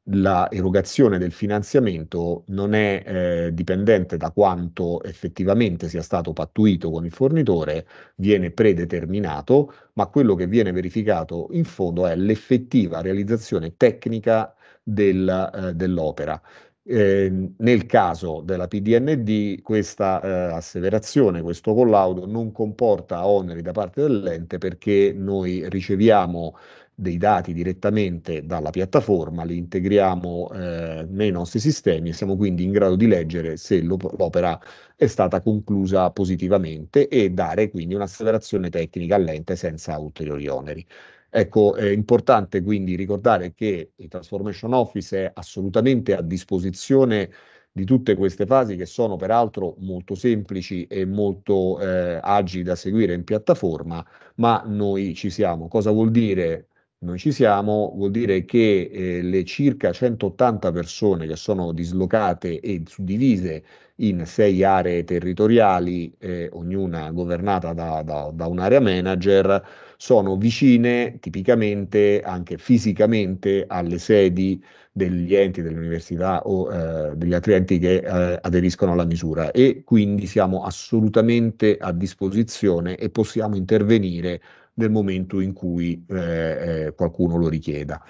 la erogazione del finanziamento non è eh, dipendente da quanto effettivamente sia stato pattuito con il fornitore, viene predeterminato, ma quello che viene verificato in fondo è l'effettiva realizzazione tecnica del, eh, dell'opera. Eh, nel caso della PDND questa eh, asseverazione, questo collaudo non comporta oneri da parte dell'ente perché noi riceviamo dei dati direttamente dalla piattaforma, li integriamo eh, nei nostri sistemi e siamo quindi in grado di leggere se l'opera è stata conclusa positivamente e dare quindi un'accelerazione tecnica all'ente senza ulteriori oneri. Ecco, è importante quindi ricordare che il Transformation Office è assolutamente a disposizione di tutte queste fasi che sono peraltro molto semplici e molto eh, agili da seguire in piattaforma, ma noi ci siamo. Cosa vuol dire noi ci siamo, vuol dire che eh, le circa 180 persone che sono dislocate e suddivise in sei aree territoriali, eh, ognuna governata da, da, da un'area manager, sono vicine tipicamente anche fisicamente alle sedi degli enti, delle università o eh, degli altri enti che eh, aderiscono alla misura e quindi siamo assolutamente a disposizione e possiamo intervenire nel momento in cui eh, eh, qualcuno lo richieda.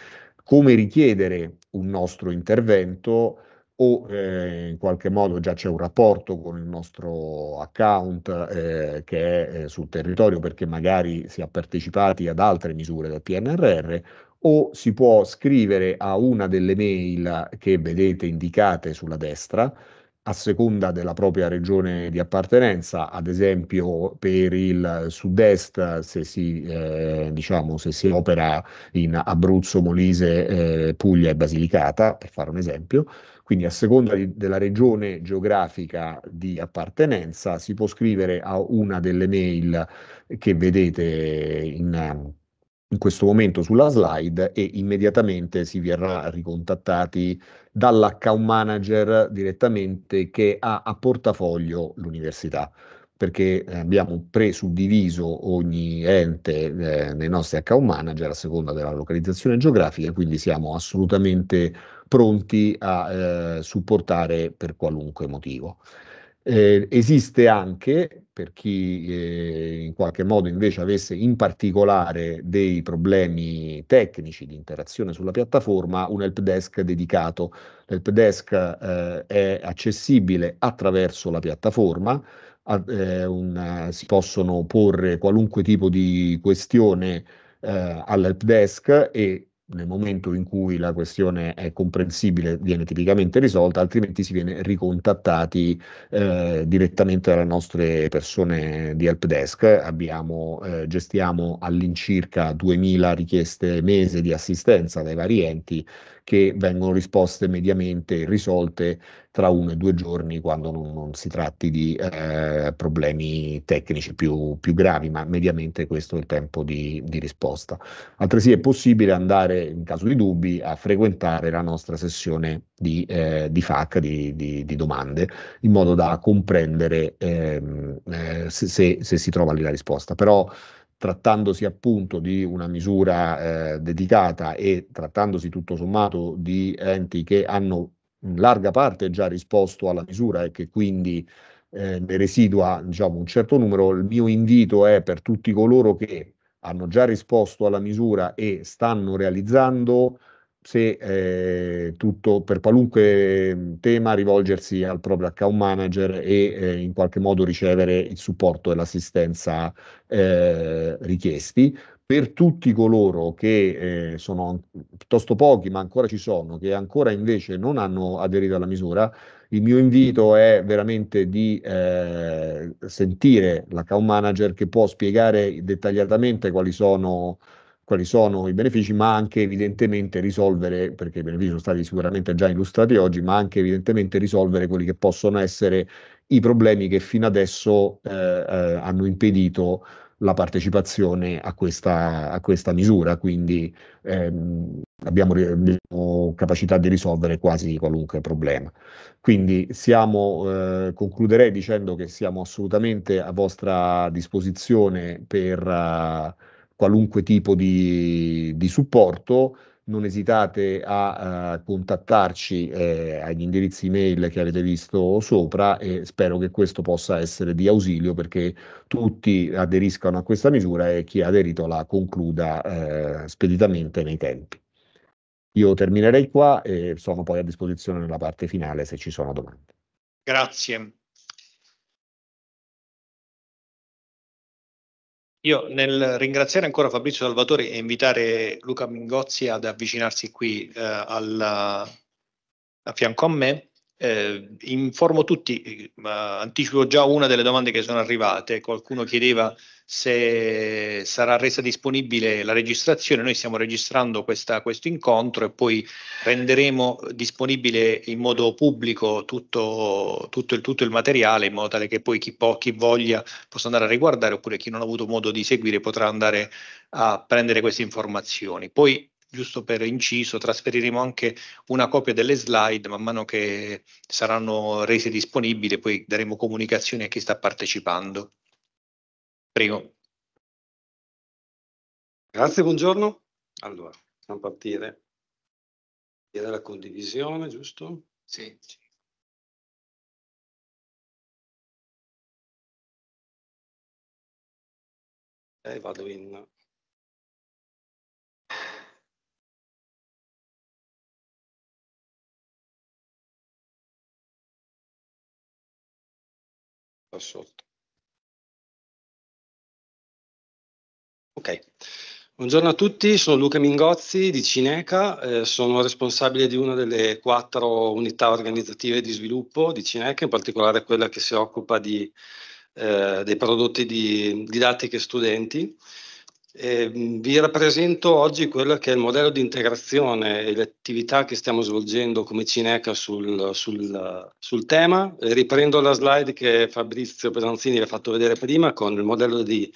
Come richiedere un nostro intervento? o eh, in qualche modo già c'è un rapporto con il nostro account eh, che è eh, sul territorio perché magari si è partecipati ad altre misure del PNRR o si può scrivere a una delle mail che vedete indicate sulla destra a seconda della propria regione di appartenenza, ad esempio per il sud-est, se si, eh, diciamo, se si opera in Abruzzo, Molise, eh, Puglia e Basilicata, per fare un esempio, quindi a seconda di, della regione geografica di appartenenza si può scrivere a una delle mail che vedete in in questo momento sulla slide e immediatamente si verrà ricontattati dall'account manager direttamente che ha a portafoglio l'università perché eh, abbiamo presuddiviso ogni ente eh, nei nostri account manager a seconda della localizzazione geografica, quindi siamo assolutamente pronti a eh, supportare per qualunque motivo. Eh, esiste anche per chi eh, in qualche modo invece avesse in particolare dei problemi tecnici di interazione sulla piattaforma, un help desk dedicato. L'help desk eh, è accessibile attraverso la piattaforma, a, eh, un, si possono porre qualunque tipo di questione eh, all'help desk e nel momento in cui la questione è comprensibile viene tipicamente risolta, altrimenti si viene ricontattati eh, direttamente dalle nostre persone di help desk. Abbiamo, eh, gestiamo all'incirca 2000 richieste mese di assistenza dai vari enti che vengono risposte mediamente risolte tra uno e due giorni quando non, non si tratti di eh, problemi tecnici più, più, gravi, ma mediamente questo è il tempo di, di, risposta. Altresì è possibile andare, in caso di dubbi, a frequentare la nostra sessione di, eh, di FAC, di, di, domande, in modo da comprendere ehm, eh, se, se, se si trova lì la risposta. Però trattandosi appunto di una misura eh, dedicata e trattandosi tutto sommato di enti che hanno in larga parte già risposto alla misura e che quindi eh, ne residua diciamo, un certo numero. Il mio invito è per tutti coloro che hanno già risposto alla misura e stanno realizzando, se eh, tutto per qualunque tema, rivolgersi al proprio account manager e eh, in qualche modo ricevere il supporto e l'assistenza eh, richiesti per tutti coloro che eh, sono piuttosto pochi, ma ancora ci sono, che ancora invece non hanno aderito alla misura, il mio invito è veramente di eh, sentire l'account manager che può spiegare dettagliatamente quali sono, quali sono i benefici, ma anche evidentemente risolvere, perché i benefici sono stati sicuramente già illustrati oggi, ma anche evidentemente risolvere quelli che possono essere i problemi che fino adesso eh, eh hanno impedito la partecipazione a questa, a questa misura, quindi ehm, abbiamo, abbiamo, capacità di risolvere quasi qualunque problema. Quindi siamo, eh, concluderei dicendo che siamo assolutamente a vostra disposizione per uh, qualunque tipo di, di supporto non esitate a uh, contattarci eh, agli indirizzi email che avete visto sopra e spero che questo possa essere di ausilio perché tutti aderiscano a questa misura e chi ha aderito la concluda eh, speditamente nei tempi. Io terminerei qua e sono poi a disposizione nella parte finale se ci sono domande. Grazie. Io nel ringraziare ancora Fabrizio Salvatore e invitare Luca Mingozzi ad avvicinarsi qui eh, al, a fianco a me, eh, informo tutti, ma anticipo già una delle domande che sono arrivate, qualcuno chiedeva se sarà resa disponibile la registrazione, noi stiamo registrando questa, questo incontro e poi renderemo disponibile in modo pubblico tutto, tutto, il, tutto il, materiale in modo tale che poi chi, può, chi voglia possa andare a riguardare oppure chi non ha avuto modo di seguire potrà andare a prendere queste informazioni. Poi giusto per inciso, trasferiremo anche una copia delle slide man mano che saranno rese disponibili, poi daremo comunicazione a chi sta partecipando. Prego. Grazie, buongiorno. Allora, possiamo partire. Chiedere la condivisione, giusto? Sì. E eh, vado in sotto. Ok, buongiorno a tutti, sono Luca Mingozzi di Cineca, eh, sono responsabile di una delle quattro unità organizzative di sviluppo di Cineca, in particolare quella che si occupa di, eh, dei prodotti di didattiche studenti. Eh, vi rappresento oggi quello che è il modello di integrazione e le attività che stiamo svolgendo come Cineca sul, sul, sul tema. Riprendo la slide che Fabrizio Pesanzini vi ha fatto vedere prima con il modello di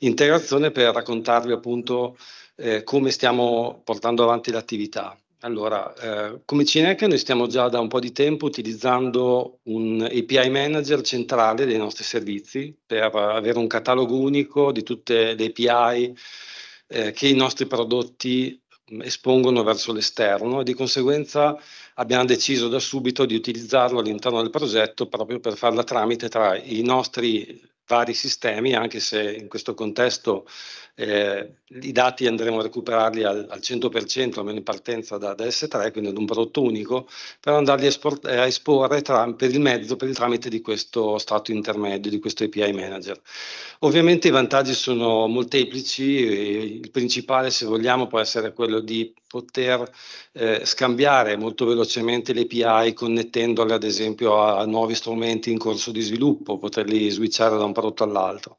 integrazione per raccontarvi appunto eh, come stiamo portando avanti l'attività. Allora, eh, come Cineca noi stiamo già da un po' di tempo utilizzando un API manager centrale dei nostri servizi per avere un catalogo unico di tutte le API eh, che i nostri prodotti mm, espongono verso l'esterno e di conseguenza abbiamo deciso da subito di utilizzarlo all'interno del progetto proprio per farla tramite tra i nostri vari sistemi, anche se in questo contesto eh, i dati andremo a recuperarli al, al 100%, almeno in partenza da, da, S3, quindi ad un prodotto unico, per andarli esport, a esporre tra, per il mezzo, per il tramite di questo stato intermedio, di questo API manager. Ovviamente i vantaggi sono molteplici, il principale se vogliamo può essere quello di poter eh, scambiare molto velocemente le API connettendole ad esempio a, a, nuovi strumenti in corso di sviluppo, poterli switchare da un prodotto all'altro.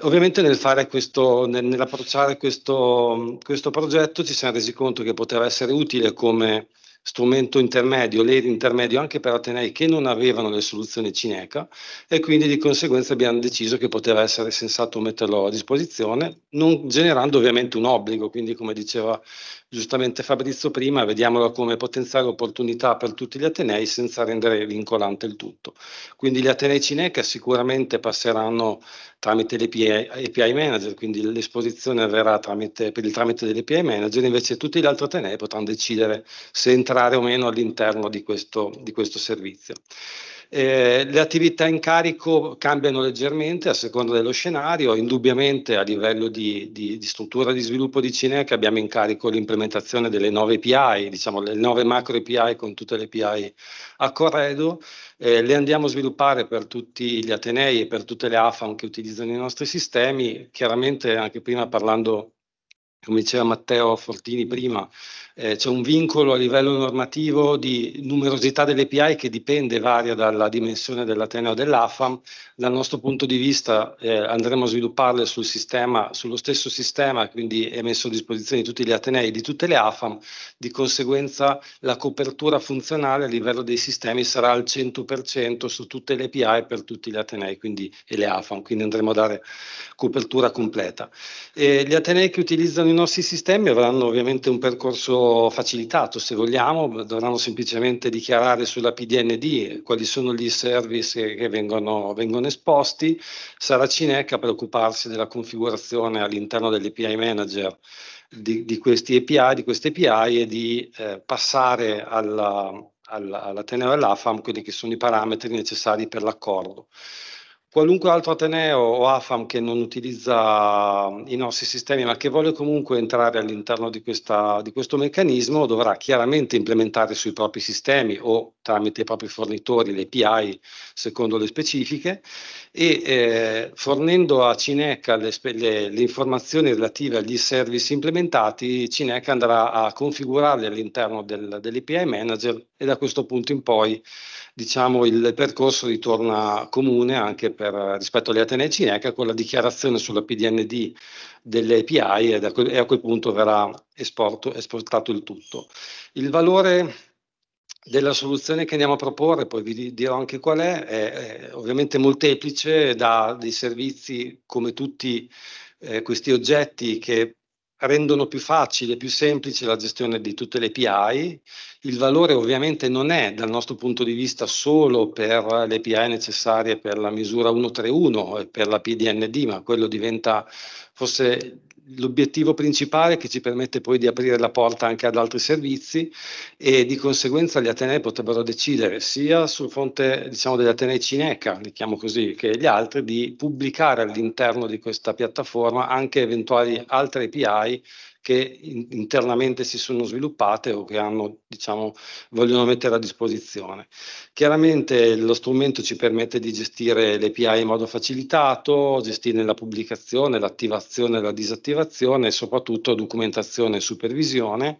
Ovviamente nel fare questo, nel, nell'approcciare questo, questo progetto ci siamo resi conto che poteva essere utile come strumento intermedio, l'ed intermedio anche per Atenei che non avevano le soluzioni Cineca e quindi di conseguenza abbiamo deciso che poteva essere sensato metterlo a disposizione, non generando ovviamente un obbligo, quindi come diceva giustamente Fabrizio prima, vediamolo come potenziale opportunità per tutti gli Atenei senza rendere vincolante il tutto. Quindi gli Atenei Cineca sicuramente passeranno tramite le API manager, quindi l'esposizione avverrà tramite, per il tramite delle API manager, invece tutti gli altri Atenei potranno decidere se entrare o meno all'interno di questo, di questo servizio. Eh, le attività in carico cambiano leggermente a seconda dello scenario, indubbiamente a livello di, di, di struttura di sviluppo di Cineca abbiamo in carico l'implementazione delle nuove API, diciamo le nuove macro API con tutte le API a corredo, eh, le andiamo a sviluppare per tutti gli Atenei e per tutte le AFAM che utilizzano i nostri sistemi, chiaramente anche prima parlando come diceva Matteo Fortini prima, eh, c'è un vincolo a livello normativo di numerosità delle API che dipende, varia dalla dimensione dell'Ateneo dell'AFAM. Dal nostro punto di vista eh, andremo a svilupparle sul sistema, sullo stesso sistema, quindi è messo a disposizione di tutti gli Atenei e di tutte le AFAM, di conseguenza la copertura funzionale a livello dei sistemi sarà al 100% su tutte le API per tutti gli Atenei quindi, e le AFAM, quindi andremo a dare copertura completa. E eh, gli Atenei che utilizzano in nostri sistemi avranno ovviamente un percorso facilitato, se vogliamo, dovranno semplicemente dichiarare sulla PDND quali sono gli service che vengono, vengono esposti, sarà Cinec a preoccuparsi della configurazione all'interno dell'API manager di, di, questi API, di queste API e di eh, passare alla, alla, alla e all'AFAM quelli che sono i parametri necessari per l'accordo. Qualunque altro Ateneo o AFAM che non utilizza mm, i nostri sistemi ma che vuole comunque entrare all'interno di, questa, di questo meccanismo dovrà chiaramente implementare sui propri sistemi o tramite i propri fornitori le API secondo le specifiche e eh, fornendo a Cineca le, le, le, informazioni relative agli service implementati, Cineca andrà a configurarli all'interno del, dell'API Manager e da questo punto in poi diciamo, il percorso ritorna comune anche per, rispetto agli Atenei Cineca con la dichiarazione sulla PDND delle API e, da, e a quel punto verrà esporto, esportato il tutto. Il valore della soluzione che andiamo a proporre, poi vi dirò anche qual è, è, è ovviamente molteplice, da dei servizi come tutti eh, questi oggetti che rendono più facile, e più semplice la gestione di tutte le API. Il valore ovviamente non è dal nostro punto di vista solo per le API necessarie per la misura 131 e per la PDND, ma quello diventa forse l'obiettivo principale che ci permette poi di aprire la porta anche ad altri servizi e di conseguenza gli Atenei potrebbero decidere sia sul fronte diciamo, degli Atenei Cineca, li chiamo così, che gli altri, di pubblicare all'interno di questa piattaforma anche eventuali altre API che internamente si sono sviluppate o che hanno, diciamo, vogliono mettere a disposizione. Chiaramente lo strumento ci permette di gestire le API in modo facilitato, gestire la pubblicazione, l'attivazione, e la disattivazione e soprattutto documentazione e supervisione.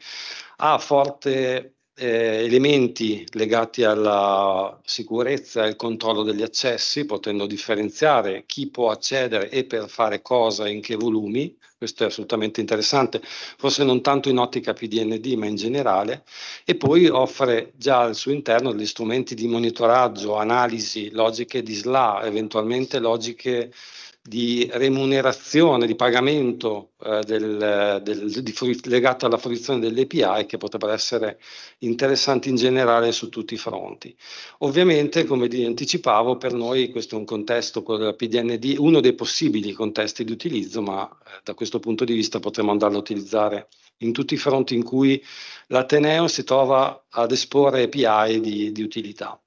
Ha forte eh, elementi legati alla sicurezza e al controllo degli accessi, potendo differenziare chi può accedere e per fare cosa e in che volumi, questo è assolutamente interessante, forse non tanto in ottica PDND ma in generale, e poi offre già al suo interno degli strumenti di monitoraggio, analisi, logiche di SLA, eventualmente logiche di remunerazione, di pagamento eh, del, del, di legato alla fruizione dell'API che potrebbero essere interessanti in generale su tutti i fronti. Ovviamente, come anticipavo, per noi questo è un contesto, quello della PDND, uno dei possibili contesti di utilizzo, ma eh, da questo punto di vista potremmo andarlo a utilizzare in tutti i fronti in cui l'Ateneo si trova ad esporre API di, di utilità.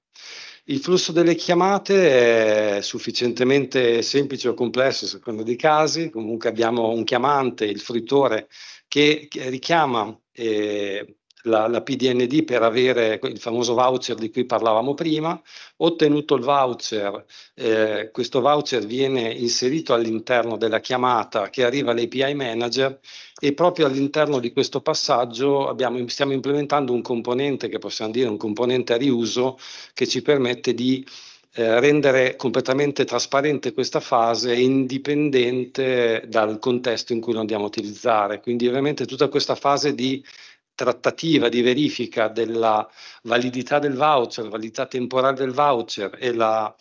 Il flusso delle chiamate è sufficientemente semplice o complesso, secondo dei casi. Comunque abbiamo un chiamante, il fruitore, che, che richiama eh, la, la, PDND per avere il famoso voucher di cui parlavamo prima, ottenuto il voucher, eh, questo voucher viene inserito all'interno della chiamata che arriva all'API manager e proprio all'interno di questo passaggio abbiamo, stiamo implementando un componente che possiamo dire un componente a riuso che ci permette di eh, rendere completamente trasparente questa fase indipendente dal contesto in cui lo andiamo a utilizzare. Quindi ovviamente tutta questa fase di trattativa di verifica della validità del voucher, validità temporale del voucher e la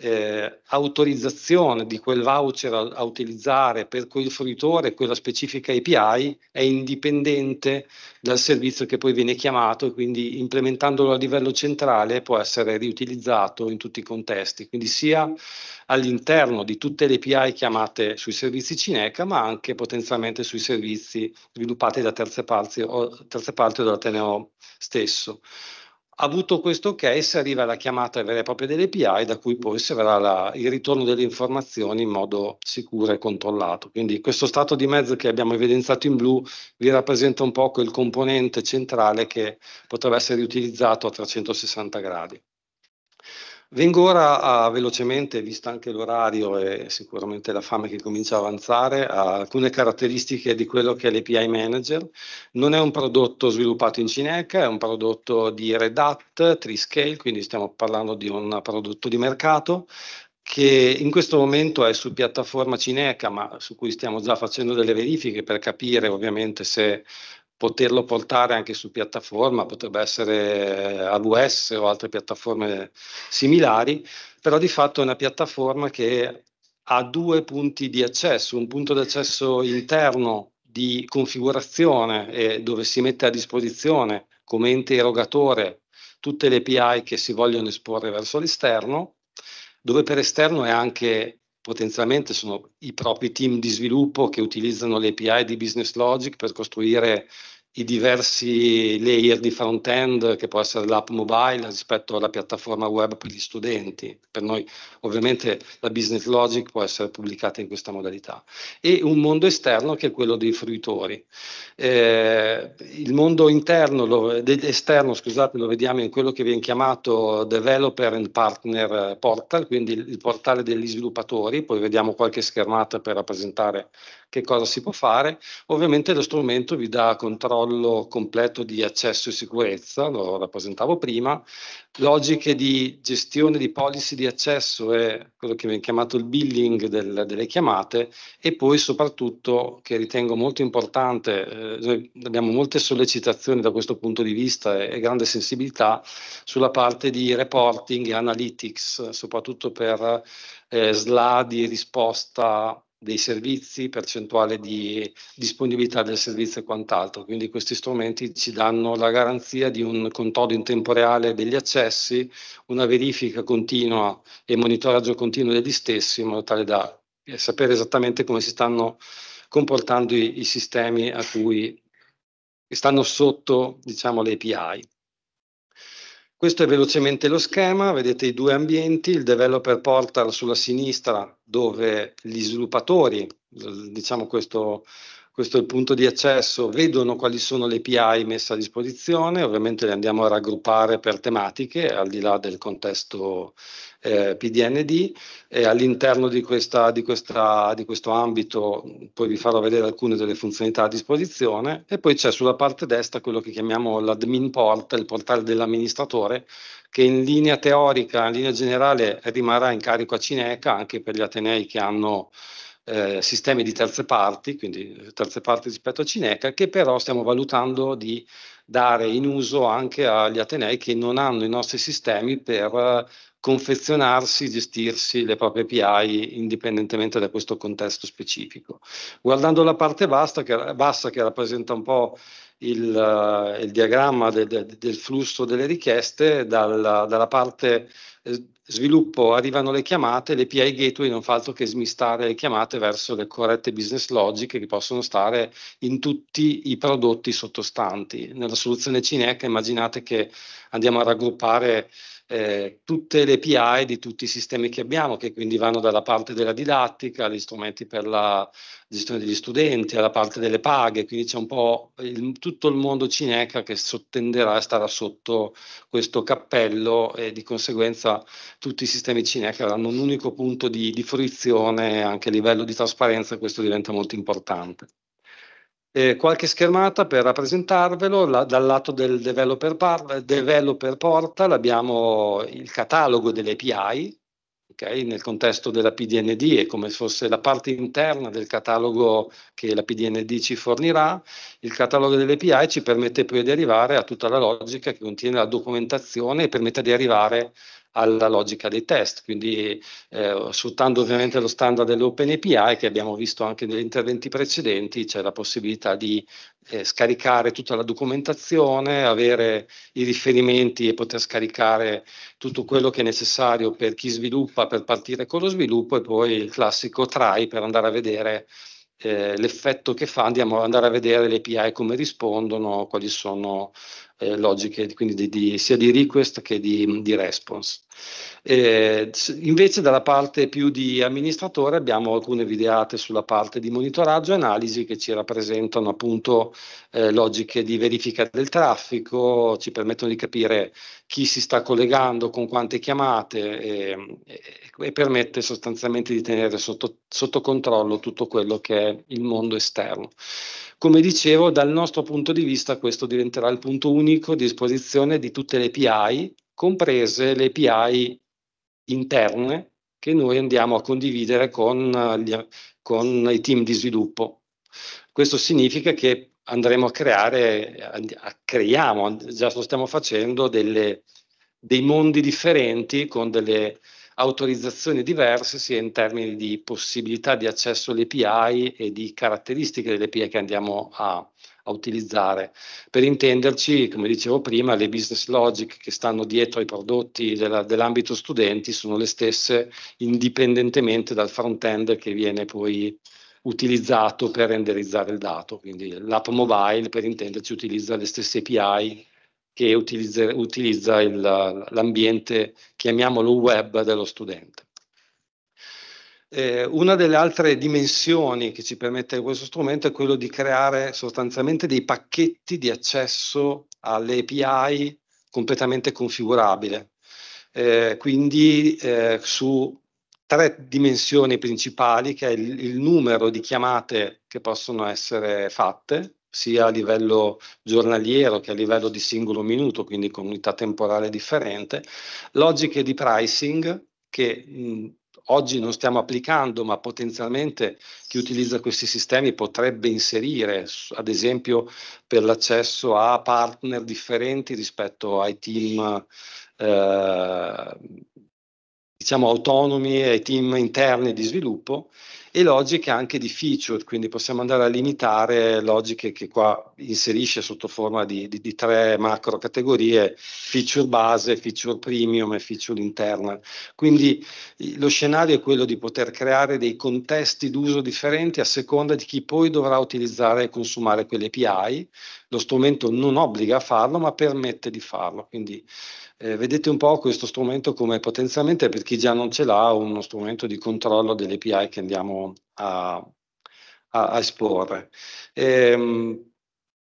eh, autorizzazione di quel voucher a, a, utilizzare per quel fruitore quella specifica API è indipendente dal servizio che poi viene chiamato e quindi implementandolo a livello centrale può essere riutilizzato in tutti i contesti, quindi sia all'interno di tutte le API chiamate sui servizi Cineca ma anche potenzialmente sui servizi sviluppati da terze parti o, terze parti o dall'Ateneo stesso. Avuto questo ok, si arriva alla chiamata vera e propria dell'API, da cui poi si avrà la, il ritorno delle informazioni in modo sicuro e controllato. Quindi questo stato di mezzo che abbiamo evidenziato in blu vi rappresenta un po' quel componente centrale che potrebbe essere riutilizzato a 360 gradi. Vengo ora a, velocemente, visto anche l'orario e sicuramente la fame che comincia a avanzare, a alcune caratteristiche di quello che è l'API Manager. Non è un prodotto sviluppato in Cineca, è un prodotto di Red Hat, Triscale, quindi stiamo parlando di un prodotto di mercato che in questo momento è su piattaforma Cineca, ma su cui stiamo già facendo delle verifiche per capire ovviamente se poterlo portare anche su piattaforma, potrebbe essere eh, AWS o altre piattaforme similari, però di fatto è una piattaforma che ha due punti di accesso, un punto di accesso interno di configurazione eh, dove si mette a disposizione come ente erogatore tutte le API che si vogliono esporre verso l'esterno, dove per esterno è anche potenzialmente sono i propri team di sviluppo che utilizzano le API di Business Logic per costruire i diversi layer di front-end che può essere l'app mobile rispetto alla piattaforma web per gli studenti. Per noi ovviamente la business logic può essere pubblicata in questa modalità. E un mondo esterno che è quello dei fruitori. Eh, il mondo interno, lo, esterno scusate, lo vediamo in quello che viene chiamato Developer and Partner Portal, quindi il portale degli sviluppatori, poi vediamo qualche schermata per rappresentare che cosa si può fare. Ovviamente lo strumento vi dà controllo completo di accesso e sicurezza, lo rappresentavo prima, logiche di gestione di policy di accesso e quello che viene chiamato il billing del, delle chiamate e poi soprattutto, che ritengo molto importante, eh, abbiamo molte sollecitazioni da questo punto di vista e, e grande sensibilità sulla parte di reporting e analytics, soprattutto per eh, SLA di risposta dei servizi, percentuale di disponibilità del servizio e quant'altro. Quindi questi strumenti ci danno la garanzia di un controllo in tempo reale degli accessi, una verifica continua e monitoraggio continuo degli stessi in modo tale da eh, sapere esattamente come si stanno comportando i, i sistemi a cui stanno sotto diciamo, le API. Questo è velocemente lo schema, vedete i due ambienti, il developer portal sulla sinistra dove gli sviluppatori, diciamo questo, questo è il punto di accesso, vedono quali sono le API messe a disposizione, ovviamente le andiamo a raggruppare per tematiche al di là del contesto eh, PDND e all'interno di, questa, di, questa, di questo ambito poi vi farò vedere alcune delle funzionalità a disposizione e poi c'è sulla parte destra quello che chiamiamo l'admin port, il portale dell'amministratore che in linea teorica, in linea generale rimarrà in carico a Cineca anche per gli atenei che hanno eh, sistemi di terze parti, quindi eh, terze parti rispetto a Cineca, che però stiamo valutando di dare in uso anche agli Atenei che non hanno i nostri sistemi per confezionarsi, gestirsi le proprie API indipendentemente da questo contesto specifico. Guardando la parte bassa che, bassa, che rappresenta un po' il, uh, il diagramma de, de, del flusso delle richieste, dal, dalla parte eh, sviluppo arrivano le chiamate, l'API gateway non fa altro che smistare le chiamate verso le corrette business logic che possono stare in tutti i prodotti sottostanti. Nella soluzione Cineca immaginate che andiamo a raggruppare eh, tutte le PI di tutti i sistemi che abbiamo, che quindi vanno dalla parte della didattica, agli strumenti per la gestione degli studenti, alla parte delle paghe, quindi c'è un po' il, tutto il mondo cineca che sottenderà e starà sotto questo cappello e di conseguenza tutti i sistemi cineca avranno un unico punto di, di fruizione anche a livello di trasparenza, e questo diventa molto importante eh, qualche schermata per rappresentarvelo, la, dal lato del developer, par, developer portal abbiamo il catalogo delle API, okay, nel contesto della PDND è come se fosse la parte interna del catalogo che la PDND ci fornirà, il catalogo delle API ci permette poi di arrivare a tutta la logica che contiene la documentazione e permette di arrivare a alla logica dei test, quindi eh, sfruttando ovviamente lo standard dell'Open API che abbiamo visto anche negli interventi precedenti, c'è la possibilità di eh, scaricare tutta la documentazione, avere i riferimenti e poter scaricare tutto quello che è necessario per chi sviluppa, per partire con lo sviluppo e poi il classico try per andare a vedere eh, l'effetto che fa, andiamo ad andare a vedere le API come rispondono, quali sono eh, logiche, quindi di, di, sia di request che di, di response. Eh, invece dalla parte più di amministratore abbiamo alcune videate sulla parte di monitoraggio e analisi che ci rappresentano appunto eh, logiche di verifica del traffico, ci permettono di capire chi si sta collegando, con quante chiamate e, e, e permette sostanzialmente di tenere sotto, sotto, controllo tutto quello che è il mondo esterno. Come dicevo, dal nostro punto di vista questo diventerà il punto unico di esposizione di tutte le API, comprese le API interne che noi andiamo a condividere con, gli, con i team di sviluppo. Questo significa che andremo a creare, a, creiamo, già lo stiamo facendo, delle, dei mondi differenti con delle autorizzazioni diverse sia in termini di possibilità di accesso alle API e di caratteristiche delle API che andiamo a, a utilizzare. Per intenderci, come dicevo prima, le business logic che stanno dietro ai prodotti dell'ambito studenti sono le stesse indipendentemente dal front-end che viene poi utilizzato per renderizzare il dato. Quindi l'app mobile, per intenderci, utilizza le stesse API che utilizza, utilizza il, l'ambiente, chiamiamolo web, dello studente. Eh, una delle altre dimensioni che ci permette questo strumento è quello di creare sostanzialmente dei pacchetti di accesso alle API completamente configurabile. Eh, quindi eh, su tre dimensioni principali, che è il, il numero di chiamate che possono essere fatte, sia a livello giornaliero che a livello di singolo minuto, quindi con unità temporale differente, logiche di pricing che mh, oggi non stiamo applicando, ma potenzialmente chi utilizza questi sistemi potrebbe inserire, ad esempio per l'accesso a partner differenti rispetto ai team eh, diciamo, autonomi e team interni di sviluppo e logiche anche di feature, quindi possiamo andare a limitare logiche che qua inserisce sotto forma di, di, di tre macro categorie, feature base, feature premium e feature internal. Quindi lo scenario è quello di poter creare dei contesti d'uso differenti a seconda di chi poi dovrà utilizzare e consumare quelle API lo strumento non obbliga a farlo, ma permette di farlo. Quindi eh, vedete un po' questo strumento come potenzialmente, per chi già non ce l'ha, uno strumento di controllo delle API che andiamo a, a, a esporre. Ehm,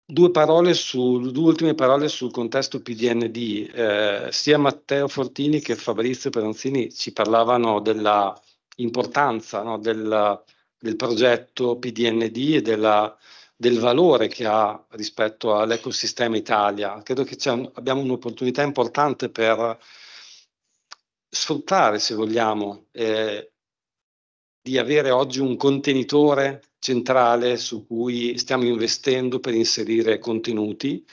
Due, parole su, due ultime parole sul contesto PDND. Eh, sia Matteo Fortini che Fabrizio Peronzini ci parlavano della importanza no, del, del, progetto PDND e della del valore che ha rispetto all'ecosistema Italia. Credo che un, abbiamo un'opportunità importante per sfruttare, se vogliamo, eh, di avere oggi un contenitore centrale su cui stiamo investendo per inserire contenuti.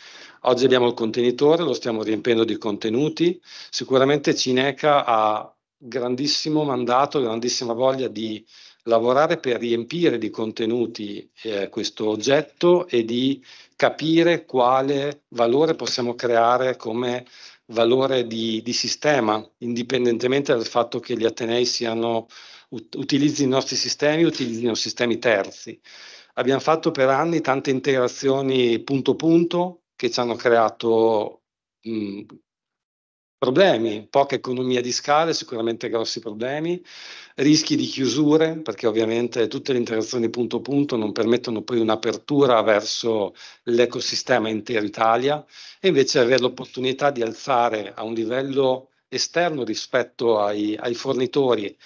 Oggi abbiamo il contenitore, lo stiamo riempiendo di contenuti. Sicuramente Cineca ha grandissimo mandato, grandissima voglia di lavorare per riempire di contenuti eh, questo oggetto e di capire quale valore possiamo creare come valore di, di sistema, indipendentemente dal fatto che gli Atenei siano, ut- utilizzino i nostri sistemi, utilizzino sistemi terzi. Abbiamo fatto per anni tante integrazioni punto punto che ci hanno creato mh, problemi, poca economia di scala, sicuramente grossi problemi, rischi di chiusure, perché ovviamente tutte le interazioni punto a punto non permettono poi un'apertura verso l'ecosistema intero Italia, e invece avere l'opportunità di alzare a un livello esterno rispetto ai, ai fornitori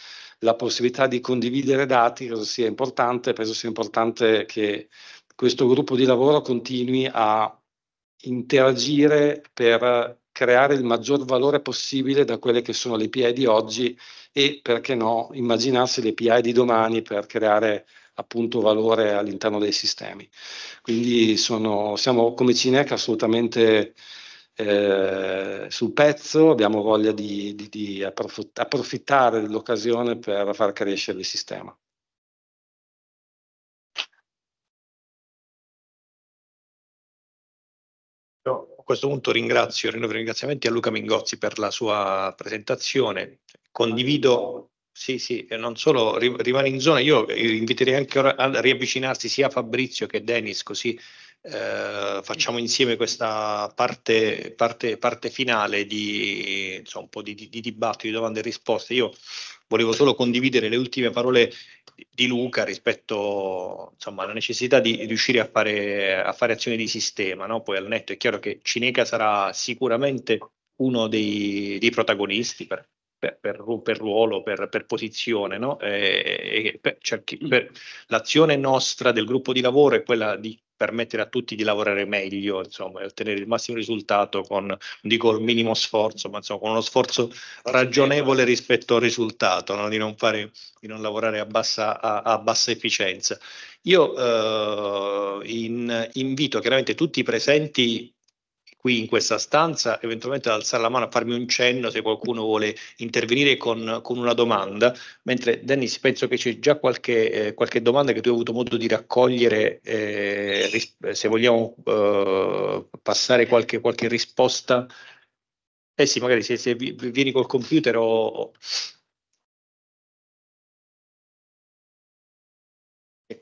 la possibilità di condividere dati, credo sia importante, penso sia importante che questo gruppo di lavoro continui a interagire per creare il maggior valore possibile da quelle che sono le API di oggi e perché no immaginarsi le API di domani per creare appunto valore all'interno dei sistemi. Quindi sono, siamo come Cinec assolutamente eh, sul pezzo, abbiamo voglia di, di, di approfittare dell'occasione per far crescere il sistema. questo punto ringrazio, rinnovo i ringraziamenti a Luca Mingozzi per la sua presentazione. Condivido, sì, sì, non solo rimane in zona, io inviterei anche ora a riavvicinarsi sia Fabrizio che Denis, così eh, facciamo insieme questa parte, parte, parte finale di insomma, un po' di, di, di dibattito, di domande e risposte. Io volevo solo condividere le ultime parole di Luca rispetto insomma, alla necessità di riuscire a fare, a fare azioni di sistema. No? Poi al netto è chiaro che Cineca sarà sicuramente uno dei, dei protagonisti per, per, per, per, ruolo, per, per posizione. No? Eh, e, e cioè, l'azione nostra del gruppo di lavoro è quella di permettere a tutti di lavorare meglio insomma, e ottenere il massimo risultato con, non dico il minimo sforzo, ma insomma, con uno sforzo ragionevole rispetto al risultato, no? di, non fare, di, non lavorare a bassa, a, a bassa efficienza. Io eh, in, invito chiaramente tutti i presenti qui in questa stanza, eventualmente ad alzare la mano, a farmi un cenno se qualcuno vuole intervenire con, con una domanda. Mentre Dennis, penso che c'è già qualche, eh, qualche, domanda che tu hai avuto modo di raccogliere, eh, se vogliamo eh, passare qualche, qualche risposta. Eh sì, magari se, se vieni col computer o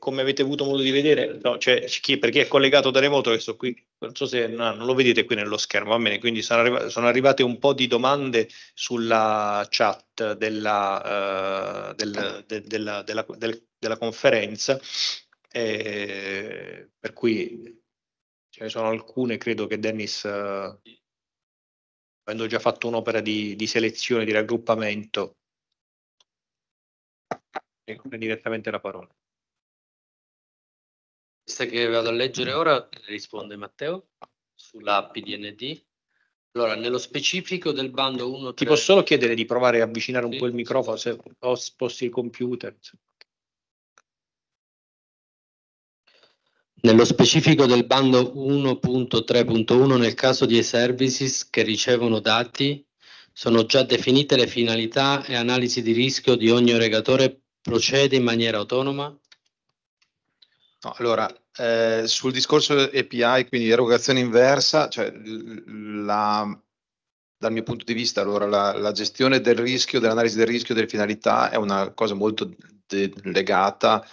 come avete avuto modo di vedere, no, cioè, chi, per chi è collegato da remoto, adesso qui, non so se no, non lo vedete qui nello schermo, va bene, quindi sono, arriva, sono arrivate un po' di domande sulla chat della, uh, del, de, della, della, del, della conferenza, eh, per cui ce ne sono alcune, credo che Dennis... Uh, avendo già fatto un'opera di, di, selezione, di raggruppamento, direttamente la parola. Questa che vado a leggere ora risponde Matteo sulla PDND. Allora, nello specifico del bando 1... Ti posso solo chiedere di provare a avvicinare un sì. po' il microfono se o sposti il computer. Nello specifico del bando 1.3.1, nel caso di e services che ricevono dati, sono già definite le finalità e analisi di rischio di ogni erogatore procede in maniera autonoma No, allora, eh, sul discorso API, quindi erogazione inversa, cioè la, dal mio punto di vista, allora, la, la gestione del rischio, dell'analisi del rischio, delle finalità è una cosa molto de- legata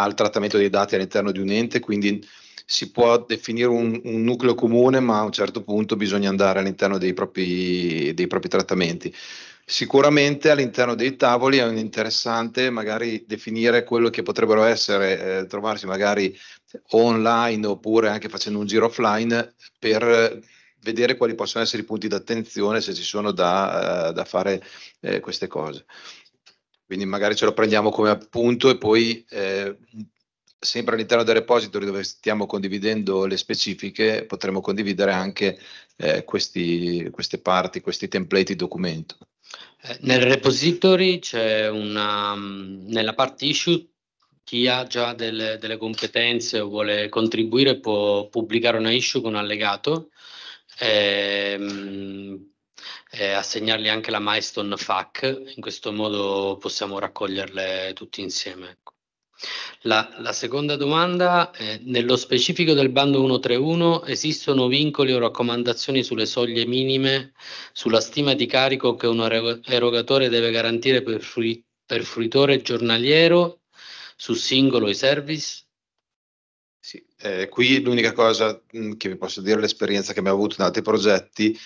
al trattamento dei dati all'interno di un ente, quindi si può definire un, un, nucleo comune, ma a un certo punto bisogna andare all'interno dei propri, dei propri trattamenti. Sicuramente all'interno dei tavoli è interessante magari definire quello che potrebbero essere, eh, trovarsi magari online oppure anche facendo un giro offline per vedere quali possono essere i punti d'attenzione se ci sono da, eh, da fare eh, queste cose. Quindi magari ce lo prendiamo come appunto e poi eh, sempre all'interno del repository dove stiamo condividendo le specifiche potremo condividere anche eh, questi, queste parti, questi template di documento. Eh, nel repository c'è una, mm, nella parte issue, chi ha già delle, delle competenze o vuole contribuire può pubblicare una issue con allegato. Ehm, e assegnargli anche la milestone FAC, in questo modo possiamo raccoglierle tutti insieme. Ecco. La, la seconda domanda, è, nello specifico del bando 131 esistono vincoli o raccomandazioni sulle soglie minime, sulla stima di carico che un erogatore deve garantire per, frui, per fruitore giornaliero su singolo e service? Sì, eh, qui l'unica cosa mm, che vi posso dire è l'esperienza che abbiamo avuto in altri progetti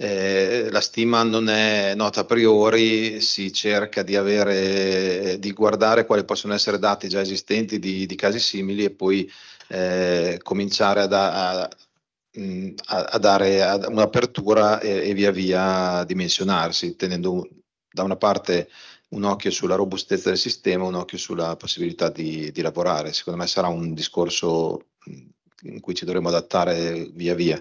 eh, la stima non è nota a priori, si cerca di, avere, di guardare quali possono essere dati già esistenti di, di casi simili e poi eh, cominciare ad, a, a, mm, a, dare un'apertura e, e, via via dimensionarsi, tenendo da una parte un occhio sulla robustezza del sistema, un occhio sulla possibilità di, di lavorare. Secondo me sarà un discorso mm, in cui ci dovremo adattare via via.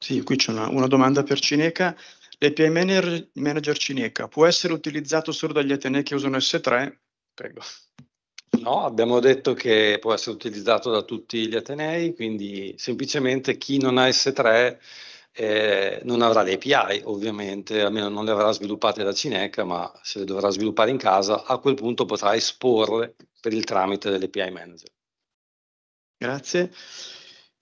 Sì, qui c'è una, una domanda per Cineca. L'API manager, manager, Cineca può essere utilizzato solo dagli Atenei che usano S3? Prego. No, abbiamo detto che può essere utilizzato da tutti gli Atenei, quindi semplicemente chi non ha S3 eh, non avrà le API ovviamente, almeno non le avrà sviluppate da Cineca, ma se le dovrà sviluppare in casa, a quel punto potrà esporle per il tramite dell'API manager. Grazie.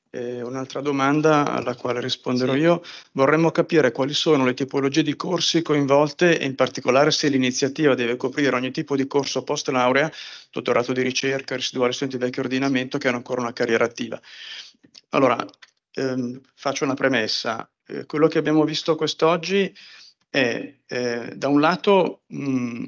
Eh, un'altra domanda alla quale risponderò sì. io. Vorremmo capire quali sono le tipologie di corsi coinvolte e in particolare se l'iniziativa deve coprire ogni tipo di corso post laurea, dottorato di ricerca, residuale studente di vecchio ordinamento che hanno ancora una carriera attiva. Allora, ehm, faccio una premessa. Eh, quello che abbiamo visto quest'oggi è eh, da un lato mh,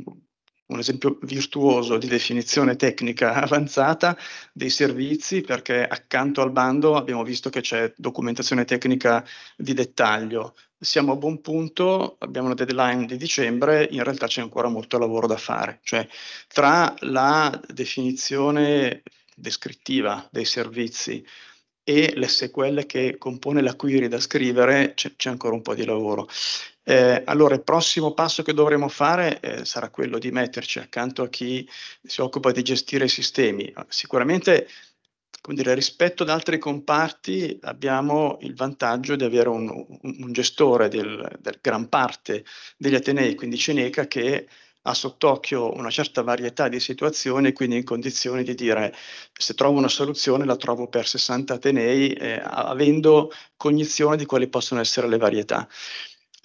un esempio virtuoso di definizione tecnica avanzata dei servizi perché accanto al bando abbiamo visto che c'è documentazione tecnica di dettaglio. Siamo a buon punto, abbiamo una deadline di dicembre, in realtà c'è ancora molto lavoro da fare, cioè tra la definizione descrittiva dei servizi e le SQL che compone la query da scrivere c'è, c'è ancora un po' di lavoro. Eh, allora il prossimo passo che dovremo fare eh, sarà quello di metterci accanto a chi si occupa di gestire i sistemi. Ah, sicuramente Dire, rispetto ad altri comparti abbiamo il vantaggio di avere un, un, gestore del, del, gran parte degli Atenei, quindi Ceneca, che ha sott'occhio una certa varietà di situazioni, quindi in condizione di dire se trovo una soluzione la trovo per 60 Atenei, eh, avendo cognizione di quali possono essere le varietà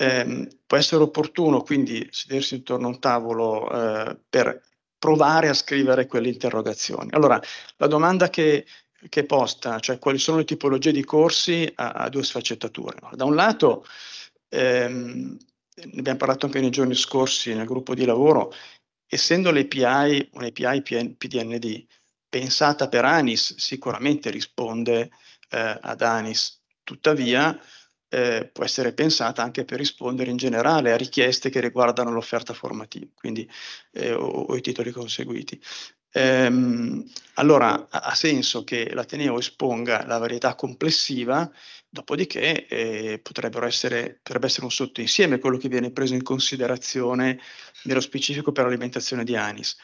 eh, può essere opportuno quindi sedersi intorno a un tavolo eh, per provare a scrivere quelle interrogazioni. Allora, la domanda che, che è posta, cioè quali sono le tipologie di corsi, ha, ha due sfaccettature. Allora, da un lato, ehm, ne abbiamo parlato anche nei giorni scorsi nel gruppo di lavoro, essendo l'API un'API PDND pensata per ANIS, sicuramente risponde eh, ad ANIS. Tuttavia, eh, può essere pensata anche per rispondere in generale a richieste che riguardano l'offerta formativa quindi, eh, o, o, i titoli conseguiti. Ehm, allora ha senso che l'Ateneo esponga la varietà complessiva, dopodiché eh, essere, potrebbe essere un sottoinsieme quello che viene preso in considerazione nello specifico per l'alimentazione di ANIS.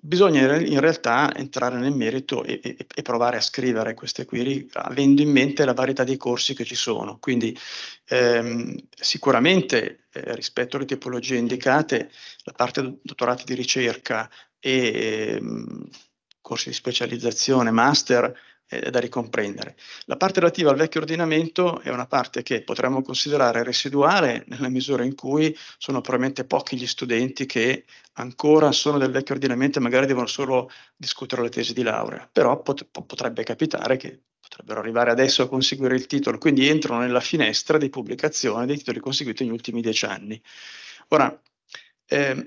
Bisogna in realtà entrare nel merito e, e, e, provare a scrivere queste query avendo in mente la varietà dei corsi che ci sono. Quindi ehm, sicuramente eh, rispetto alle tipologie indicate, la parte do di ricerca e ehm, corsi di specializzazione, master, è da ricomprendere. La parte relativa al vecchio ordinamento è una parte che potremmo considerare residuale nella misura in cui sono probabilmente pochi gli studenti che ancora sono del vecchio ordinamento e magari devono solo discutere le tesi di laurea, però pot potrebbe capitare che potrebbero arrivare adesso a conseguire il titolo, quindi entrano nella finestra di pubblicazione dei titoli conseguiti negli ultimi dieci anni. Ora, ehm,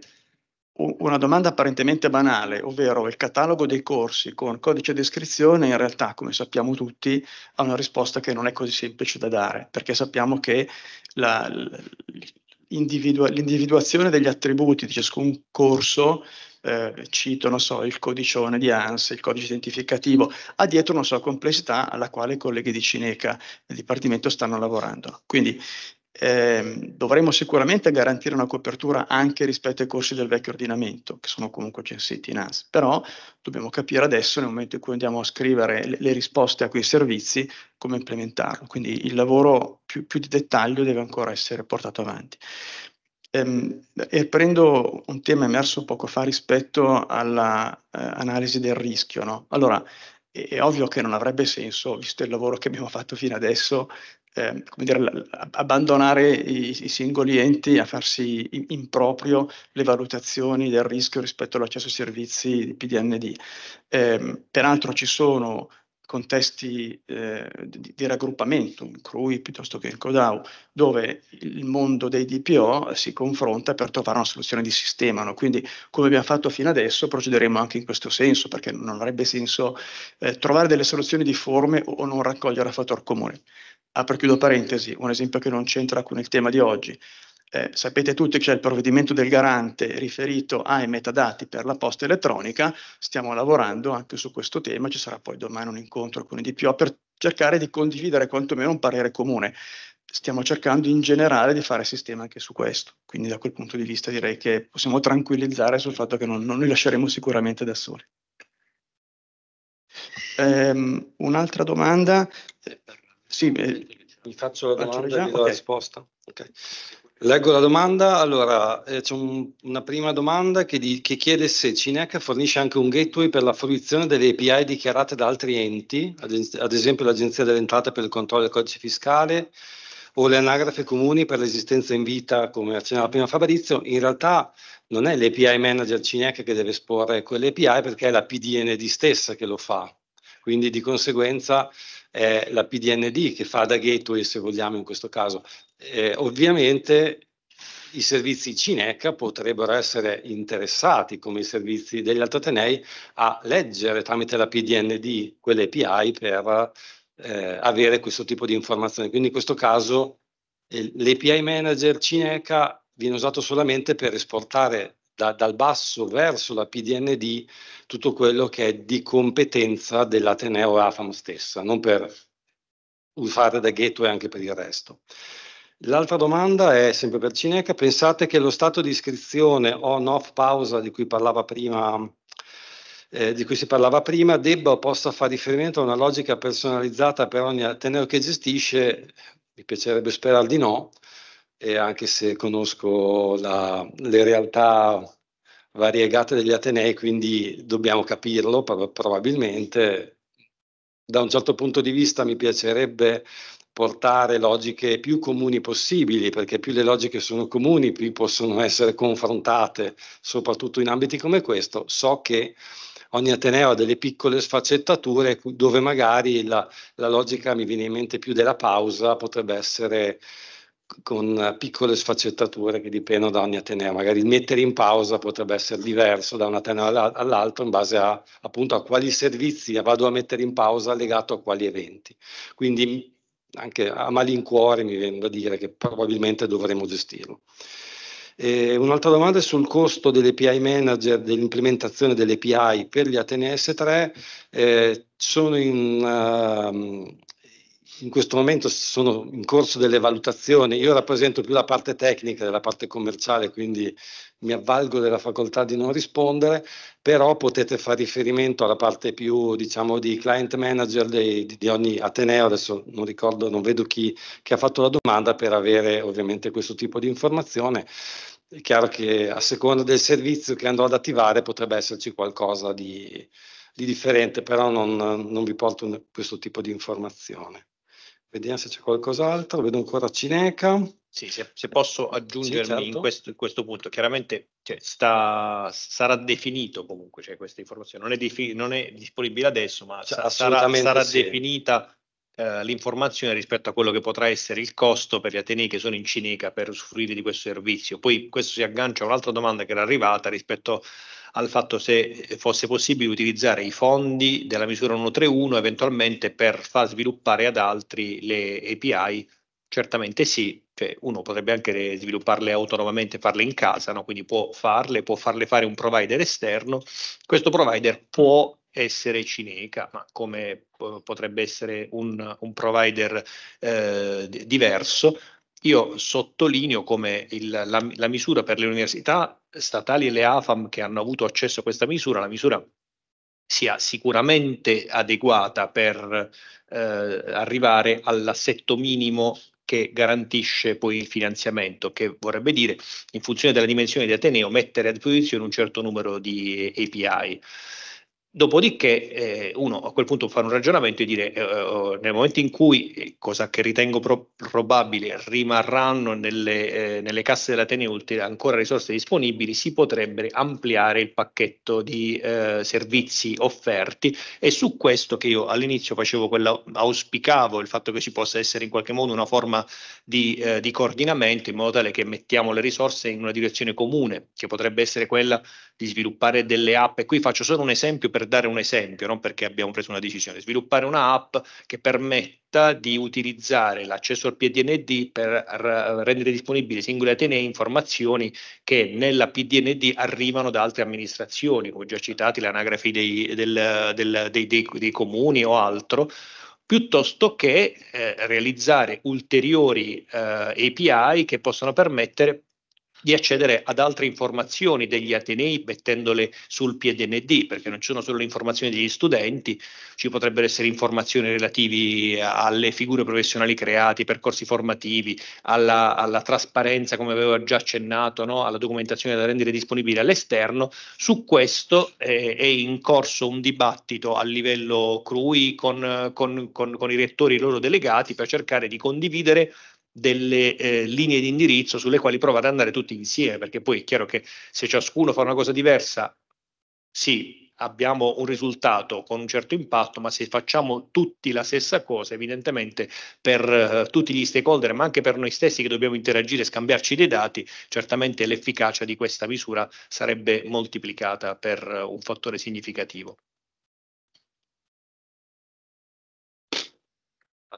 una domanda apparentemente banale, ovvero il catalogo dei corsi con codice descrizione, in realtà, come sappiamo tutti, ha una risposta che non è così semplice da dare, perché sappiamo che la, l'individuazione degli attributi di ciascun corso, eh, cito, so, il codicione di ANS, il codice identificativo, ha dietro una sua complessità alla quale i colleghi di Cineca e del Dipartimento stanno lavorando. Quindi eh, dovremo sicuramente garantire una copertura anche rispetto ai corsi del vecchio ordinamento, che sono comunque censiti in ANS, però dobbiamo capire adesso, nel momento in cui andiamo a scrivere le, le risposte a quei servizi, come implementarlo. Quindi il lavoro più, più di dettaglio deve ancora essere portato avanti. Ehm, e prendo un tema emerso poco fa rispetto all'analisi eh, del rischio. No? Allora, è, è ovvio che non avrebbe senso, visto il lavoro che abbiamo fatto fino adesso, eh, come dire, abbandonare i, i, singoli enti a farsi improprio le valutazioni del rischio rispetto all'accesso ai servizi di PDND. Eh, peraltro ci sono contesti eh, di, di, raggruppamento, in CRUI piuttosto che in CODAU, dove il mondo dei DPO si confronta per trovare una soluzione di sistema. No? Quindi, come abbiamo fatto fino adesso, procederemo anche in questo senso, perché non avrebbe senso eh, trovare delle soluzioni difforme o non raccogliere a fattor comune apro chiudo parentesi, un esempio che non c'entra con il tema di oggi. Eh, sapete tutti che c'è il provvedimento del garante riferito ai metadati per la posta elettronica, stiamo lavorando anche su questo tema, ci sarà poi domani un incontro con i DPO per cercare di condividere quantomeno un parere comune. Stiamo cercando in generale di fare sistema anche su questo, quindi da quel punto di vista direi che possiamo tranquillizzare sul fatto che non, non li lasceremo sicuramente da soli. Um, un'altra domanda, eh, sì, eh, mi faccio la domanda e vi do okay. la risposta. Okay. Leggo la domanda, allora eh, c'è un, una prima domanda che, di, che, chiede se Cinec fornisce anche un gateway per la fruizione delle API dichiarate da altri enti, ad, ad esempio l'Agenzia delle Entrate per il controllo del codice fiscale o le anagrafe comuni per l'esistenza in vita, come accennava prima Fabrizio, in realtà non è l'API manager Cinec che deve esporre quelle API perché è la PDND stessa che lo fa, quindi di conseguenza è la PDND che fa da gateway, se vogliamo, in questo caso. Eh, ovviamente i servizi Cineca potrebbero essere interessati, come i servizi degli altri Atenei, a leggere tramite la PDND quelle API per eh, avere questo tipo di informazioni. Quindi in questo caso eh, l'API manager Cineca viene usato solamente per esportare da, dal basso verso la PDND tutto quello che è di competenza dell'Ateneo AFAM stessa, non per usare da ghetto e anche per il resto. L'altra domanda è sempre per Cineca, pensate che lo stato di iscrizione on-off pausa di cui parlava prima eh, di cui si parlava prima, debba o possa fare riferimento a una logica personalizzata per ogni ateneo che gestisce, mi piacerebbe sperare di no, e anche se conosco la, le realtà variegate degli Atenei, quindi dobbiamo capirlo probabilmente. Da un certo punto di vista mi piacerebbe portare logiche più comuni possibili, perché più le logiche sono comuni, più possono essere confrontate, soprattutto in ambiti come questo. So che ogni Ateneo ha delle piccole sfaccettature dove magari la, la logica mi viene in mente più della pausa, potrebbe essere con eh, piccole sfaccettature che dipendono da ogni Ateneo. Magari il mettere in pausa potrebbe essere diverso da un Ateneo all'altro in base a, appunto a quali servizi vado a mettere in pausa legato a quali eventi. Quindi anche a malincuore mi vengo a dire che probabilmente dovremo gestirlo. Eh, un'altra domanda è sul costo dell'API manager dell'implementazione dell'API per gli Atene S3. Eh, sono in, uh, in questo momento sono in corso delle valutazioni, io rappresento più la parte tecnica della parte commerciale, quindi mi avvalgo della facoltà di non rispondere, però potete fare riferimento alla parte più diciamo di client manager dei, di ogni Ateneo, adesso non ricordo, non vedo chi ha fatto la domanda per avere ovviamente questo tipo di informazione. È chiaro che a seconda del servizio che andrò ad attivare potrebbe esserci qualcosa di, di differente, però non, non vi porto questo tipo di informazione. Vediamo se c'è qualcos'altro. Vedo ancora Cineca. Sì, se, se posso aggiungermi sì, certo. in, questo, in, questo, punto, chiaramente cioè, sta, sarà definito comunque cioè, questa informazione, non è, defi- non è, disponibile adesso, ma cioè, sa- sarà, sarà sì. definita eh, l'informazione rispetto a quello che potrà essere il costo per gli atenei che sono in Cineca per usufruire di questo servizio. Poi questo si aggancia a un'altra domanda che era arrivata rispetto al fatto se fosse possibile utilizzare i fondi della misura 131 eventualmente per far sviluppare ad altri le API. Certamente sì, cioè uno potrebbe anche svilupparle autonomamente, farle in casa, no? quindi può farle, può farle fare un provider esterno. Questo provider può essere Cineca, ma come potrebbe essere un, un provider eh, diverso. Io sottolineo come il, la, la misura per le università statali e le AFAM che hanno avuto accesso a questa misura, la misura sia sicuramente adeguata per eh, arrivare all'assetto minimo che garantisce poi il finanziamento, che vorrebbe dire, in funzione della dimensione di Ateneo, mettere a disposizione un certo numero di API. Dopodiché eh, uno a quel punto fa un ragionamento e dire eh, eh nel momento in cui, eh, cosa che ritengo pro- probabile, rimarranno nelle, eh, nelle casse della Teneulti ancora risorse disponibili, si potrebbe ampliare il pacchetto di eh, servizi offerti e su questo che io all'inizio facevo quella, auspicavo il fatto che ci possa essere in qualche modo una forma di, di coordinamento in modo tale che mettiamo le risorse in una direzione comune, che potrebbe essere quella di sviluppare delle app. E qui faccio solo un esempio per per dare un esempio, non perché abbiamo preso una decisione, sviluppare un'app che permetta di utilizzare l'accesso al PDND per rendere disponibili singoli atenei informazioni che nella PDND arrivano da altre amministrazioni, come già citati, l'anagrafe dei, del, del, dei, dei, dei comuni o altro, piuttosto che eh, realizzare ulteriori eh, API che possano permettere di accedere ad altre informazioni degli Atenei mettendole sul PDND, perché non ci sono solo le informazioni degli studenti, ci potrebbero essere informazioni relative alle figure professionali create, percorsi formativi, alla, alla trasparenza, come avevo già accennato, no? alla documentazione da rendere disponibile all'esterno. Su questo eh, è in corso un dibattito a livello CRUI con, con, con, con i rettori e i loro delegati per cercare di condividere delle eh, linee di indirizzo sulle quali provate ad andare tutti insieme, perché poi è chiaro che se ciascuno fa una cosa diversa, sì, abbiamo un risultato con un certo impatto, ma se facciamo tutti la stessa cosa, evidentemente per eh, tutti gli stakeholder, ma anche per noi stessi che dobbiamo interagire e scambiarci dei dati, certamente l'efficacia di questa misura sarebbe moltiplicata per eh, un fattore significativo.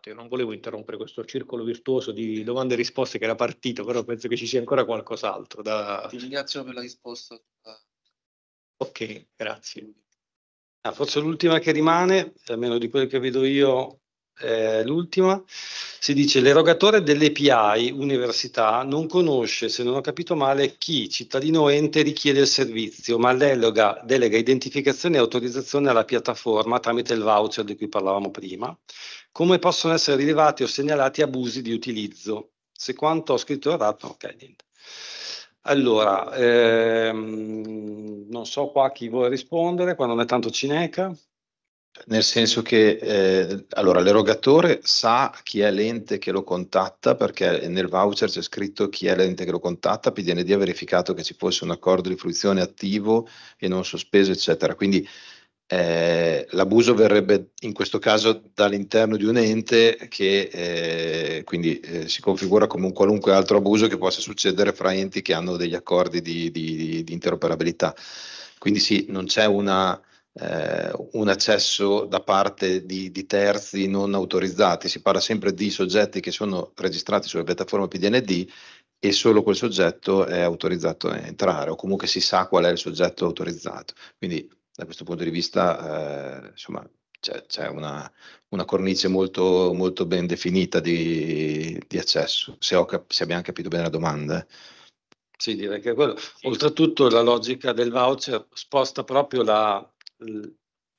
passato. Io non volevo interrompere questo circolo virtuoso di domande e risposte che era partito, però penso che ci sia ancora qualcos'altro. Da... Ti ringrazio per la risposta. Ok, grazie. Ah, forse l'ultima che rimane, almeno di quello che vedo io, eh, l'ultima, si dice l'erogatore dell'API università non conosce, se non ho capito male, chi cittadino o ente richiede il servizio, ma delega, delega identificazione e autorizzazione alla piattaforma tramite il voucher di cui parlavamo prima, come possono essere rilevati o segnalati abusi di utilizzo. Se quanto ho scritto errato, ok, niente. Allora, ehm, non so qua chi vuole rispondere, quando non è tanto Cineca. Nel senso che eh, allora, l'erogatore sa chi è l'ente che lo contatta, perché nel voucher c'è scritto chi è l'ente che lo contatta, PDND ha verificato che ci fosse un accordo di fruizione attivo e non sospeso, eccetera. Quindi eh, l'abuso verrebbe in questo caso dall'interno di un ente che eh, quindi eh, si configura come un qualunque altro abuso che possa succedere fra enti che hanno degli accordi di, di, di interoperabilità. Quindi sì, non c'è una eh, un accesso da parte di, di, terzi non autorizzati, si parla sempre di soggetti che sono registrati sulla piattaforma PDND e solo quel soggetto è autorizzato a entrare o comunque si sa qual è il soggetto autorizzato. Quindi da questo punto di vista eh, insomma, c'è, c'è una, una, cornice molto, molto ben definita di, di accesso, se, ho, se abbiamo capito bene la domanda. Sì, direi che è quello. Oltretutto la logica del voucher sposta proprio la,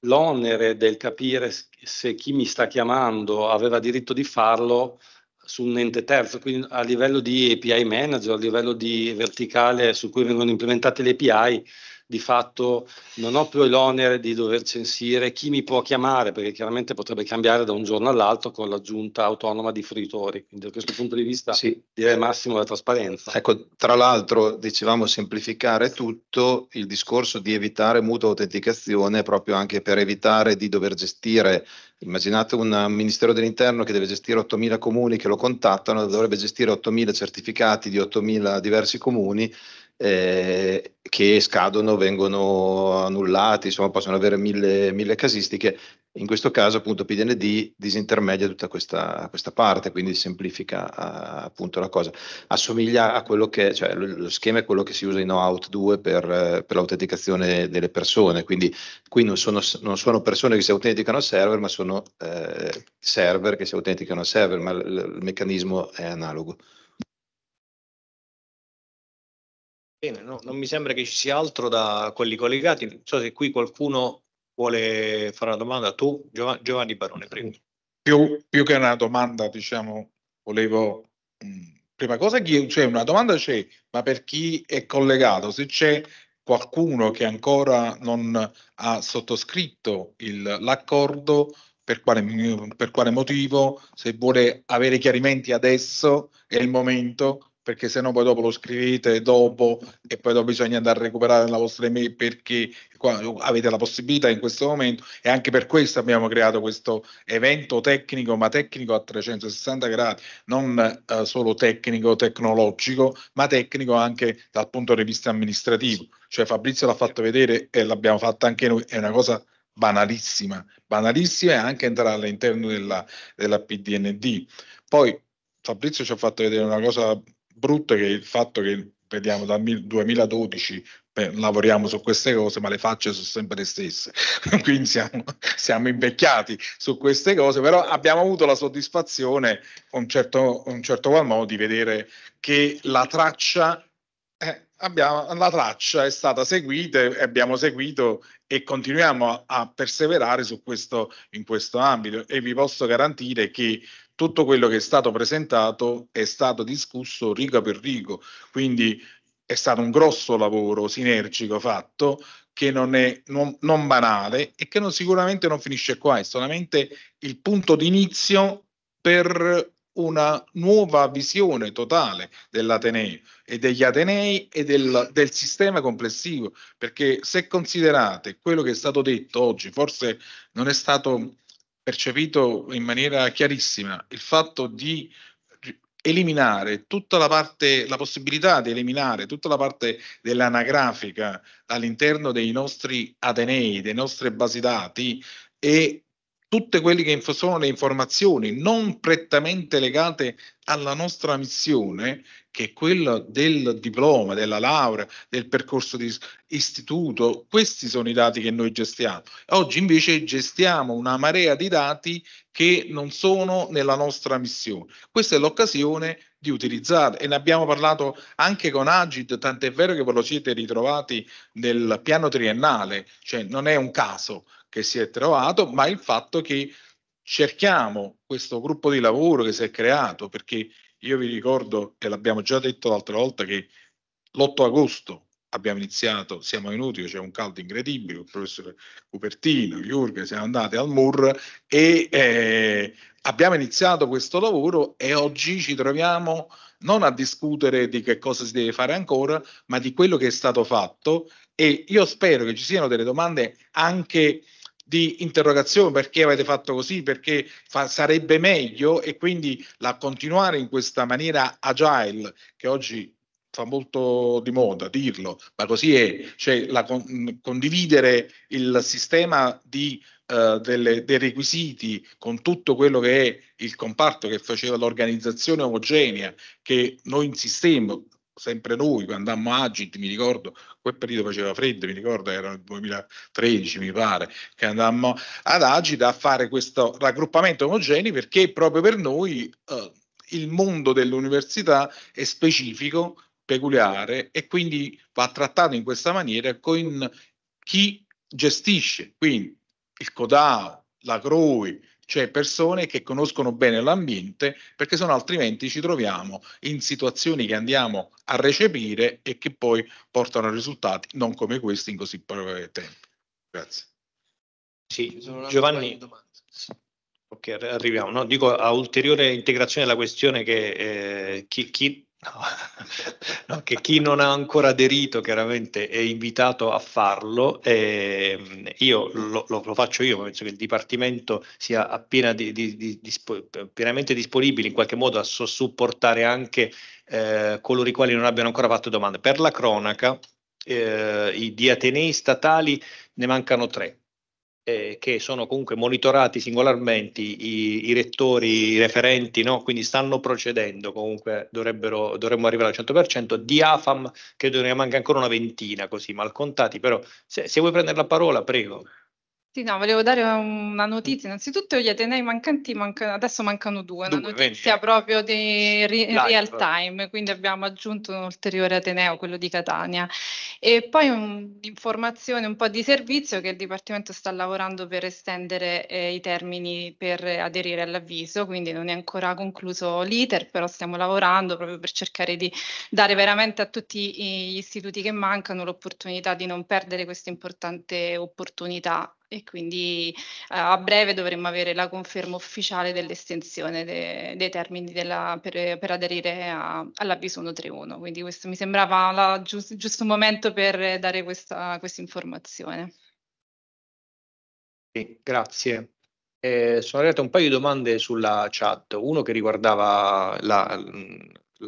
l'onere del capire se chi mi sta chiamando aveva diritto di farlo su un ente terzo, quindi a livello di API manager, a livello di verticale su cui vengono implementate le API, di fatto non ho più l'onere di dover censire chi mi può chiamare, perché chiaramente potrebbe cambiare da un giorno all'altro con l'aggiunta autonoma di fruitori. Quindi da questo punto di vista sì. direi massimo la trasparenza. Ecco, tra l'altro dicevamo semplificare tutto, il discorso di evitare mutua autenticazione proprio anche per evitare di dover gestire Immaginate un Ministero dell'Interno che deve gestire 8.000 comuni che lo contattano, dovrebbe gestire 8.000 certificati di 8.000 diversi comuni eh, che scadono, vengono annullati, insomma possono avere mille, mille casistiche. In questo caso appunto PDND disintermedia tutta questa, questa parte, quindi semplifica uh, appunto la cosa. Assomiglia a quello che, cioè lo, schema è quello che si usa in OAuth 2 per, per l'autenticazione delle persone, quindi qui non sono, non sono, persone che si autenticano al server, ma sono uh, server che si autenticano al server, ma l- l- il meccanismo è analogo. Bene, no, non mi sembra che ci sia altro da quelli collegati. Non so se qui qualcuno vuole fare una domanda. Tu, Giovanni Barone, prego. Più, più che una domanda, diciamo, volevo... prima cosa, c'è cioè, una domanda c'è, ma per chi è collegato, se c'è qualcuno che ancora non ha sottoscritto l'accordo, per, per quale motivo, se vuole avere chiarimenti adesso è il momento, perché sennò poi dopo lo scrivete dopo e poi dopo bisogna andare a recuperare la vostra email perché avete la possibilità in questo momento e anche per questo abbiamo creato questo evento tecnico, ma tecnico a 360 gradi, non eh, solo tecnico tecnologico, ma tecnico anche dal punto di vista amministrativo. Cioè Fabrizio l'ha fatto vedere e l'abbiamo fatta anche noi, è una cosa banalissima, banalissima e anche entrare all'interno della, della PDND. Poi Fabrizio ci ha fatto vedere una cosa brutto che il fatto che vediamo dal 2012 beh, lavoriamo su queste cose, ma le facce sono sempre le stesse. Quindi siamo, siamo, invecchiati su queste cose, però abbiamo avuto la soddisfazione, un certo, un certo qual modo, di vedere che la traccia, eh, abbiamo, la traccia è stata seguita e abbiamo seguito e continuiamo a, a perseverare questo, in questo ambito. E vi posso garantire che tutto quello che è stato presentato è stato discusso riga per rigo, quindi è stato un grosso lavoro sinergico fatto che non è non, non banale e che non, sicuramente non finisce qua, è solamente il punto d'inizio per una nuova visione totale dell'Ateneo e degli Atenei e del, del, sistema complessivo, perché se considerate quello che è stato detto oggi, forse non è stato percepito in maniera chiarissima il fatto di eliminare tutta la parte, la possibilità di eliminare tutta la parte dell'anagrafica all'interno dei nostri atenei, delle nostre basi dati e tutte quelle che sono le informazioni non prettamente legate alla nostra missione, che è quella del diploma, della laurea, del percorso di istituto, questi sono i dati che noi gestiamo. Oggi invece gestiamo una marea di dati che non sono nella nostra missione. Questa è l'occasione di utilizzare e ne abbiamo parlato anche con Agid, tant'è vero che ve lo siete ritrovati nel piano triennale, cioè non è un caso che si è trovato, ma il fatto che cerchiamo questo gruppo di lavoro che si è creato, perché io vi ricordo, e l'abbiamo già detto l'altra volta, che l'8 agosto abbiamo iniziato, siamo venuti, c'è un caldo incredibile, il professor Cupertino, Jurgen, siamo andati al MUR e eh, abbiamo iniziato questo lavoro e oggi ci troviamo non a discutere di che cosa si deve fare ancora, ma di quello che è stato fatto e io spero che ci siano delle domande anche di interrogazione, perché avete fatto così, perché fa, sarebbe meglio e quindi la continuare in questa maniera agile che oggi fa molto di moda dirlo, ma così è, cioè la, con, condividere il sistema di, uh, delle, dei requisiti con tutto quello che è il comparto che faceva l'organizzazione omogenea che noi in sistema sempre noi, quando andammo a Agit, mi ricordo, quel periodo faceva freddo, mi ricordo era il 2013, mi pare, che andammo ad Agit a fare questo raggruppamento omogeneo perché proprio per noi eh, il mondo dell'università è specifico, peculiare e quindi va trattato in questa maniera con chi gestisce, quindi il CODAO, la CROI, cioè persone che conoscono bene l'ambiente, perché sennò altrimenti ci troviamo in situazioni che andiamo a recepire e che poi portano a risultati non come questi in così breve tempo. Grazie. Sì, Giovanni. Ok, arriviamo. No? Dico a ulteriore integrazione della questione che eh, chi, chi No, che chi non ha ancora aderito chiaramente è invitato a farlo. Ehm, io lo, lo, lo, faccio io, penso che il Dipartimento sia appena di, di, di, dispo, pienamente disponibile in qualche modo a so, supportare anche eh, coloro i quali non abbiano ancora fatto domande. Per la cronaca, eh, di atenei statali ne mancano tre eh, che sono comunque monitorati singolarmente i, i rettori, i referenti, no? quindi stanno procedendo, comunque dovremmo arrivare al 100%, di AFAM credo ne manca ancora una ventina così, mal contati, però se, se vuoi prendere la parola prego. Sì, no, volevo dare una notizia. Innanzitutto gli Atenei mancanti mancano, adesso mancano due, una due, notizia vedi. proprio di ri- real time, quindi abbiamo aggiunto un ulteriore Ateneo, quello di Catania. E poi un'informazione, un po' di servizio che il Dipartimento sta lavorando per estendere eh, i termini per aderire all'avviso, quindi non è ancora concluso l'iter, però stiamo lavorando proprio per cercare di dare veramente a tutti gli istituti che mancano l'opportunità di non perdere questa importante opportunità e quindi ehm, a breve dovremmo avere la conferma ufficiale dell'estensione de, dei termini della, per, per, aderire a, all'avviso 131. Quindi questo mi sembrava il giusto, giusto momento per dare questa, questa informazione. Sì, grazie. Eh, sono arrivate un paio di domande sulla chat, uno che riguardava la,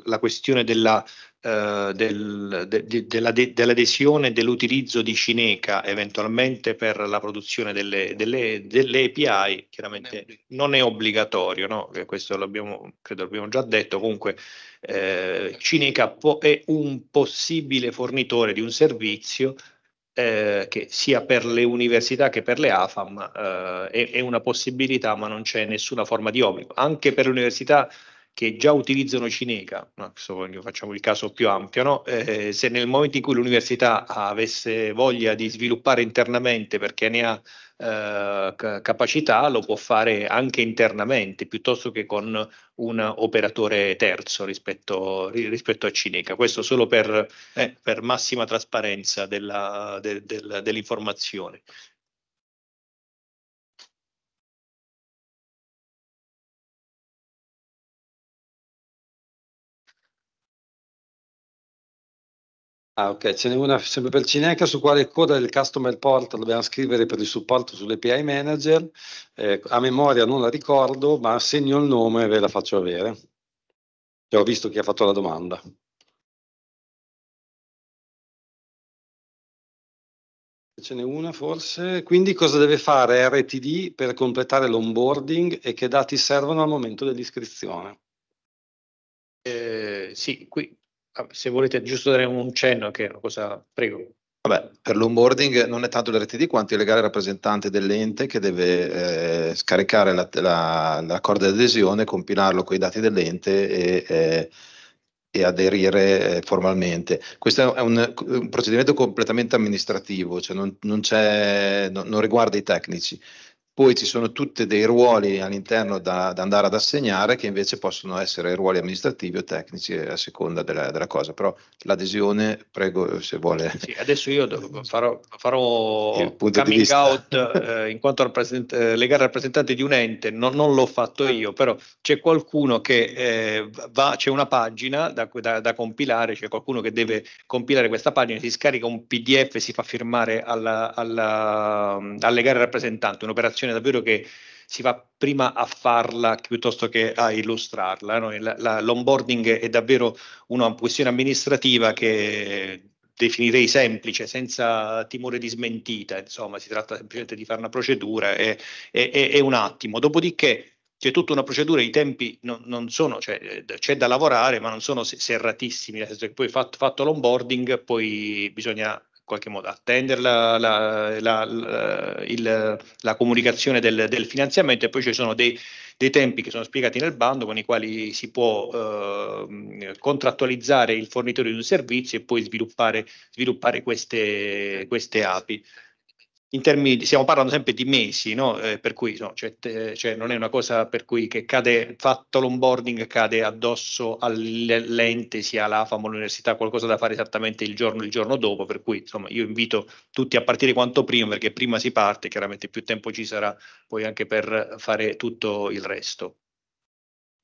la questione della eh, del, de, de, de, dell'adesione dell'utilizzo di Cineca eventualmente per la produzione delle, delle, delle API, chiaramente non è obbligatorio, no? questo l'abbiamo, credo l'abbiamo già detto, comunque eh, certo. Cineca po- è un possibile fornitore di un servizio eh, che sia per le università che per le AFAM eh, è, è, una possibilità, ma non c'è nessuna forma di obbligo. Anche per le università che già utilizzano Cineca, no, facciamo il caso più ampio, no? eh, se nel momento in cui l'università avesse voglia di sviluppare internamente perché ne ha eh, capacità, lo può fare anche internamente piuttosto che con un operatore terzo rispetto, rispetto a Cineca. Questo solo per, eh, per massima trasparenza della, de, de, dell'informazione. Ah ok, ce n'è una sempre per Cineca su quale coda del customer port dobbiamo scrivere per il supporto sull'API manager. Eh, a memoria non la ricordo, ma segno il nome e ve la faccio avere. ho visto chi ha fatto la domanda. Ce n'è una forse. Quindi cosa deve fare RTD per completare l'onboarding e che dati servono al momento dell'iscrizione? Eh, sì, qui Ah, se volete giusto dare un cenno che una cosa, prego. Vabbè, per l'onboarding non è tanto l'RTD quanto il legale rappresentante dell'ente che deve eh, scaricare la, la, l'accordo di adesione, compilarlo con i dati dell'ente e, eh, e aderire eh, formalmente. Questo è un, un, procedimento completamente amministrativo, cioè non, non, no, non riguarda i tecnici. Poi ci sono tutti dei ruoli all'interno da, da, andare ad assegnare che invece possono essere ruoli amministrativi o tecnici a seconda della, della cosa, però l'adesione prego se vuole. Sì, adesso io farò, farò il coming out eh, in quanto rappresent- legale rappresentante di un ente, non, non, l'ho fatto io, però c'è qualcuno che eh, va, c'è una pagina da, da, da, compilare, c'è qualcuno che deve compilare questa pagina, si scarica un PDF, e si fa firmare alla, alla, al legale rappresentante, un'operazione un'azione davvero che si va prima a farla piuttosto che a illustrarla. No? La, la, l'onboarding è davvero una questione amministrativa che definirei semplice, senza timore di smentita, insomma si tratta semplicemente di fare una procedura e, e, e un attimo, dopodiché c'è tutta una procedura, i tempi non, non sono, cioè, eh, c'è da lavorare, ma non sono serratissimi, nel senso che poi fatto, fatto l'onboarding, poi bisogna qualche modo attendere la, la, la, il, la comunicazione del, del, finanziamento e poi ci sono dei, dei, tempi che sono spiegati nel bando con i quali si può eh, contrattualizzare il fornitore di un servizio e poi sviluppare, sviluppare queste, queste API in termini, stiamo parlando sempre di mesi, no? eh, per cui no, cioè, te, cioè non è una cosa per cui che cade, fatto l'onboarding cade addosso all'ente, sia l'AFAM o l'università, qualcosa da fare esattamente il giorno, il giorno dopo, per cui insomma io invito tutti a partire quanto prima, perché prima si parte, chiaramente più tempo ci sarà poi anche per fare tutto il resto.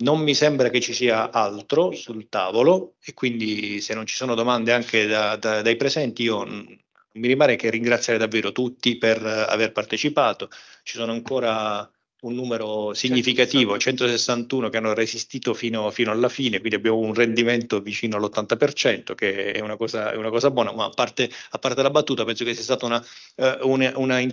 Non mi sembra che ci sia altro sul tavolo e quindi se non ci sono domande anche da, da, dai presenti io mm, mi rimane che ringraziare davvero tutti per eh, aver partecipato. Ci sono ancora un numero significativo, 161 che hanno resistito fino, fino alla fine, quindi abbiamo un rendimento vicino all'80%, che è una cosa, è una cosa buona, ma a parte, a parte, la battuta penso che sia stata una, eh, una,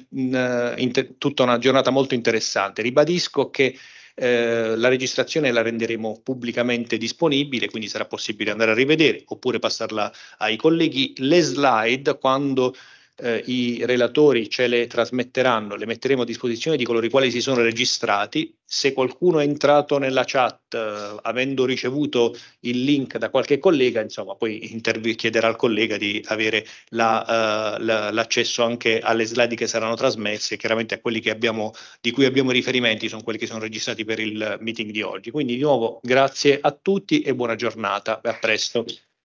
una, tutta una giornata molto interessante. Ribadisco che eh, la registrazione la renderemo pubblicamente disponibile, quindi sarà possibile andare a rivedere oppure passarla ai colleghi. Le slide, quando eh, i relatori ce le trasmetteranno, le metteremo a disposizione di coloro i quali si sono registrati. Se qualcuno è entrato nella chat eh, avendo ricevuto il link da qualche collega, insomma, poi interv- chiederà al collega di avere la, eh, la, l'accesso anche alle slide che saranno trasmesse, chiaramente a quelli abbiamo, di cui abbiamo riferimenti sono quelli che sono registrati per il meeting di oggi. Quindi di nuovo grazie a tutti e buona giornata, a presto.